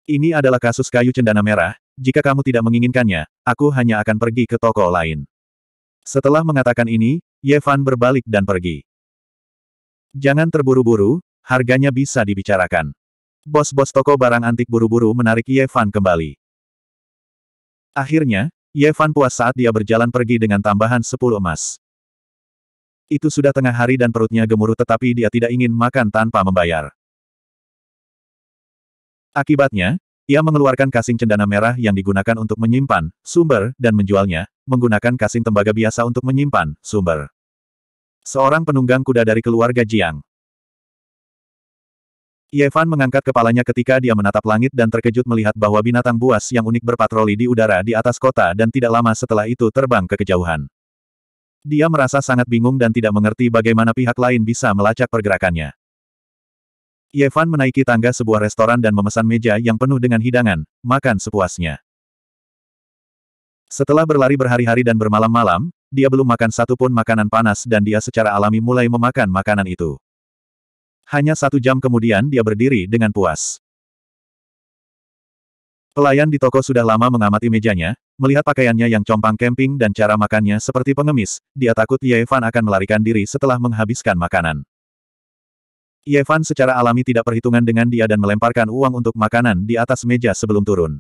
Ini adalah kasus kayu cendana merah, jika kamu tidak menginginkannya, aku hanya akan pergi ke toko lain. Setelah mengatakan ini, Yevan berbalik dan pergi. Jangan terburu-buru, harganya bisa dibicarakan. Bos-bos toko barang antik buru-buru menarik Yevan kembali. Akhirnya, Yevan puas saat dia berjalan pergi dengan tambahan 10 emas. Itu sudah tengah hari dan perutnya gemuruh tetapi dia tidak ingin makan tanpa membayar. Akibatnya, ia mengeluarkan kasing cendana merah yang digunakan untuk menyimpan sumber dan menjualnya, menggunakan kasing tembaga biasa untuk menyimpan sumber. Seorang penunggang kuda dari keluarga Jiang. Yefan mengangkat kepalanya ketika dia menatap langit dan terkejut melihat bahwa binatang buas yang unik berpatroli di udara di atas kota dan tidak lama setelah itu terbang ke kejauhan. Dia merasa sangat bingung dan tidak mengerti bagaimana pihak lain bisa melacak pergerakannya. Yevan menaiki tangga sebuah restoran dan memesan meja yang penuh dengan hidangan, makan sepuasnya. Setelah berlari berhari-hari dan bermalam-malam, dia belum makan satupun makanan panas dan dia secara alami mulai memakan makanan itu. Hanya satu jam kemudian dia berdiri dengan puas. Pelayan di toko sudah lama mengamati mejanya, melihat pakaiannya yang compang camping dan cara makannya seperti pengemis, dia takut Yevan akan melarikan diri setelah menghabiskan makanan. Yevan secara alami tidak perhitungan dengan dia dan melemparkan uang untuk makanan di atas meja sebelum turun.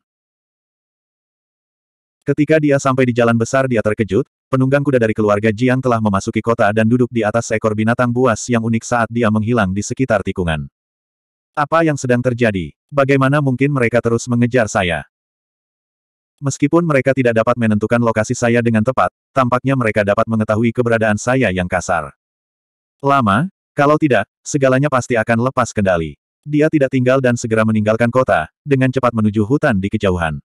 Ketika dia sampai di jalan besar dia terkejut, penunggang kuda dari keluarga Jiang telah memasuki kota dan duduk di atas seekor binatang buas yang unik saat dia menghilang di sekitar tikungan. Apa yang sedang terjadi? Bagaimana mungkin mereka terus mengejar saya? Meskipun mereka tidak dapat menentukan lokasi saya dengan tepat, tampaknya mereka dapat mengetahui keberadaan saya yang kasar. Lama, kalau tidak, segalanya pasti akan lepas kendali. Dia tidak tinggal dan segera meninggalkan kota, dengan cepat menuju hutan di kejauhan.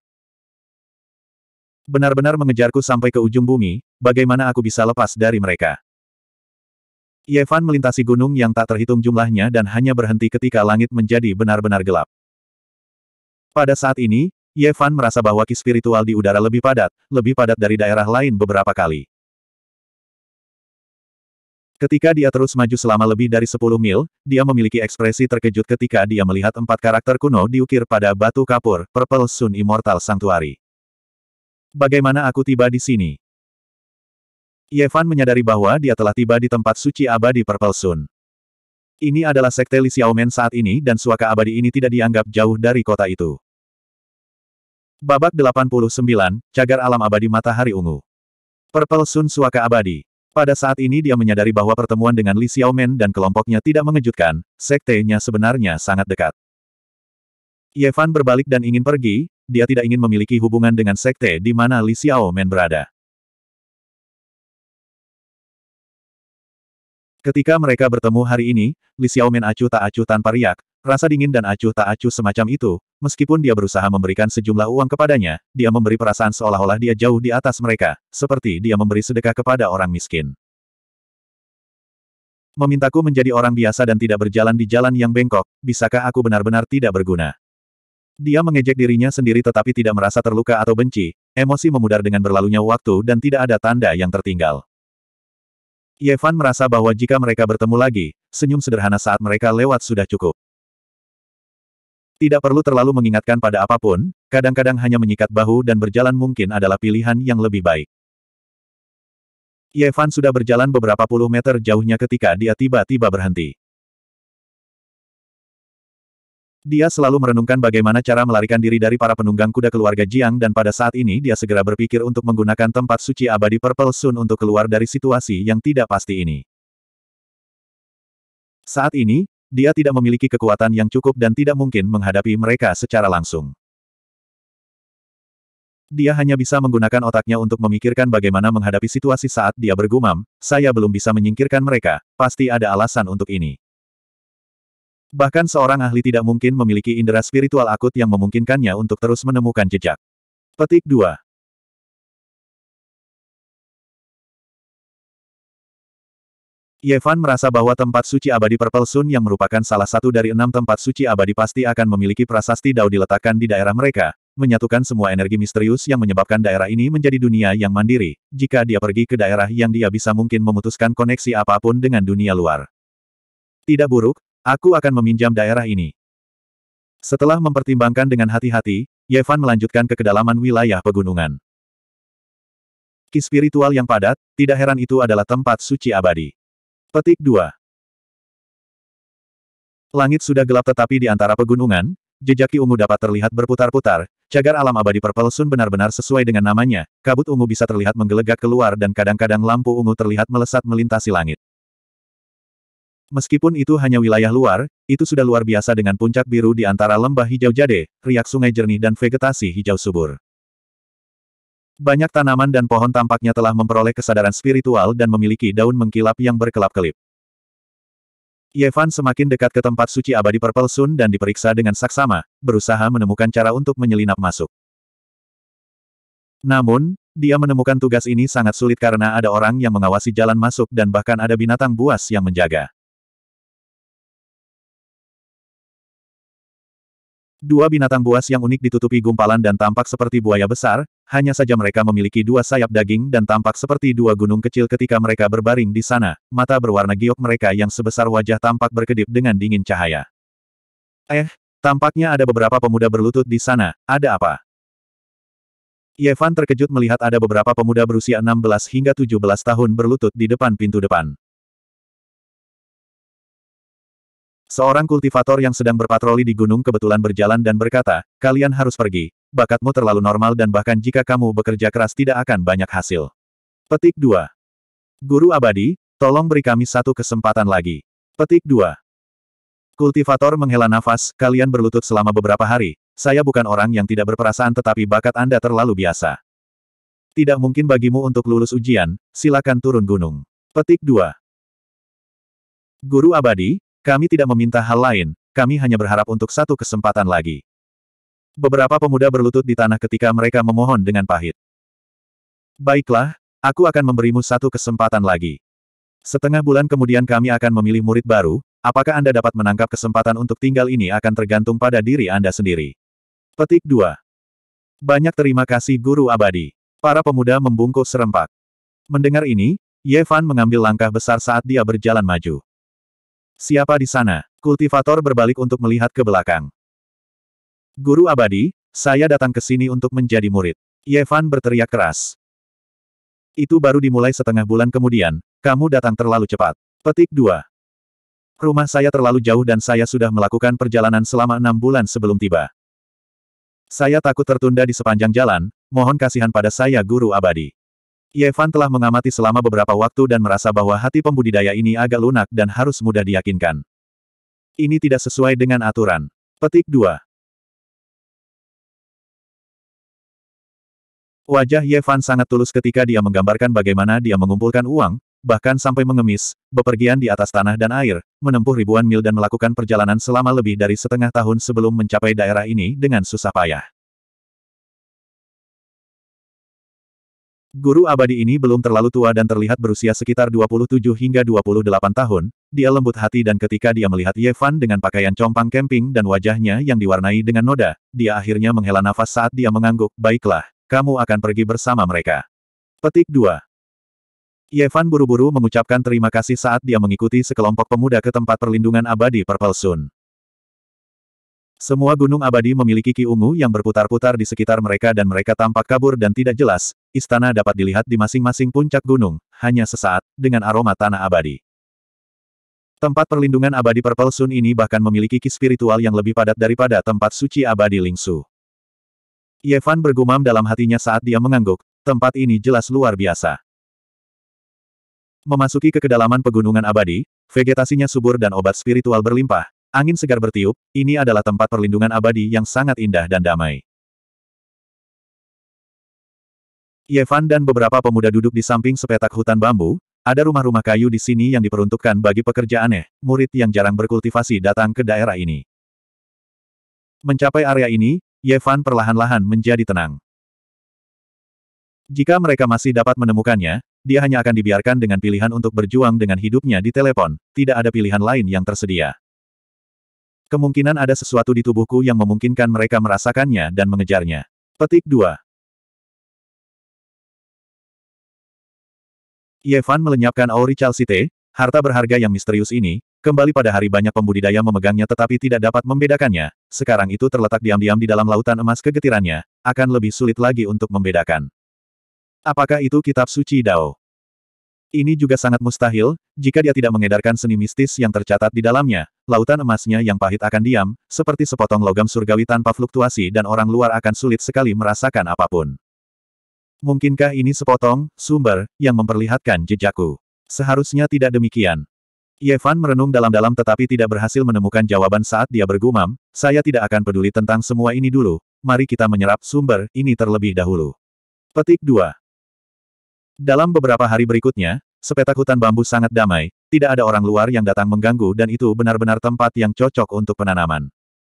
Benar-benar mengejarku sampai ke ujung bumi, bagaimana aku bisa lepas dari mereka? Yevan melintasi gunung yang tak terhitung jumlahnya dan hanya berhenti ketika langit menjadi benar-benar gelap. Pada saat ini, Yevan merasa bahwa ki spiritual di udara lebih padat, lebih padat dari daerah lain beberapa kali. Ketika dia terus maju selama lebih dari 10 mil, dia memiliki ekspresi terkejut ketika dia melihat empat karakter kuno diukir pada batu kapur, Purple Sun Immortal Sanctuary. Bagaimana aku tiba di sini? Yevan menyadari bahwa dia telah tiba di tempat suci abadi Purple Sun. Ini adalah sekte Li Xiaomen saat ini dan suaka abadi ini tidak dianggap jauh dari kota itu. Babak 89, Cagar Alam Abadi Matahari Ungu. Purple Sun Suaka Abadi. Pada saat ini dia menyadari bahwa pertemuan dengan Li Xiaomen dan kelompoknya tidak mengejutkan, sektenya sebenarnya sangat dekat. Yevan berbalik dan ingin pergi, dia tidak ingin memiliki hubungan dengan sekte di mana Li Xiaomen berada. Ketika mereka bertemu hari ini, Li Xiaomen acuh tak acuh tanpa riak, rasa dingin dan acuh tak acuh semacam itu, meskipun dia berusaha memberikan sejumlah uang kepadanya, dia memberi perasaan seolah-olah dia jauh di atas mereka, seperti dia memberi sedekah kepada orang miskin. Memintaku menjadi orang biasa dan tidak berjalan di jalan yang bengkok, bisakah aku benar-benar tidak berguna? Dia mengejek dirinya sendiri tetapi tidak merasa terluka atau benci, emosi memudar dengan berlalunya waktu dan tidak ada tanda yang tertinggal. Yevan merasa bahwa jika mereka bertemu lagi, senyum sederhana saat mereka lewat sudah cukup. Tidak perlu terlalu mengingatkan pada apapun, kadang-kadang hanya menyikat bahu dan berjalan mungkin adalah pilihan yang lebih baik. Yevan sudah berjalan beberapa puluh meter jauhnya ketika dia tiba-tiba berhenti. Dia selalu merenungkan bagaimana cara melarikan diri dari para penunggang kuda keluarga Jiang dan pada saat ini dia segera berpikir untuk menggunakan tempat suci abadi Purple Sun untuk keluar dari situasi yang tidak pasti ini. Saat ini, dia tidak memiliki kekuatan yang cukup dan tidak mungkin menghadapi mereka secara langsung. Dia hanya bisa menggunakan otaknya untuk memikirkan bagaimana menghadapi situasi saat dia bergumam, saya belum bisa menyingkirkan mereka, pasti ada alasan untuk ini. Bahkan seorang ahli tidak mungkin memiliki indera spiritual akut yang memungkinkannya untuk terus menemukan jejak. Petik 2. Yevan merasa bahwa tempat suci abadi Purple Sun yang merupakan salah satu dari enam tempat suci abadi pasti akan memiliki prasasti dao diletakkan di daerah mereka, menyatukan semua energi misterius yang menyebabkan daerah ini menjadi dunia yang mandiri, jika dia pergi ke daerah yang dia bisa mungkin memutuskan koneksi apapun dengan dunia luar. Tidak buruk, Aku akan meminjam daerah ini. Setelah mempertimbangkan dengan hati-hati, Yevan melanjutkan ke kedalaman wilayah pegunungan. Ki spiritual yang padat, tidak heran itu adalah tempat suci abadi. Petik 2. Langit sudah gelap tetapi di antara pegunungan, jejak ungu dapat terlihat berputar-putar, cagar alam abadi Purple benar-benar sesuai dengan namanya, kabut ungu bisa terlihat menggelegak keluar dan kadang-kadang lampu ungu terlihat melesat melintasi langit. Meskipun itu hanya wilayah luar, itu sudah luar biasa dengan puncak biru di antara lembah hijau jade, riak sungai jernih dan vegetasi hijau subur. Banyak tanaman dan pohon tampaknya telah memperoleh kesadaran spiritual dan memiliki daun mengkilap yang berkelap-kelip. Yevan semakin dekat ke tempat suci abadi Purple dan diperiksa dengan saksama, berusaha menemukan cara untuk menyelinap masuk. Namun, dia menemukan tugas ini sangat sulit karena ada orang yang mengawasi jalan masuk dan bahkan ada binatang buas yang menjaga. Dua binatang buas yang unik ditutupi gumpalan dan tampak seperti buaya besar, hanya saja mereka memiliki dua sayap daging dan tampak seperti dua gunung kecil ketika mereka berbaring di sana, mata berwarna giok mereka yang sebesar wajah tampak berkedip dengan dingin cahaya. Eh, tampaknya ada beberapa pemuda berlutut di sana, ada apa? Yevan terkejut melihat ada beberapa pemuda berusia 16 hingga 17 tahun berlutut di depan pintu depan. Seorang kultivator yang sedang berpatroli di gunung kebetulan berjalan dan berkata, kalian harus pergi, bakatmu terlalu normal dan bahkan jika kamu bekerja keras tidak akan banyak hasil. Petik 2. Guru abadi, tolong beri kami satu kesempatan lagi. Petik 2. Kultivator menghela nafas, kalian berlutut selama beberapa hari, saya bukan orang yang tidak berperasaan tetapi bakat Anda terlalu biasa. Tidak mungkin bagimu untuk lulus ujian, silakan turun gunung. Petik 2. Guru abadi, kami tidak meminta hal lain, kami hanya berharap untuk satu kesempatan lagi. Beberapa pemuda berlutut di tanah ketika mereka memohon dengan pahit. Baiklah, aku akan memberimu satu kesempatan lagi. Setengah bulan kemudian kami akan memilih murid baru, apakah Anda dapat menangkap kesempatan untuk tinggal ini akan tergantung pada diri Anda sendiri. Petik 2. Banyak terima kasih guru abadi. Para pemuda membungkuk serempak. Mendengar ini, Yevan mengambil langkah besar saat dia berjalan maju. Siapa di sana? Kultivator berbalik untuk melihat ke belakang. Guru abadi, saya datang ke sini untuk menjadi murid. Yevan berteriak keras. Itu baru dimulai setengah bulan kemudian, kamu datang terlalu cepat. Petik 2. Rumah saya terlalu jauh dan saya sudah melakukan perjalanan selama enam bulan sebelum tiba. Saya takut tertunda di sepanjang jalan, mohon kasihan pada saya guru abadi. Yevan telah mengamati selama beberapa waktu dan merasa bahwa hati pembudidaya ini agak lunak dan harus mudah diyakinkan. Ini tidak sesuai dengan aturan. Petik 2. Wajah Yevan sangat tulus ketika dia menggambarkan bagaimana dia mengumpulkan uang, bahkan sampai mengemis, bepergian di atas tanah dan air, menempuh ribuan mil dan melakukan perjalanan selama lebih dari setengah tahun sebelum mencapai daerah ini dengan susah payah. Guru abadi ini belum terlalu tua dan terlihat berusia sekitar 27 hingga 28 tahun, dia lembut hati dan ketika dia melihat Yevan dengan pakaian compang camping dan wajahnya yang diwarnai dengan noda, dia akhirnya menghela nafas saat dia mengangguk, baiklah, kamu akan pergi bersama mereka. Petik 2 Yevan buru-buru mengucapkan terima kasih saat dia mengikuti sekelompok pemuda ke tempat perlindungan abadi Purple Sun. Semua gunung abadi memiliki ki ungu yang berputar-putar di sekitar mereka dan mereka tampak kabur dan tidak jelas, istana dapat dilihat di masing-masing puncak gunung, hanya sesaat, dengan aroma tanah abadi. Tempat perlindungan abadi Purple Sun ini bahkan memiliki ki spiritual yang lebih padat daripada tempat suci abadi Lingsu. Yevan bergumam dalam hatinya saat dia mengangguk, tempat ini jelas luar biasa. Memasuki ke kedalaman pegunungan abadi, vegetasinya subur dan obat spiritual berlimpah, Angin segar bertiup, ini adalah tempat perlindungan abadi yang sangat indah dan damai. Yevan dan beberapa pemuda duduk di samping sepetak hutan bambu, ada rumah-rumah kayu di sini yang diperuntukkan bagi pekerja aneh, murid yang jarang berkultivasi datang ke daerah ini. Mencapai area ini, Yevan perlahan-lahan menjadi tenang. Jika mereka masih dapat menemukannya, dia hanya akan dibiarkan dengan pilihan untuk berjuang dengan hidupnya di telepon, tidak ada pilihan lain yang tersedia. Kemungkinan ada sesuatu di tubuhku yang memungkinkan mereka merasakannya dan mengejarnya. Petik 2. Yevan melenyapkan Auri Chalcite, harta berharga yang misterius ini, kembali pada hari banyak pembudidaya memegangnya tetapi tidak dapat membedakannya, sekarang itu terletak diam-diam di dalam lautan emas kegetirannya, akan lebih sulit lagi untuk membedakan. Apakah itu kitab suci Dao? Ini juga sangat mustahil, jika dia tidak mengedarkan seni mistis yang tercatat di dalamnya, lautan emasnya yang pahit akan diam, seperti sepotong logam surgawi tanpa fluktuasi dan orang luar akan sulit sekali merasakan apapun. Mungkinkah ini sepotong, sumber, yang memperlihatkan jejakku? Seharusnya tidak demikian. Yevan merenung dalam-dalam tetapi tidak berhasil menemukan jawaban saat dia bergumam, saya tidak akan peduli tentang semua ini dulu, mari kita menyerap sumber, ini terlebih dahulu. Petik 2. Dalam beberapa hari berikutnya, sepetak hutan bambu sangat damai, tidak ada orang luar yang datang mengganggu dan itu benar-benar tempat yang cocok untuk penanaman.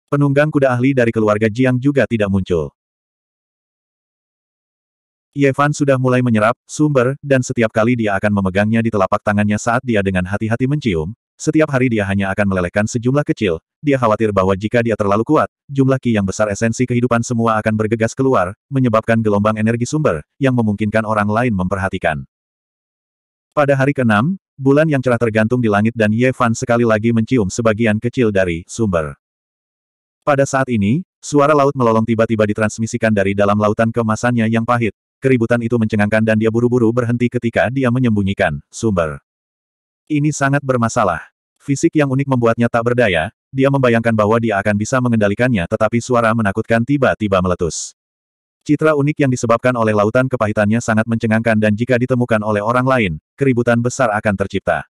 Penunggang kuda ahli dari keluarga Jiang juga tidak muncul. Yevan sudah mulai menyerap sumber, dan setiap kali dia akan memegangnya di telapak tangannya saat dia dengan hati-hati mencium, setiap hari dia hanya akan melelehkan sejumlah kecil, dia khawatir bahwa jika dia terlalu kuat, jumlah ki yang besar esensi kehidupan semua akan bergegas keluar, menyebabkan gelombang energi sumber, yang memungkinkan orang lain memperhatikan. Pada hari ke-6, bulan yang cerah tergantung di langit dan Yevan sekali lagi mencium sebagian kecil dari sumber. Pada saat ini, suara laut melolong tiba-tiba ditransmisikan dari dalam lautan kemasannya yang pahit, keributan itu mencengangkan dan dia buru-buru berhenti ketika dia menyembunyikan sumber. Ini sangat bermasalah. Fisik yang unik membuatnya tak berdaya, dia membayangkan bahwa dia akan bisa mengendalikannya tetapi suara menakutkan tiba-tiba meletus. Citra unik yang disebabkan oleh lautan kepahitannya sangat mencengangkan dan jika ditemukan oleh orang lain, keributan besar akan tercipta.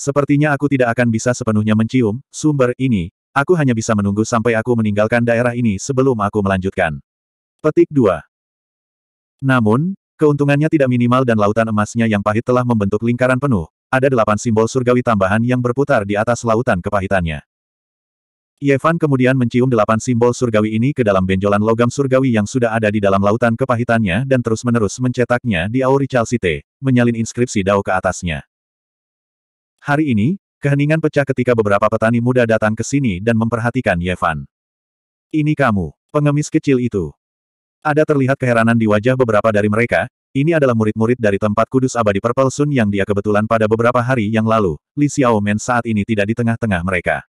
Sepertinya aku tidak akan bisa sepenuhnya mencium sumber ini, aku hanya bisa menunggu sampai aku meninggalkan daerah ini sebelum aku melanjutkan. Petik 2. Namun, Keuntungannya tidak minimal dan lautan emasnya yang pahit telah membentuk lingkaran penuh, ada delapan simbol surgawi tambahan yang berputar di atas lautan kepahitannya. Yevan kemudian mencium delapan simbol surgawi ini ke dalam benjolan logam surgawi yang sudah ada di dalam lautan kepahitannya dan terus-menerus mencetaknya di Auri Chalcite, menyalin inskripsi Dao ke atasnya. Hari ini, keheningan pecah ketika beberapa petani muda datang ke sini dan memperhatikan Yevan. Ini kamu, pengemis kecil itu. Ada terlihat keheranan di wajah beberapa dari mereka, ini adalah murid-murid dari tempat kudus abadi Purple Sun yang dia kebetulan pada beberapa hari yang lalu, Li Xiaomen saat ini tidak di tengah-tengah mereka.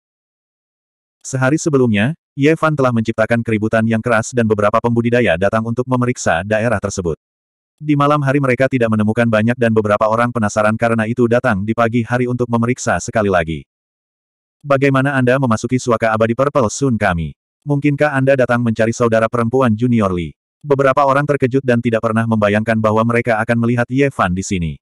Sehari sebelumnya, Ye Fan telah menciptakan keributan yang keras dan beberapa pembudidaya datang untuk memeriksa daerah tersebut. Di malam hari mereka tidak menemukan banyak dan beberapa orang penasaran karena itu datang di pagi hari untuk memeriksa sekali lagi. Bagaimana Anda memasuki suaka abadi Purple Sun kami? Mungkinkah Anda datang mencari saudara perempuan Junior Lee? Beberapa orang terkejut dan tidak pernah membayangkan bahwa mereka akan melihat Ye Fan di sini.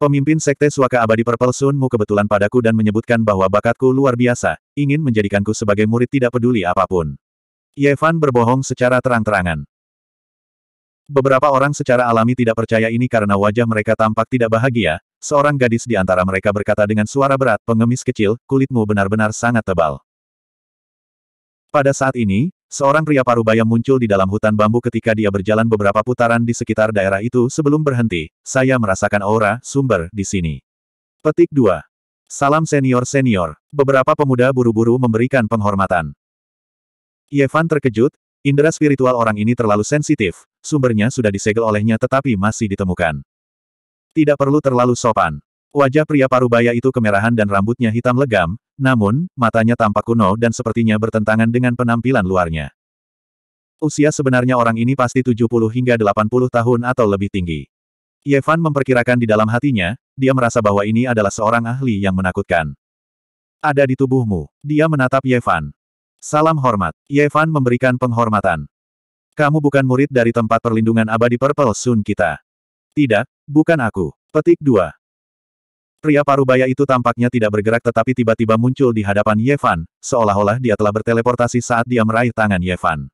Pemimpin Sekte Suaka Abadi Purple Sun Mu kebetulan padaku dan menyebutkan bahwa bakatku luar biasa, ingin menjadikanku sebagai murid tidak peduli apapun. Ye Fan berbohong secara terang-terangan. Beberapa orang secara alami tidak percaya ini karena wajah mereka tampak tidak bahagia, seorang gadis di antara mereka berkata dengan suara berat, pengemis kecil, kulitmu benar-benar sangat tebal. Pada saat ini, Seorang pria Parubaya muncul di dalam hutan bambu ketika dia berjalan beberapa putaran di sekitar daerah itu sebelum berhenti. Saya merasakan aura sumber di sini. Petik 2. Salam senior-senior. Beberapa pemuda buru-buru memberikan penghormatan. Yevan terkejut, indera spiritual orang ini terlalu sensitif, sumbernya sudah disegel olehnya tetapi masih ditemukan. Tidak perlu terlalu sopan. Wajah pria parubaya itu kemerahan dan rambutnya hitam legam, namun, matanya tampak kuno dan sepertinya bertentangan dengan penampilan luarnya. Usia sebenarnya orang ini pasti 70 hingga 80 tahun atau lebih tinggi. Yevan memperkirakan di dalam hatinya, dia merasa bahwa ini adalah seorang ahli yang menakutkan. Ada di tubuhmu. Dia menatap Yevan. Salam hormat. Yevan memberikan penghormatan. Kamu bukan murid dari tempat perlindungan abadi Purple Sun kita. Tidak, bukan aku. Petik 2. Pria parubaya itu tampaknya tidak bergerak tetapi tiba-tiba muncul di hadapan Yevan, seolah-olah dia telah berteleportasi saat dia meraih tangan Yevan.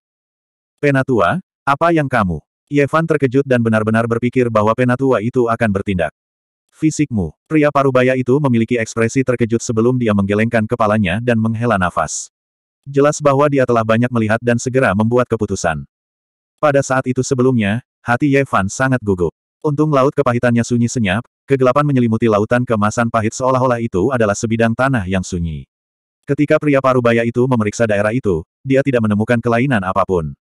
Penatua, apa yang kamu? Yevan terkejut dan benar-benar berpikir bahwa Penatua itu akan bertindak. Fisikmu, pria parubaya itu memiliki ekspresi terkejut sebelum dia menggelengkan kepalanya dan menghela nafas. Jelas bahwa dia telah banyak melihat dan segera membuat keputusan. Pada saat itu sebelumnya, hati Yevan sangat gugup. Untung laut kepahitannya sunyi senyap, Kegelapan menyelimuti lautan kemasan pahit seolah-olah itu adalah sebidang tanah yang sunyi. Ketika pria parubaya itu memeriksa daerah itu, dia tidak menemukan kelainan apapun.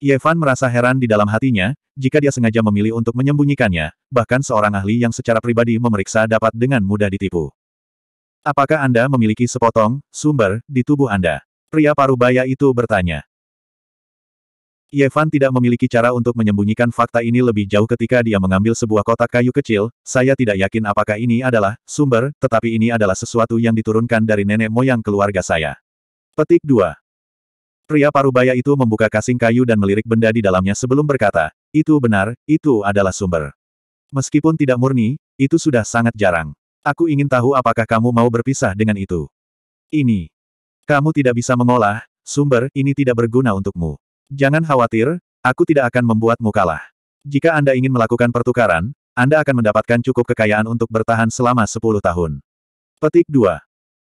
Yevan merasa heran di dalam hatinya, jika dia sengaja memilih untuk menyembunyikannya, bahkan seorang ahli yang secara pribadi memeriksa dapat dengan mudah ditipu. Apakah Anda memiliki sepotong, sumber, di tubuh Anda? Pria parubaya itu bertanya. Yevan tidak memiliki cara untuk menyembunyikan fakta ini lebih jauh ketika dia mengambil sebuah kotak kayu kecil, saya tidak yakin apakah ini adalah sumber, tetapi ini adalah sesuatu yang diturunkan dari nenek moyang keluarga saya. Petik 2. Pria parubaya itu membuka kasing kayu dan melirik benda di dalamnya sebelum berkata, itu benar, itu adalah sumber. Meskipun tidak murni, itu sudah sangat jarang. Aku ingin tahu apakah kamu mau berpisah dengan itu. Ini. Kamu tidak bisa mengolah, sumber, ini tidak berguna untukmu. Jangan khawatir, aku tidak akan membuatmu kalah. Jika Anda ingin melakukan pertukaran, Anda akan mendapatkan cukup kekayaan untuk bertahan selama 10 tahun. Petik 2.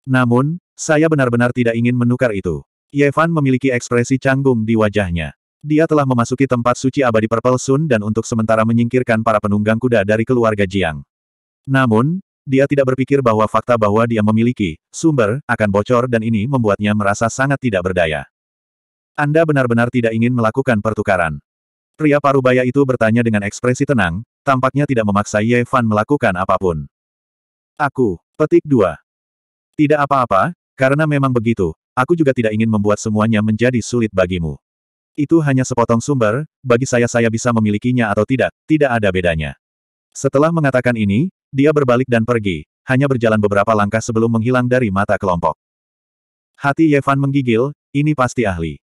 Namun, saya benar-benar tidak ingin menukar itu. Yevan memiliki ekspresi canggung di wajahnya. Dia telah memasuki tempat suci abadi Purple Sun dan untuk sementara menyingkirkan para penunggang kuda dari keluarga Jiang. Namun, dia tidak berpikir bahwa fakta bahwa dia memiliki sumber akan bocor dan ini membuatnya merasa sangat tidak berdaya. Anda benar-benar tidak ingin melakukan pertukaran. Pria parubaya itu bertanya dengan ekspresi tenang, tampaknya tidak memaksa Ye Fan melakukan apapun. Aku, petik dua. Tidak apa-apa, karena memang begitu, aku juga tidak ingin membuat semuanya menjadi sulit bagimu. Itu hanya sepotong sumber, bagi saya saya bisa memilikinya atau tidak, tidak ada bedanya. Setelah mengatakan ini, dia berbalik dan pergi, hanya berjalan beberapa langkah sebelum menghilang dari mata kelompok. Hati Yevan menggigil, ini pasti ahli.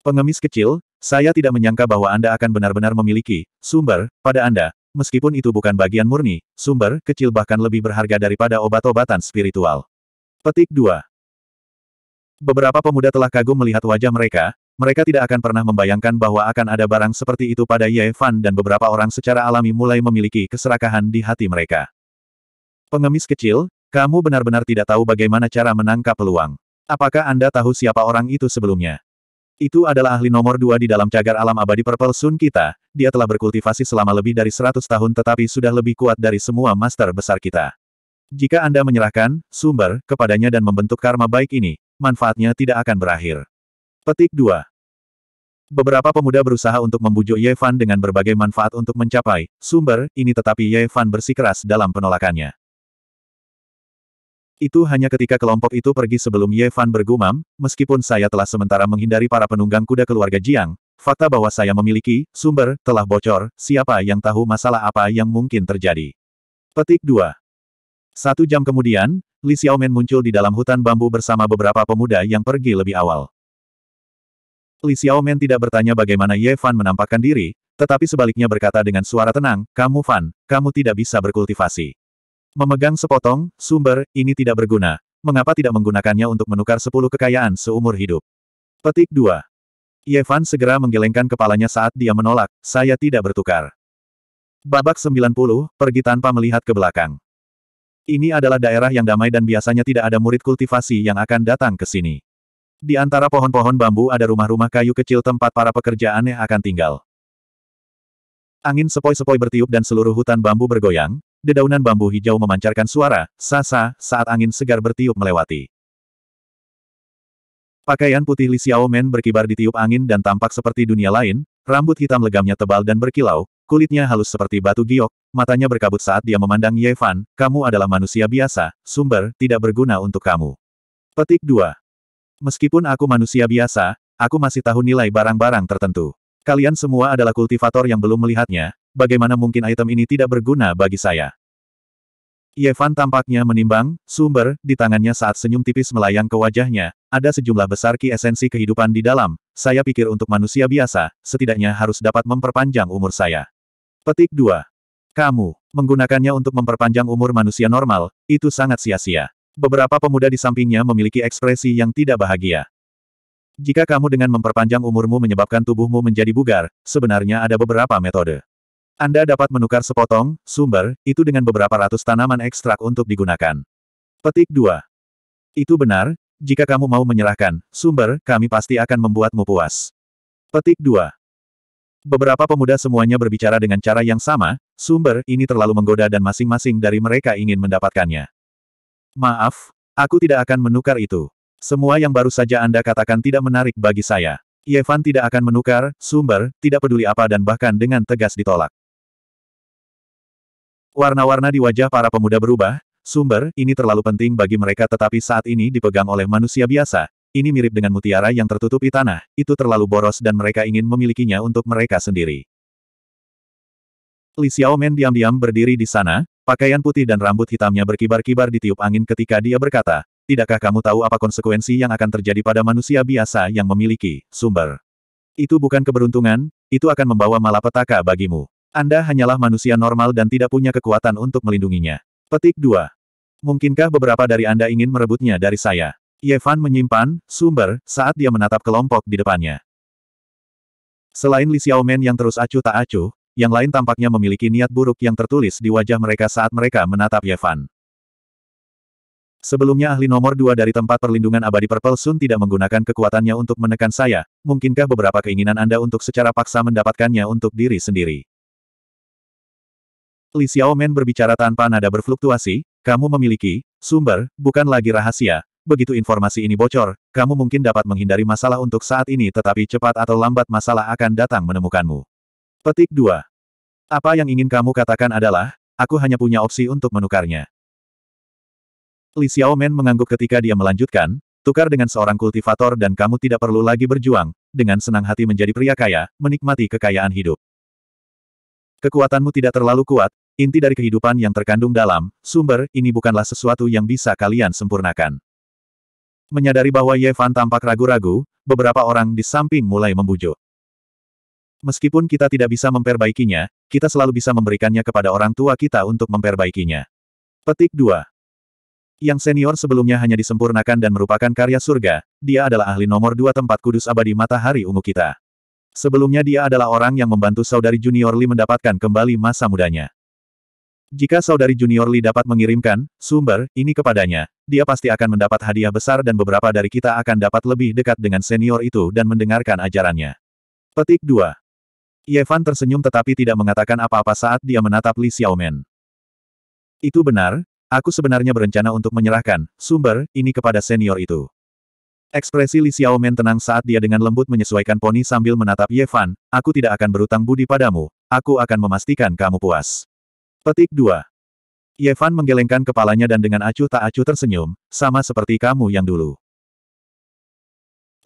Pengemis kecil, saya tidak menyangka bahwa Anda akan benar-benar memiliki sumber pada Anda, meskipun itu bukan bagian murni, sumber kecil bahkan lebih berharga daripada obat-obatan spiritual. Petik 2. Beberapa pemuda telah kagum melihat wajah mereka, mereka tidak akan pernah membayangkan bahwa akan ada barang seperti itu pada Ye Fan dan beberapa orang secara alami mulai memiliki keserakahan di hati mereka. Pengemis kecil, kamu benar-benar tidak tahu bagaimana cara menangkap peluang. Apakah Anda tahu siapa orang itu sebelumnya? Itu adalah ahli nomor dua di dalam cagar alam abadi Purple Sun kita, dia telah berkultivasi selama lebih dari seratus tahun tetapi sudah lebih kuat dari semua master besar kita. Jika Anda menyerahkan sumber kepadanya dan membentuk karma baik ini, manfaatnya tidak akan berakhir. Petik 2. Beberapa pemuda berusaha untuk membujuk Ye Fan dengan berbagai manfaat untuk mencapai sumber ini tetapi Ye Fan bersikeras dalam penolakannya. Itu hanya ketika kelompok itu pergi sebelum Ye Fan bergumam, meskipun saya telah sementara menghindari para penunggang kuda keluarga Jiang, fakta bahwa saya memiliki, sumber, telah bocor, siapa yang tahu masalah apa yang mungkin terjadi. Petik 2. Satu jam kemudian, Li Xiaomen muncul di dalam hutan bambu bersama beberapa pemuda yang pergi lebih awal. Li Xiaomen tidak bertanya bagaimana Ye Fan menampakkan diri, tetapi sebaliknya berkata dengan suara tenang, kamu Fan, kamu tidak bisa berkultivasi. Memegang sepotong, sumber, ini tidak berguna. Mengapa tidak menggunakannya untuk menukar sepuluh kekayaan seumur hidup? Petik 2. Yevan segera menggelengkan kepalanya saat dia menolak, saya tidak bertukar. Babak 90, pergi tanpa melihat ke belakang. Ini adalah daerah yang damai dan biasanya tidak ada murid kultivasi yang akan datang ke sini. Di antara pohon-pohon bambu ada rumah-rumah kayu kecil tempat para pekerja aneh akan tinggal. Angin sepoi-sepoi bertiup dan seluruh hutan bambu bergoyang, dedaunan bambu hijau memancarkan suara, sasa, saat angin segar bertiup melewati. Pakaian putih Li Xiaomen berkibar di tiup angin dan tampak seperti dunia lain, rambut hitam legamnya tebal dan berkilau, kulitnya halus seperti batu giok, matanya berkabut saat dia memandang Ye Fan, kamu adalah manusia biasa, sumber, tidak berguna untuk kamu. Petik 2. Meskipun aku manusia biasa, aku masih tahu nilai barang-barang tertentu. Kalian semua adalah kultivator yang belum melihatnya, bagaimana mungkin item ini tidak berguna bagi saya? Yevan tampaknya menimbang, sumber, di tangannya saat senyum tipis melayang ke wajahnya, ada sejumlah besar ki esensi kehidupan di dalam, saya pikir untuk manusia biasa, setidaknya harus dapat memperpanjang umur saya. Petik 2. Kamu, menggunakannya untuk memperpanjang umur manusia normal, itu sangat sia-sia. Beberapa pemuda di sampingnya memiliki ekspresi yang tidak bahagia. Jika kamu dengan memperpanjang umurmu menyebabkan tubuhmu menjadi bugar, sebenarnya ada beberapa metode. Anda dapat menukar sepotong, sumber, itu dengan beberapa ratus tanaman ekstrak untuk digunakan. Petik 2. Itu benar, jika kamu mau menyerahkan, sumber, kami pasti akan membuatmu puas. Petik 2. Beberapa pemuda semuanya berbicara dengan cara yang sama, sumber, ini terlalu menggoda dan masing-masing dari mereka ingin mendapatkannya. Maaf, aku tidak akan menukar itu. Semua yang baru saja Anda katakan tidak menarik bagi saya. Yevan tidak akan menukar, sumber, tidak peduli apa dan bahkan dengan tegas ditolak. Warna-warna di wajah para pemuda berubah, sumber, ini terlalu penting bagi mereka tetapi saat ini dipegang oleh manusia biasa, ini mirip dengan mutiara yang tertutupi tanah, itu terlalu boros dan mereka ingin memilikinya untuk mereka sendiri. Li Xiaomen diam-diam berdiri di sana, pakaian putih dan rambut hitamnya berkibar-kibar ditiup angin ketika dia berkata, Tidakkah kamu tahu apa konsekuensi yang akan terjadi pada manusia biasa yang memiliki sumber? Itu bukan keberuntungan, itu akan membawa malapetaka bagimu. Anda hanyalah manusia normal dan tidak punya kekuatan untuk melindunginya. Petik 2. Mungkinkah beberapa dari Anda ingin merebutnya dari saya? Yevan menyimpan sumber saat dia menatap kelompok di depannya. Selain Li Xiaomen yang terus acuh tak acuh, yang lain tampaknya memiliki niat buruk yang tertulis di wajah mereka saat mereka menatap Yevan. Sebelumnya ahli nomor dua dari tempat perlindungan abadi Purple Sun tidak menggunakan kekuatannya untuk menekan saya, mungkinkah beberapa keinginan Anda untuk secara paksa mendapatkannya untuk diri sendiri? Li Xiaomen berbicara tanpa nada berfluktuasi, kamu memiliki, sumber, bukan lagi rahasia. Begitu informasi ini bocor, kamu mungkin dapat menghindari masalah untuk saat ini tetapi cepat atau lambat masalah akan datang menemukanmu. Petik 2. Apa yang ingin kamu katakan adalah, aku hanya punya opsi untuk menukarnya. Li Xiaomen mengangguk ketika dia melanjutkan, tukar dengan seorang kultivator dan kamu tidak perlu lagi berjuang, dengan senang hati menjadi pria kaya, menikmati kekayaan hidup. Kekuatanmu tidak terlalu kuat, inti dari kehidupan yang terkandung dalam sumber, ini bukanlah sesuatu yang bisa kalian sempurnakan. Menyadari bahwa Yevan tampak ragu-ragu, beberapa orang di samping mulai membujuk. Meskipun kita tidak bisa memperbaikinya, kita selalu bisa memberikannya kepada orang tua kita untuk memperbaikinya. Petik 2. Yang senior sebelumnya hanya disempurnakan dan merupakan karya surga, dia adalah ahli nomor dua tempat kudus abadi matahari ungu kita. Sebelumnya dia adalah orang yang membantu saudari junior Li mendapatkan kembali masa mudanya. Jika saudari junior Li dapat mengirimkan sumber ini kepadanya, dia pasti akan mendapat hadiah besar dan beberapa dari kita akan dapat lebih dekat dengan senior itu dan mendengarkan ajarannya. Petik 2. Yevan tersenyum tetapi tidak mengatakan apa-apa saat dia menatap Li Xiaomen. Itu benar, aku sebenarnya berencana untuk menyerahkan sumber ini kepada senior itu. Ekspresi Li Xiaomen tenang saat dia dengan lembut menyesuaikan poni sambil menatap Yevan. aku tidak akan berutang budi padamu, aku akan memastikan kamu puas. Petik 2. Yevan menggelengkan kepalanya dan dengan acuh tak acuh tersenyum, sama seperti kamu yang dulu.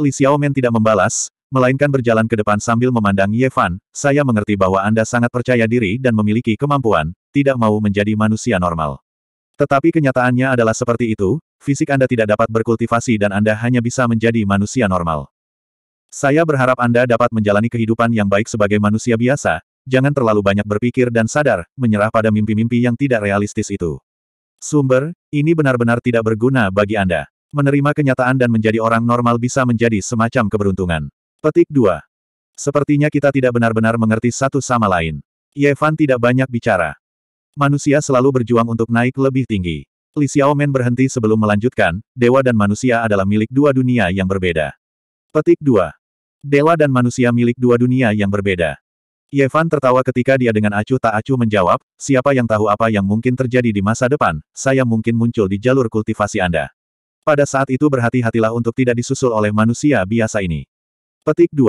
Li Xiaomen tidak membalas, melainkan berjalan ke depan sambil memandang Yevan, saya mengerti bahwa Anda sangat percaya diri dan memiliki kemampuan, tidak mau menjadi manusia normal. Tetapi kenyataannya adalah seperti itu, fisik Anda tidak dapat berkultivasi dan Anda hanya bisa menjadi manusia normal. Saya berharap Anda dapat menjalani kehidupan yang baik sebagai manusia biasa, jangan terlalu banyak berpikir dan sadar, menyerah pada mimpi-mimpi yang tidak realistis itu. Sumber, ini benar-benar tidak berguna bagi Anda. Menerima kenyataan dan menjadi orang normal bisa menjadi semacam keberuntungan. Petik 2. Sepertinya kita tidak benar-benar mengerti satu sama lain. Yevan tidak banyak bicara. Manusia selalu berjuang untuk naik lebih tinggi. Li Xiaomen berhenti sebelum melanjutkan, dewa dan manusia adalah milik dua dunia yang berbeda. Petik 2. Dewa dan manusia milik dua dunia yang berbeda. Yevan tertawa ketika dia dengan acuh tak acuh menjawab, siapa yang tahu apa yang mungkin terjadi di masa depan, saya mungkin muncul di jalur kultivasi Anda. Pada saat itu berhati-hatilah untuk tidak disusul oleh manusia biasa ini. Petik 2.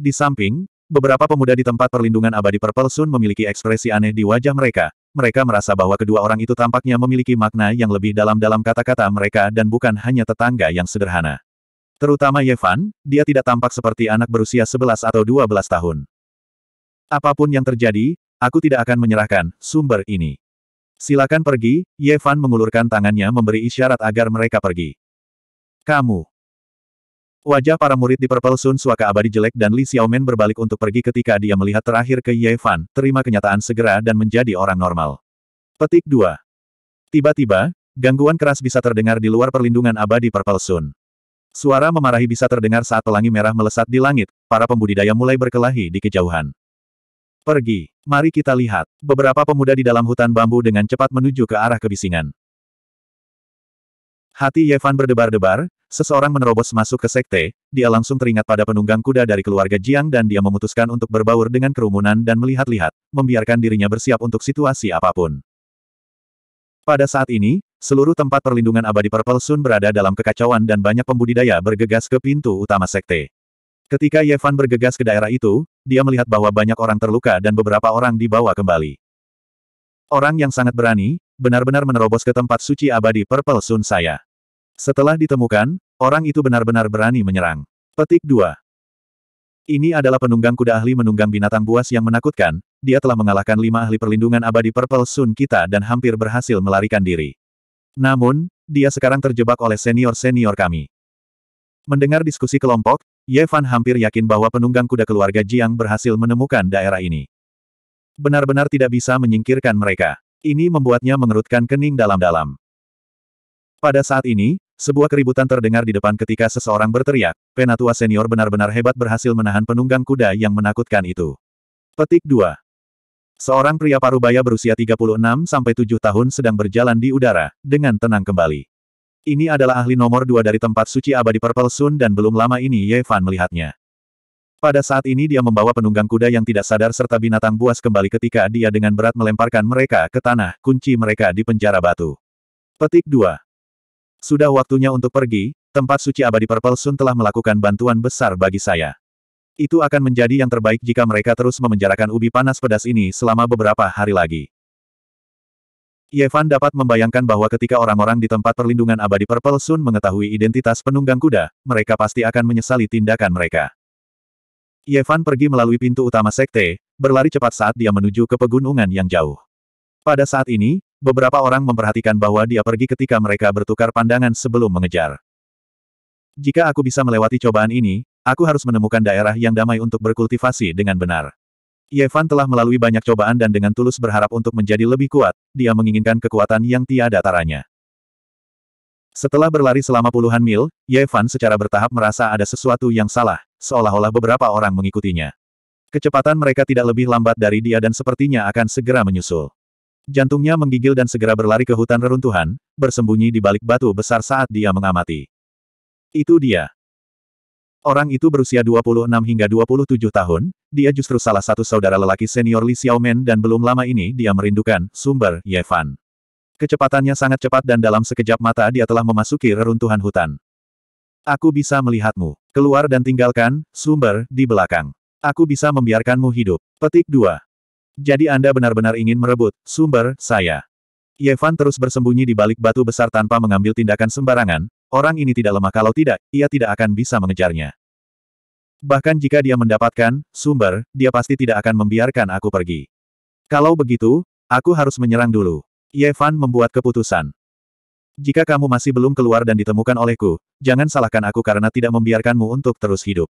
Di samping, beberapa pemuda di tempat perlindungan abadi Purple Sun memiliki ekspresi aneh di wajah mereka, mereka merasa bahwa kedua orang itu tampaknya memiliki makna yang lebih dalam dalam kata-kata mereka dan bukan hanya tetangga yang sederhana. Terutama Yevan, dia tidak tampak seperti anak berusia 11 atau 12 tahun. Apapun yang terjadi, aku tidak akan menyerahkan sumber ini. Silakan pergi, Yevan mengulurkan tangannya memberi isyarat agar mereka pergi. Kamu. Wajah para murid di Purple Sun Suaka abadi jelek dan Li Xiaomen berbalik untuk pergi ketika dia melihat terakhir ke Yevan, terima kenyataan segera dan menjadi orang normal. Petik 2. Tiba-tiba, gangguan keras bisa terdengar di luar perlindungan abadi Purple Sun. Suara memarahi bisa terdengar saat pelangi merah melesat di langit, para pembudidaya mulai berkelahi di kejauhan. Pergi, mari kita lihat. Beberapa pemuda di dalam hutan bambu dengan cepat menuju ke arah kebisingan. Hati Yevan berdebar-debar, seseorang menerobos masuk ke sekte, dia langsung teringat pada penunggang kuda dari keluarga Jiang dan dia memutuskan untuk berbaur dengan kerumunan dan melihat-lihat, membiarkan dirinya bersiap untuk situasi apapun. Pada saat ini, Seluruh tempat perlindungan abadi Purple Sun berada dalam kekacauan dan banyak pembudidaya bergegas ke pintu utama sekte. Ketika Yevan bergegas ke daerah itu, dia melihat bahwa banyak orang terluka dan beberapa orang dibawa kembali. Orang yang sangat berani, benar-benar menerobos ke tempat suci abadi Purple Sun saya. Setelah ditemukan, orang itu benar-benar berani menyerang. Petik 2. Ini adalah penunggang kuda ahli menunggang binatang buas yang menakutkan, dia telah mengalahkan lima ahli perlindungan abadi Purple Sun kita dan hampir berhasil melarikan diri. Namun, dia sekarang terjebak oleh senior-senior kami. Mendengar diskusi kelompok, Ye Fan hampir yakin bahwa penunggang kuda keluarga Jiang berhasil menemukan daerah ini. Benar-benar tidak bisa menyingkirkan mereka. Ini membuatnya mengerutkan kening dalam-dalam. Pada saat ini, sebuah keributan terdengar di depan ketika seseorang berteriak, Penatua Senior benar-benar hebat berhasil menahan penunggang kuda yang menakutkan itu. Petik 2. Seorang pria parubaya berusia 36-7 tahun sedang berjalan di udara, dengan tenang kembali. Ini adalah ahli nomor dua dari tempat suci abadi Purple Sun dan belum lama ini Ye Fan melihatnya. Pada saat ini dia membawa penunggang kuda yang tidak sadar serta binatang buas kembali ketika dia dengan berat melemparkan mereka ke tanah, kunci mereka di penjara batu. Petik 2. Sudah waktunya untuk pergi, tempat suci abadi Purple Sun telah melakukan bantuan besar bagi saya. Itu akan menjadi yang terbaik jika mereka terus memenjarakan ubi panas pedas ini selama beberapa hari lagi. Yevan dapat membayangkan bahwa ketika orang-orang di tempat perlindungan abadi Purple Sun mengetahui identitas penunggang kuda, mereka pasti akan menyesali tindakan mereka. Yevan pergi melalui pintu utama sekte, berlari cepat saat dia menuju ke pegunungan yang jauh. Pada saat ini, beberapa orang memperhatikan bahwa dia pergi ketika mereka bertukar pandangan sebelum mengejar. Jika aku bisa melewati cobaan ini, Aku harus menemukan daerah yang damai untuk berkultivasi dengan benar. Yevan telah melalui banyak cobaan dan dengan tulus berharap untuk menjadi lebih kuat, dia menginginkan kekuatan yang tiada taranya. Setelah berlari selama puluhan mil, Yevan secara bertahap merasa ada sesuatu yang salah, seolah-olah beberapa orang mengikutinya. Kecepatan mereka tidak lebih lambat dari dia dan sepertinya akan segera menyusul. Jantungnya menggigil dan segera berlari ke hutan reruntuhan, bersembunyi di balik batu besar saat dia mengamati. Itu dia. Orang itu berusia 26 hingga 27 tahun, dia justru salah satu saudara lelaki senior Li Xiaomen dan belum lama ini dia merindukan sumber Ye Fan. Kecepatannya sangat cepat dan dalam sekejap mata dia telah memasuki reruntuhan hutan. Aku bisa melihatmu. Keluar dan tinggalkan sumber di belakang. Aku bisa membiarkanmu hidup. Petik 2. Jadi Anda benar-benar ingin merebut sumber saya. Yevan terus bersembunyi di balik batu besar tanpa mengambil tindakan sembarangan, Orang ini tidak lemah kalau tidak, ia tidak akan bisa mengejarnya. Bahkan jika dia mendapatkan sumber, dia pasti tidak akan membiarkan aku pergi. Kalau begitu, aku harus menyerang dulu. Yevan membuat keputusan. Jika kamu masih belum keluar dan ditemukan olehku, jangan salahkan aku karena tidak membiarkanmu untuk terus hidup.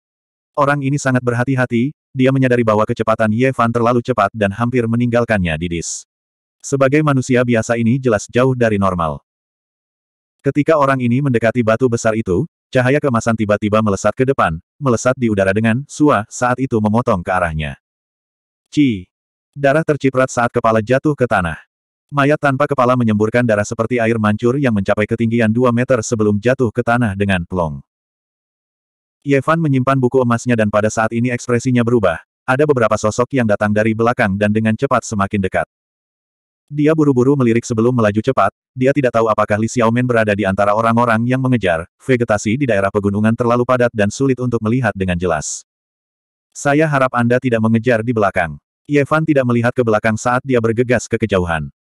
Orang ini sangat berhati-hati, dia menyadari bahwa kecepatan Yevan terlalu cepat dan hampir meninggalkannya di dis. Sebagai manusia biasa ini jelas jauh dari normal. Ketika orang ini mendekati batu besar itu, cahaya kemasan tiba-tiba melesat ke depan, melesat di udara dengan sua saat itu memotong ke arahnya. Ci! Darah terciprat saat kepala jatuh ke tanah. Mayat tanpa kepala menyemburkan darah seperti air mancur yang mencapai ketinggian 2 meter sebelum jatuh ke tanah dengan plong. Yevan menyimpan buku emasnya dan pada saat ini ekspresinya berubah. Ada beberapa sosok yang datang dari belakang dan dengan cepat semakin dekat. Dia buru-buru melirik sebelum melaju cepat, dia tidak tahu apakah Li Xiaomen berada di antara orang-orang yang mengejar, vegetasi di daerah pegunungan terlalu padat dan sulit untuk melihat dengan jelas. Saya harap Anda tidak mengejar di belakang. Yevan tidak melihat ke belakang saat dia bergegas ke kejauhan.